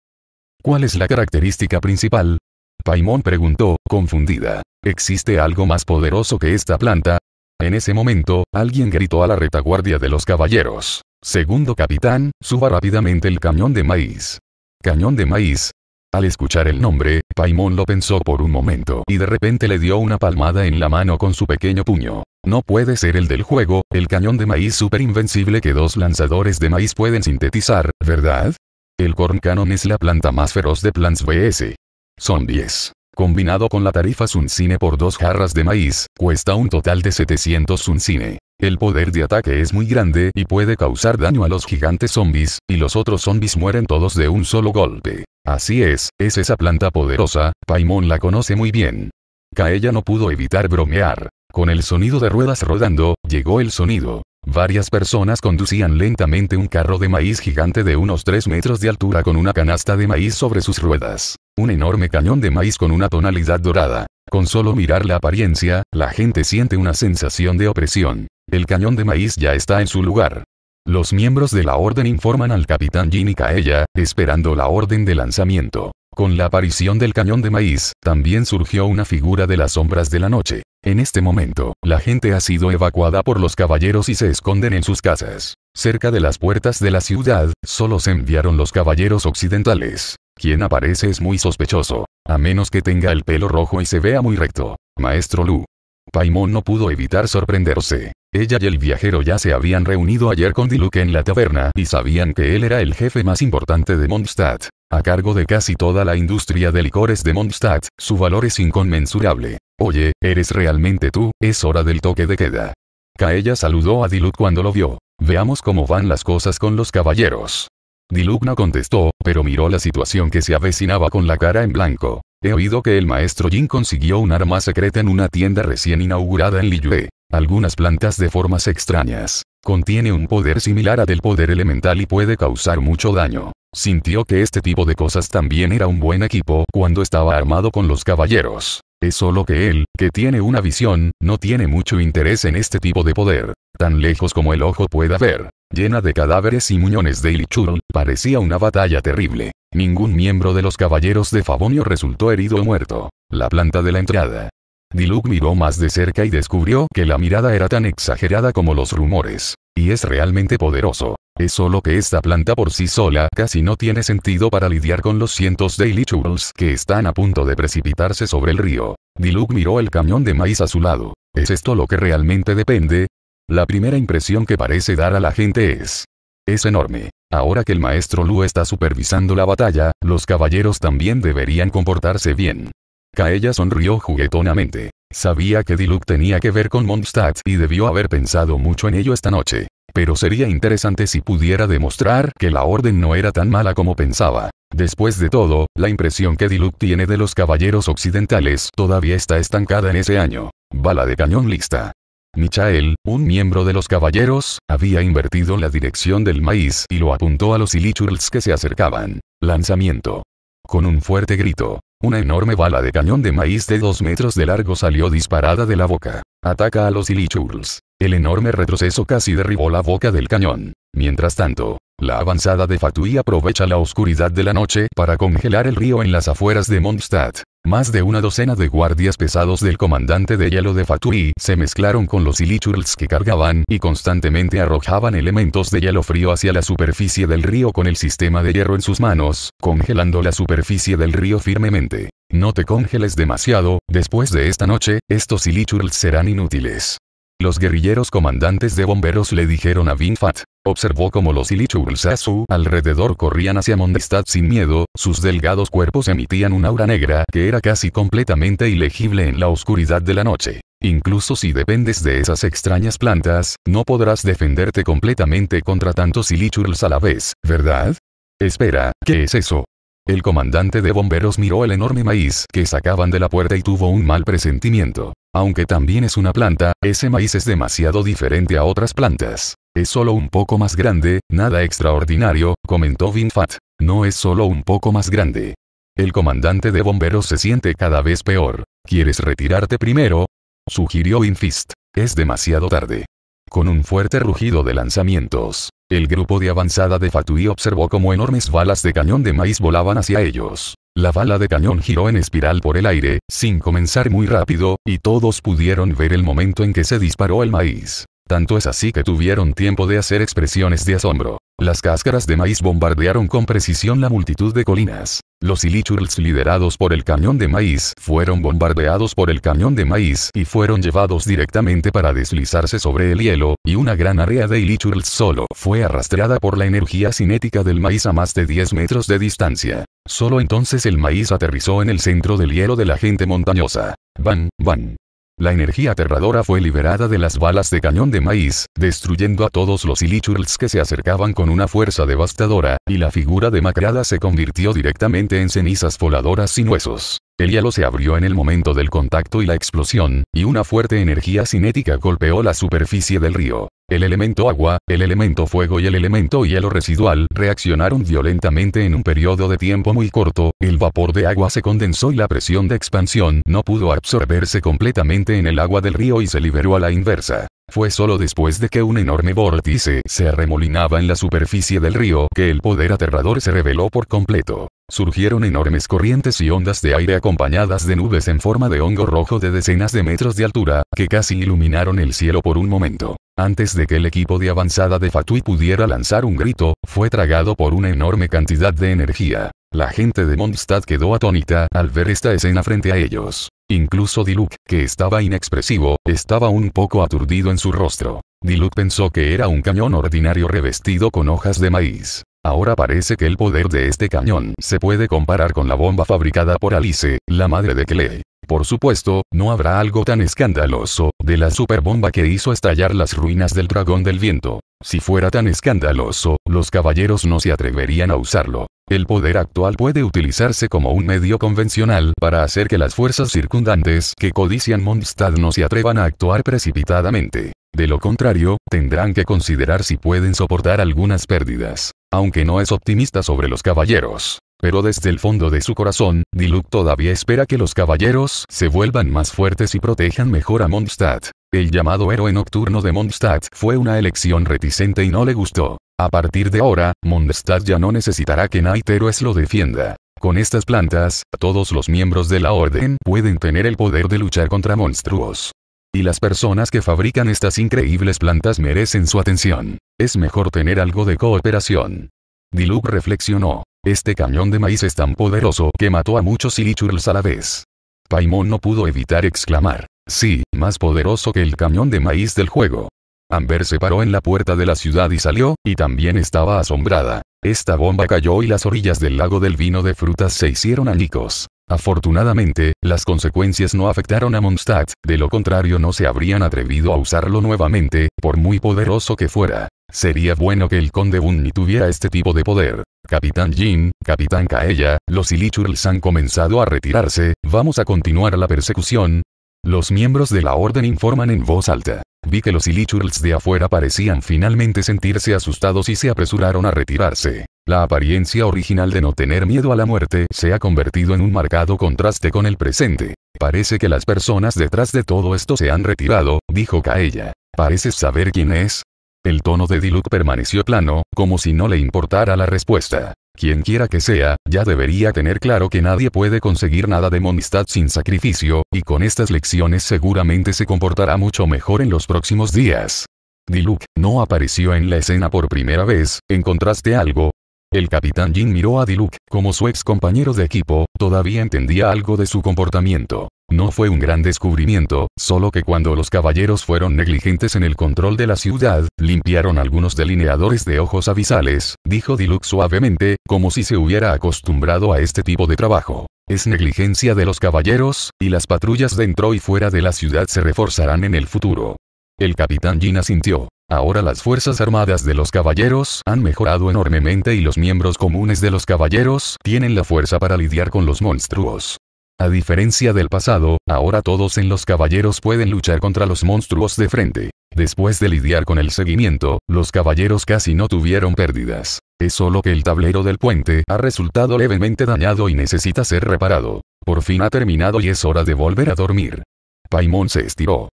¿Cuál es la característica principal? Paimon preguntó, confundida. ¿Existe algo más poderoso que esta planta? En ese momento, alguien gritó a la retaguardia de los caballeros. Segundo capitán, suba rápidamente el cañón de maíz. Cañón de maíz. Al escuchar el nombre, Paimon lo pensó por un momento y de repente le dio una palmada en la mano con su pequeño puño. No puede ser el del juego, el cañón de maíz super invencible que dos lanzadores de maíz pueden sintetizar, ¿verdad? El Corn Cannon es la planta más feroz de Plants vs. Zombies combinado con la tarifa Suncine por dos jarras de maíz, cuesta un total de 700 Suncine. El poder de ataque es muy grande y puede causar daño a los gigantes zombies, y los otros zombies mueren todos de un solo golpe. Así es, es esa planta poderosa, Paimon la conoce muy bien. Caella no pudo evitar bromear. Con el sonido de ruedas rodando, llegó el sonido. Varias personas conducían lentamente un carro de maíz gigante de unos 3 metros de altura con una canasta de maíz sobre sus ruedas. Un enorme cañón de maíz con una tonalidad dorada. Con solo mirar la apariencia, la gente siente una sensación de opresión. El cañón de maíz ya está en su lugar. Los miembros de la orden informan al capitán Ginny Kaella, esperando la orden de lanzamiento. Con la aparición del cañón de maíz, también surgió una figura de las sombras de la noche. En este momento, la gente ha sido evacuada por los caballeros y se esconden en sus casas. Cerca de las puertas de la ciudad, solo se enviaron los caballeros occidentales. Quien aparece es muy sospechoso, a menos que tenga el pelo rojo y se vea muy recto. Maestro Lu. Paimon no pudo evitar sorprenderse. Ella y el viajero ya se habían reunido ayer con Diluc en la taberna y sabían que él era el jefe más importante de Mondstadt. A cargo de casi toda la industria de licores de Mondstadt, su valor es inconmensurable. Oye, ¿eres realmente tú? Es hora del toque de queda. Kaella saludó a Diluc cuando lo vio. Veamos cómo van las cosas con los caballeros. Diluc no contestó, pero miró la situación que se avecinaba con la cara en blanco. He oído que el maestro Jin consiguió un arma secreta en una tienda recién inaugurada en Liyue. Algunas plantas de formas extrañas. Contiene un poder similar al del poder elemental y puede causar mucho daño. Sintió que este tipo de cosas también era un buen equipo cuando estaba armado con los caballeros. Es solo que él, que tiene una visión, no tiene mucho interés en este tipo de poder. Tan lejos como el ojo pueda ver, llena de cadáveres y muñones de Ilichurl, parecía una batalla terrible. Ningún miembro de los caballeros de Favonio resultó herido o muerto. La planta de la entrada, Diluc miró más de cerca y descubrió que la mirada era tan exagerada como los rumores. Y es realmente poderoso. Es solo que esta planta por sí sola casi no tiene sentido para lidiar con los cientos de Illichurls que están a punto de precipitarse sobre el río. Diluc miró el camión de maíz a su lado. ¿Es esto lo que realmente depende? La primera impresión que parece dar a la gente es. Es enorme. Ahora que el maestro Lu está supervisando la batalla, los caballeros también deberían comportarse bien. Kaella sonrió juguetonamente. Sabía que Diluc tenía que ver con Mondstadt y debió haber pensado mucho en ello esta noche. Pero sería interesante si pudiera demostrar que la orden no era tan mala como pensaba. Después de todo, la impresión que Diluc tiene de los caballeros occidentales todavía está estancada en ese año. Bala de cañón lista. Michael, un miembro de los caballeros, había invertido la dirección del maíz y lo apuntó a los ilichurls que se acercaban. Lanzamiento. Con un fuerte grito, una enorme bala de cañón de maíz de 2 metros de largo salió disparada de la boca. Ataca a los Ilichurls. El enorme retroceso casi derribó la boca del cañón. Mientras tanto, la avanzada de Fatui aprovecha la oscuridad de la noche para congelar el río en las afueras de Mondstadt. Más de una docena de guardias pesados del comandante de hielo de Fatui se mezclaron con los Ilichurls que cargaban y constantemente arrojaban elementos de hielo frío hacia la superficie del río con el sistema de hierro en sus manos, congelando la superficie del río firmemente. No te congeles demasiado, después de esta noche, estos Ilichurls serán inútiles. Los guerrilleros comandantes de bomberos le dijeron a Bin Fat. Observó cómo los Silichurls a su alrededor corrían hacia Mondestad sin miedo, sus delgados cuerpos emitían un aura negra que era casi completamente ilegible en la oscuridad de la noche. Incluso si dependes de esas extrañas plantas, no podrás defenderte completamente contra tantos Ilichurls a la vez, ¿verdad? Espera, ¿qué es eso? El comandante de bomberos miró el enorme maíz que sacaban de la puerta y tuvo un mal presentimiento. Aunque también es una planta, ese maíz es demasiado diferente a otras plantas. Es solo un poco más grande, nada extraordinario, comentó Vinfat. No es solo un poco más grande. El comandante de bomberos se siente cada vez peor. ¿Quieres retirarte primero? Sugirió Vinfist. Es demasiado tarde. Con un fuerte rugido de lanzamientos, el grupo de avanzada de Fatui observó cómo enormes balas de cañón de maíz volaban hacia ellos. La bala de cañón giró en espiral por el aire, sin comenzar muy rápido, y todos pudieron ver el momento en que se disparó el maíz. Tanto es así que tuvieron tiempo de hacer expresiones de asombro. Las cáscaras de maíz bombardearon con precisión la multitud de colinas. Los Ilichurls liderados por el cañón de maíz fueron bombardeados por el cañón de maíz y fueron llevados directamente para deslizarse sobre el hielo, y una gran área de Ilichurls solo fue arrastrada por la energía cinética del maíz a más de 10 metros de distancia. Solo entonces el maíz aterrizó en el centro del hielo de la gente montañosa. Van, van. La energía aterradora fue liberada de las balas de cañón de maíz, destruyendo a todos los Ilichurls que se acercaban con una fuerza devastadora, y la figura demacrada se convirtió directamente en cenizas voladoras sin huesos. El hielo se abrió en el momento del contacto y la explosión, y una fuerte energía cinética golpeó la superficie del río. El elemento agua, el elemento fuego y el elemento hielo residual reaccionaron violentamente en un periodo de tiempo muy corto, el vapor de agua se condensó y la presión de expansión no pudo absorberse completamente en el agua del río y se liberó a la inversa. Fue solo después de que un enorme vórtice se arremolinaba en la superficie del río que el poder aterrador se reveló por completo surgieron enormes corrientes y ondas de aire acompañadas de nubes en forma de hongo rojo de decenas de metros de altura, que casi iluminaron el cielo por un momento. Antes de que el equipo de avanzada de Fatui pudiera lanzar un grito, fue tragado por una enorme cantidad de energía. La gente de Mondstadt quedó atónita al ver esta escena frente a ellos. Incluso Diluc, que estaba inexpresivo, estaba un poco aturdido en su rostro. Diluc pensó que era un cañón ordinario revestido con hojas de maíz. Ahora parece que el poder de este cañón se puede comparar con la bomba fabricada por Alice, la madre de Clay. Por supuesto, no habrá algo tan escandaloso, de la superbomba que hizo estallar las ruinas del dragón del viento. Si fuera tan escandaloso, los caballeros no se atreverían a usarlo. El poder actual puede utilizarse como un medio convencional para hacer que las fuerzas circundantes que codician Mondstadt no se atrevan a actuar precipitadamente. De lo contrario, tendrán que considerar si pueden soportar algunas pérdidas. Aunque no es optimista sobre los caballeros pero desde el fondo de su corazón, Diluc todavía espera que los caballeros se vuelvan más fuertes y protejan mejor a Mondstadt. El llamado héroe nocturno de Mondstadt fue una elección reticente y no le gustó. A partir de ahora, Mondstadt ya no necesitará que Night Heroes lo defienda. Con estas plantas, todos los miembros de la orden pueden tener el poder de luchar contra monstruos. Y las personas que fabrican estas increíbles plantas merecen su atención. Es mejor tener algo de cooperación. Diluc reflexionó. Este cañón de maíz es tan poderoso que mató a muchos Silichurls a la vez. Paimon no pudo evitar exclamar. Sí, más poderoso que el cañón de maíz del juego. Amber se paró en la puerta de la ciudad y salió, y también estaba asombrada. Esta bomba cayó y las orillas del lago del vino de frutas se hicieron añicos. Afortunadamente, las consecuencias no afectaron a Mondstadt, de lo contrario no se habrían atrevido a usarlo nuevamente, por muy poderoso que fuera. Sería bueno que el conde Bunny tuviera este tipo de poder. Capitán Jin, Capitán Kaella, los Ilichurls han comenzado a retirarse, vamos a continuar la persecución. Los miembros de la orden informan en voz alta. Vi que los Ilichurls de afuera parecían finalmente sentirse asustados y se apresuraron a retirarse. La apariencia original de no tener miedo a la muerte se ha convertido en un marcado contraste con el presente. Parece que las personas detrás de todo esto se han retirado, dijo Kaella. ¿Pareces saber quién es? El tono de Diluc permaneció plano, como si no le importara la respuesta. Quien quiera que sea, ya debería tener claro que nadie puede conseguir nada de monistad sin sacrificio, y con estas lecciones seguramente se comportará mucho mejor en los próximos días. Diluc no apareció en la escena por primera vez, ¿encontraste algo? El capitán Jin miró a Diluc, como su ex compañero de equipo, todavía entendía algo de su comportamiento. No fue un gran descubrimiento, solo que cuando los caballeros fueron negligentes en el control de la ciudad, limpiaron algunos delineadores de ojos avisales, dijo Dilux suavemente, como si se hubiera acostumbrado a este tipo de trabajo. Es negligencia de los caballeros, y las patrullas dentro y fuera de la ciudad se reforzarán en el futuro. El capitán Jin asintió. Ahora las Fuerzas Armadas de los Caballeros han mejorado enormemente y los miembros comunes de los Caballeros tienen la fuerza para lidiar con los monstruos. A diferencia del pasado, ahora todos en los caballeros pueden luchar contra los monstruos de frente. Después de lidiar con el seguimiento, los caballeros casi no tuvieron pérdidas. Es solo que el tablero del puente ha resultado levemente dañado y necesita ser reparado. Por fin ha terminado y es hora de volver a dormir. Paimon se estiró.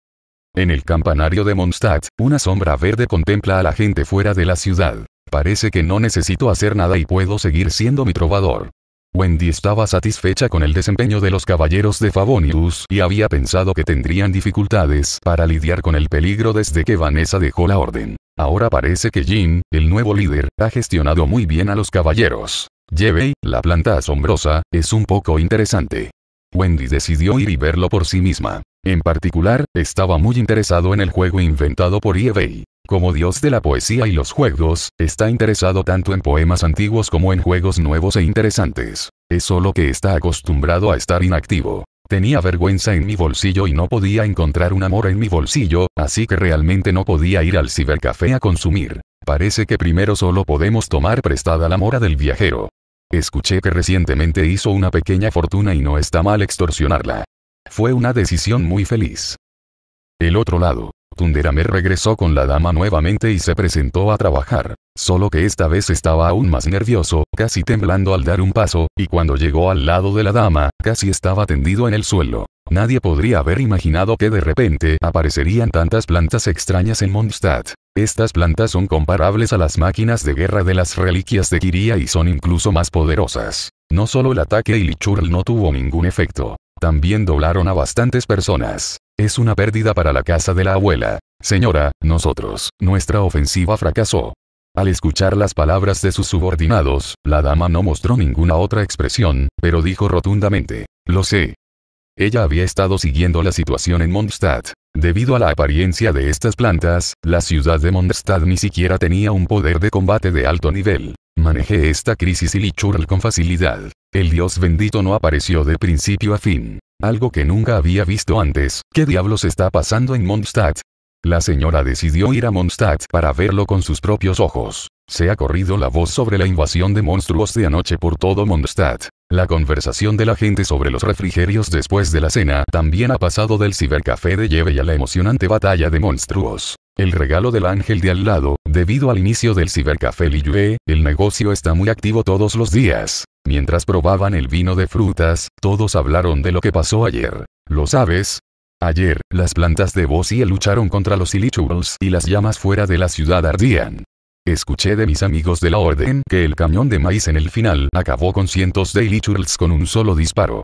En el campanario de Mondstadt, una sombra verde contempla a la gente fuera de la ciudad. Parece que no necesito hacer nada y puedo seguir siendo mi trovador. Wendy estaba satisfecha con el desempeño de los caballeros de Favonius y había pensado que tendrían dificultades para lidiar con el peligro desde que Vanessa dejó la orden. Ahora parece que Jim, el nuevo líder, ha gestionado muy bien a los caballeros. Jevey, la planta asombrosa, es un poco interesante. Wendy decidió ir y verlo por sí misma. En particular, estaba muy interesado en el juego inventado por eBay. Como dios de la poesía y los juegos, está interesado tanto en poemas antiguos como en juegos nuevos e interesantes. Es solo que está acostumbrado a estar inactivo. Tenía vergüenza en mi bolsillo y no podía encontrar un amor en mi bolsillo, así que realmente no podía ir al cibercafé a consumir. Parece que primero solo podemos tomar prestada la mora del viajero. Escuché que recientemente hizo una pequeña fortuna y no está mal extorsionarla. Fue una decisión muy feliz. El otro lado. Tunderamer regresó con la dama nuevamente y se presentó a trabajar, solo que esta vez estaba aún más nervioso, casi temblando al dar un paso, y cuando llegó al lado de la dama, casi estaba tendido en el suelo. Nadie podría haber imaginado que de repente aparecerían tantas plantas extrañas en Mondstadt. Estas plantas son comparables a las máquinas de guerra de las reliquias de Kiria y son incluso más poderosas. No solo el ataque y Lichurl no tuvo ningún efecto. También doblaron a bastantes personas. Es una pérdida para la casa de la abuela. Señora, nosotros, nuestra ofensiva fracasó. Al escuchar las palabras de sus subordinados, la dama no mostró ninguna otra expresión, pero dijo rotundamente, lo sé. Ella había estado siguiendo la situación en Mondstadt. Debido a la apariencia de estas plantas, la ciudad de Mondstadt ni siquiera tenía un poder de combate de alto nivel. Manejé esta crisis y Lichurl con facilidad. El dios bendito no apareció de principio a fin. Algo que nunca había visto antes. ¿Qué diablos está pasando en Mondstadt? La señora decidió ir a Mondstadt para verlo con sus propios ojos. Se ha corrido la voz sobre la invasión de monstruos de anoche por todo Mondstadt. La conversación de la gente sobre los refrigerios después de la cena también ha pasado del cibercafé de y a la emocionante batalla de monstruos. El regalo del ángel de al lado, debido al inicio del cibercafé Yue, el negocio está muy activo todos los días. Mientras probaban el vino de frutas, todos hablaron de lo que pasó ayer. ¿Lo sabes? Ayer, las plantas de Bosie lucharon contra los Ilichurls y las llamas fuera de la ciudad ardían. Escuché de mis amigos de la orden que el cañón de maíz en el final acabó con cientos de Ilichurls con un solo disparo.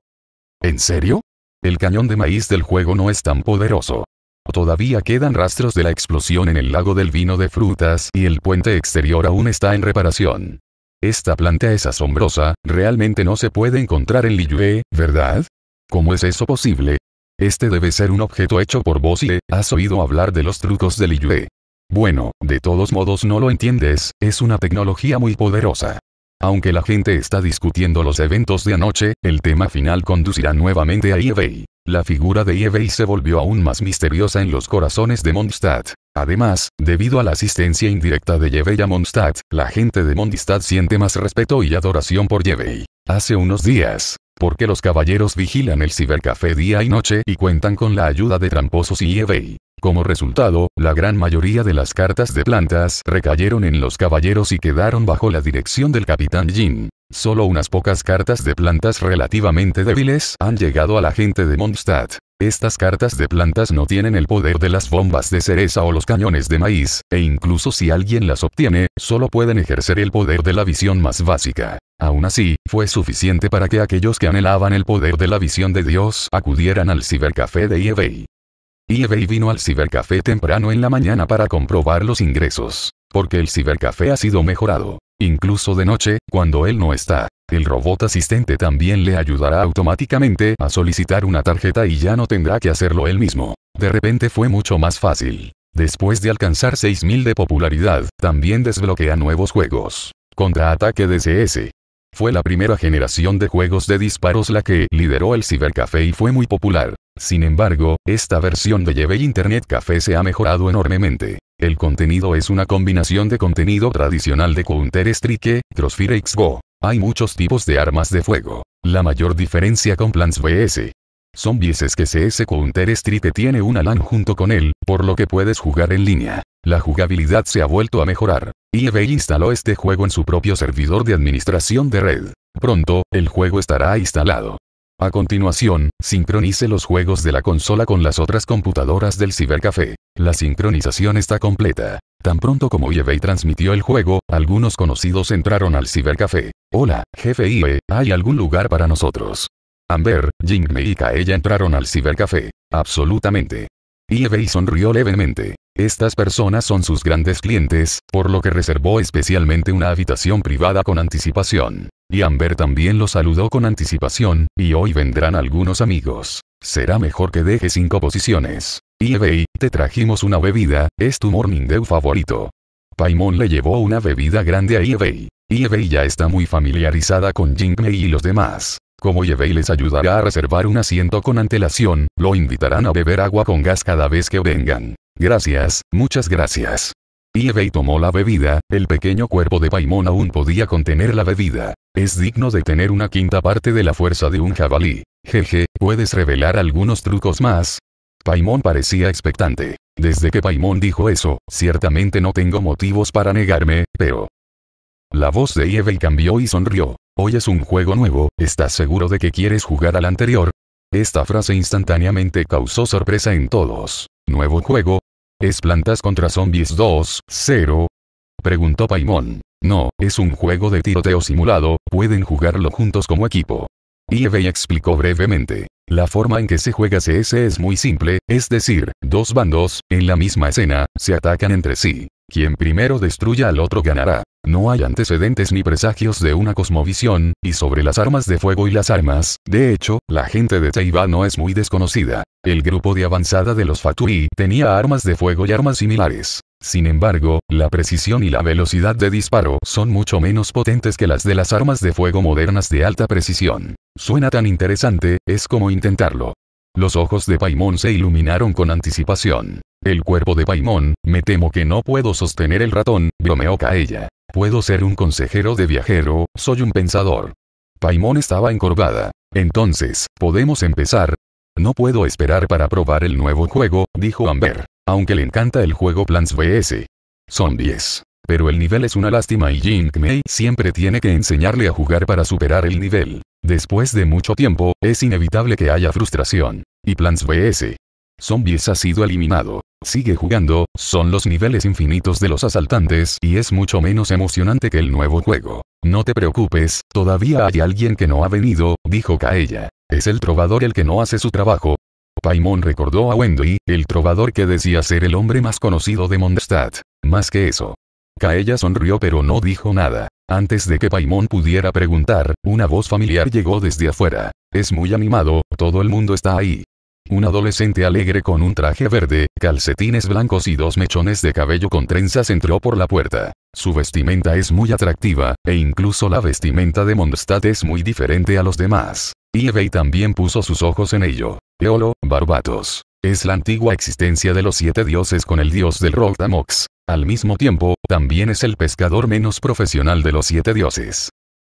¿En serio? El cañón de maíz del juego no es tan poderoso. Todavía quedan rastros de la explosión en el lago del vino de frutas y el puente exterior aún está en reparación. Esta planta es asombrosa, realmente no se puede encontrar en Liyue, ¿verdad? ¿Cómo es eso posible? Este debe ser un objeto hecho por vos le eh, has oído hablar de los trucos de Liyue. Bueno, de todos modos no lo entiendes, es una tecnología muy poderosa. Aunque la gente está discutiendo los eventos de anoche, el tema final conducirá nuevamente a eBay. La figura de Evey se volvió aún más misteriosa en los corazones de Mondstadt. Además, debido a la asistencia indirecta de Yevey a Mondstadt, la gente de Mondstadt siente más respeto y adoración por Yevey. Hace unos días, porque los caballeros vigilan el cibercafé día y noche y cuentan con la ayuda de tramposos y eBay. Como resultado, la gran mayoría de las cartas de plantas recayeron en los caballeros y quedaron bajo la dirección del capitán Jin. Solo unas pocas cartas de plantas relativamente débiles han llegado a la gente de Mondstadt. Estas cartas de plantas no tienen el poder de las bombas de cereza o los cañones de maíz, e incluso si alguien las obtiene, solo pueden ejercer el poder de la visión más básica. Aún así, fue suficiente para que aquellos que anhelaban el poder de la visión de Dios acudieran al cibercafé de eBay. eBay vino al cibercafé temprano en la mañana para comprobar los ingresos. Porque el cibercafé ha sido mejorado. Incluso de noche, cuando él no está. El robot asistente también le ayudará automáticamente a solicitar una tarjeta y ya no tendrá que hacerlo él mismo. De repente fue mucho más fácil. Después de alcanzar 6.000 de popularidad, también desbloquea nuevos juegos. Contraataque DCS. Fue la primera generación de juegos de disparos la que lideró el cibercafé y fue muy popular. Sin embargo, esta versión de Lleve Internet Café se ha mejorado enormemente. El contenido es una combinación de contenido tradicional de Counter-Strike, Crossfire X-Go. Hay muchos tipos de armas de fuego. La mayor diferencia con Plants vs. Zombies es que CS Counter-Strike tiene una LAN junto con él, por lo que puedes jugar en línea. La jugabilidad se ha vuelto a mejorar. Eve instaló este juego en su propio servidor de administración de red. Pronto, el juego estará instalado. A continuación, sincronice los juegos de la consola con las otras computadoras del cibercafé. La sincronización está completa. Tan pronto como eBay transmitió el juego, algunos conocidos entraron al cibercafé. Hola, jefe IE, ¿hay algún lugar para nosotros? Amber, Jingmei y Kaella entraron al cibercafé. Absolutamente. eBay sonrió levemente. Estas personas son sus grandes clientes, por lo que reservó especialmente una habitación privada con anticipación. Y Amber también lo saludó con anticipación, y hoy vendrán algunos amigos. Será mejor que deje cinco posiciones. eBay, te trajimos una bebida, es tu morning dew favorito. Paimon le llevó una bebida grande a eBay. eBay ya está muy familiarizada con Jingmei y los demás. Como eBay les ayudará a reservar un asiento con antelación, lo invitarán a beber agua con gas cada vez que vengan. Gracias, muchas gracias. Y tomó la bebida, el pequeño cuerpo de Paimon aún podía contener la bebida. Es digno de tener una quinta parte de la fuerza de un jabalí. Jeje, ¿puedes revelar algunos trucos más? Paimon parecía expectante. Desde que Paimon dijo eso, ciertamente no tengo motivos para negarme, pero... La voz de Ievey cambió y sonrió. Hoy es un juego nuevo, ¿estás seguro de que quieres jugar al anterior? Esta frase instantáneamente causó sorpresa en todos. Nuevo juego, ¿Es plantas contra zombies 2, 0? Preguntó Paimon. No, es un juego de tiroteo simulado, pueden jugarlo juntos como equipo. Ivey explicó brevemente. La forma en que se juega CS es muy simple, es decir, dos bandos, en la misma escena, se atacan entre sí. Quien primero destruya al otro ganará. No hay antecedentes ni presagios de una cosmovisión, y sobre las armas de fuego y las armas, de hecho, la gente de Teiba no es muy desconocida. El grupo de avanzada de los Fatui tenía armas de fuego y armas similares. Sin embargo, la precisión y la velocidad de disparo son mucho menos potentes que las de las armas de fuego modernas de alta precisión. Suena tan interesante, es como intentarlo. Los ojos de Paimon se iluminaron con anticipación. El cuerpo de Paimon, me temo que no puedo sostener el ratón, bromeó Kaella. Puedo ser un consejero de viajero, soy un pensador. Paimon estaba encorvada. Entonces, ¿podemos empezar? No puedo esperar para probar el nuevo juego, dijo Amber. Aunque le encanta el juego Plants vs. Son 10. Pero el nivel es una lástima y Jin Kmei siempre tiene que enseñarle a jugar para superar el nivel. Después de mucho tiempo, es inevitable que haya frustración. Y Plants vs. Zombies ha sido eliminado. Sigue jugando, son los niveles infinitos de los asaltantes y es mucho menos emocionante que el nuevo juego. No te preocupes, todavía hay alguien que no ha venido, dijo Kaella. Es el trovador el que no hace su trabajo. Paimon recordó a Wendy, el trovador que decía ser el hombre más conocido de Mondstadt. Más que eso. Kaella sonrió pero no dijo nada. Antes de que Paimon pudiera preguntar, una voz familiar llegó desde afuera. Es muy animado, todo el mundo está ahí. Un adolescente alegre con un traje verde, calcetines blancos y dos mechones de cabello con trenzas entró por la puerta. Su vestimenta es muy atractiva, e incluso la vestimenta de Mondstadt es muy diferente a los demás. Y también puso sus ojos en ello. Eolo, Barbatos. Es la antigua existencia de los siete dioses con el dios del
Rotamox. Al mismo tiempo, también es el pescador menos profesional de los siete dioses.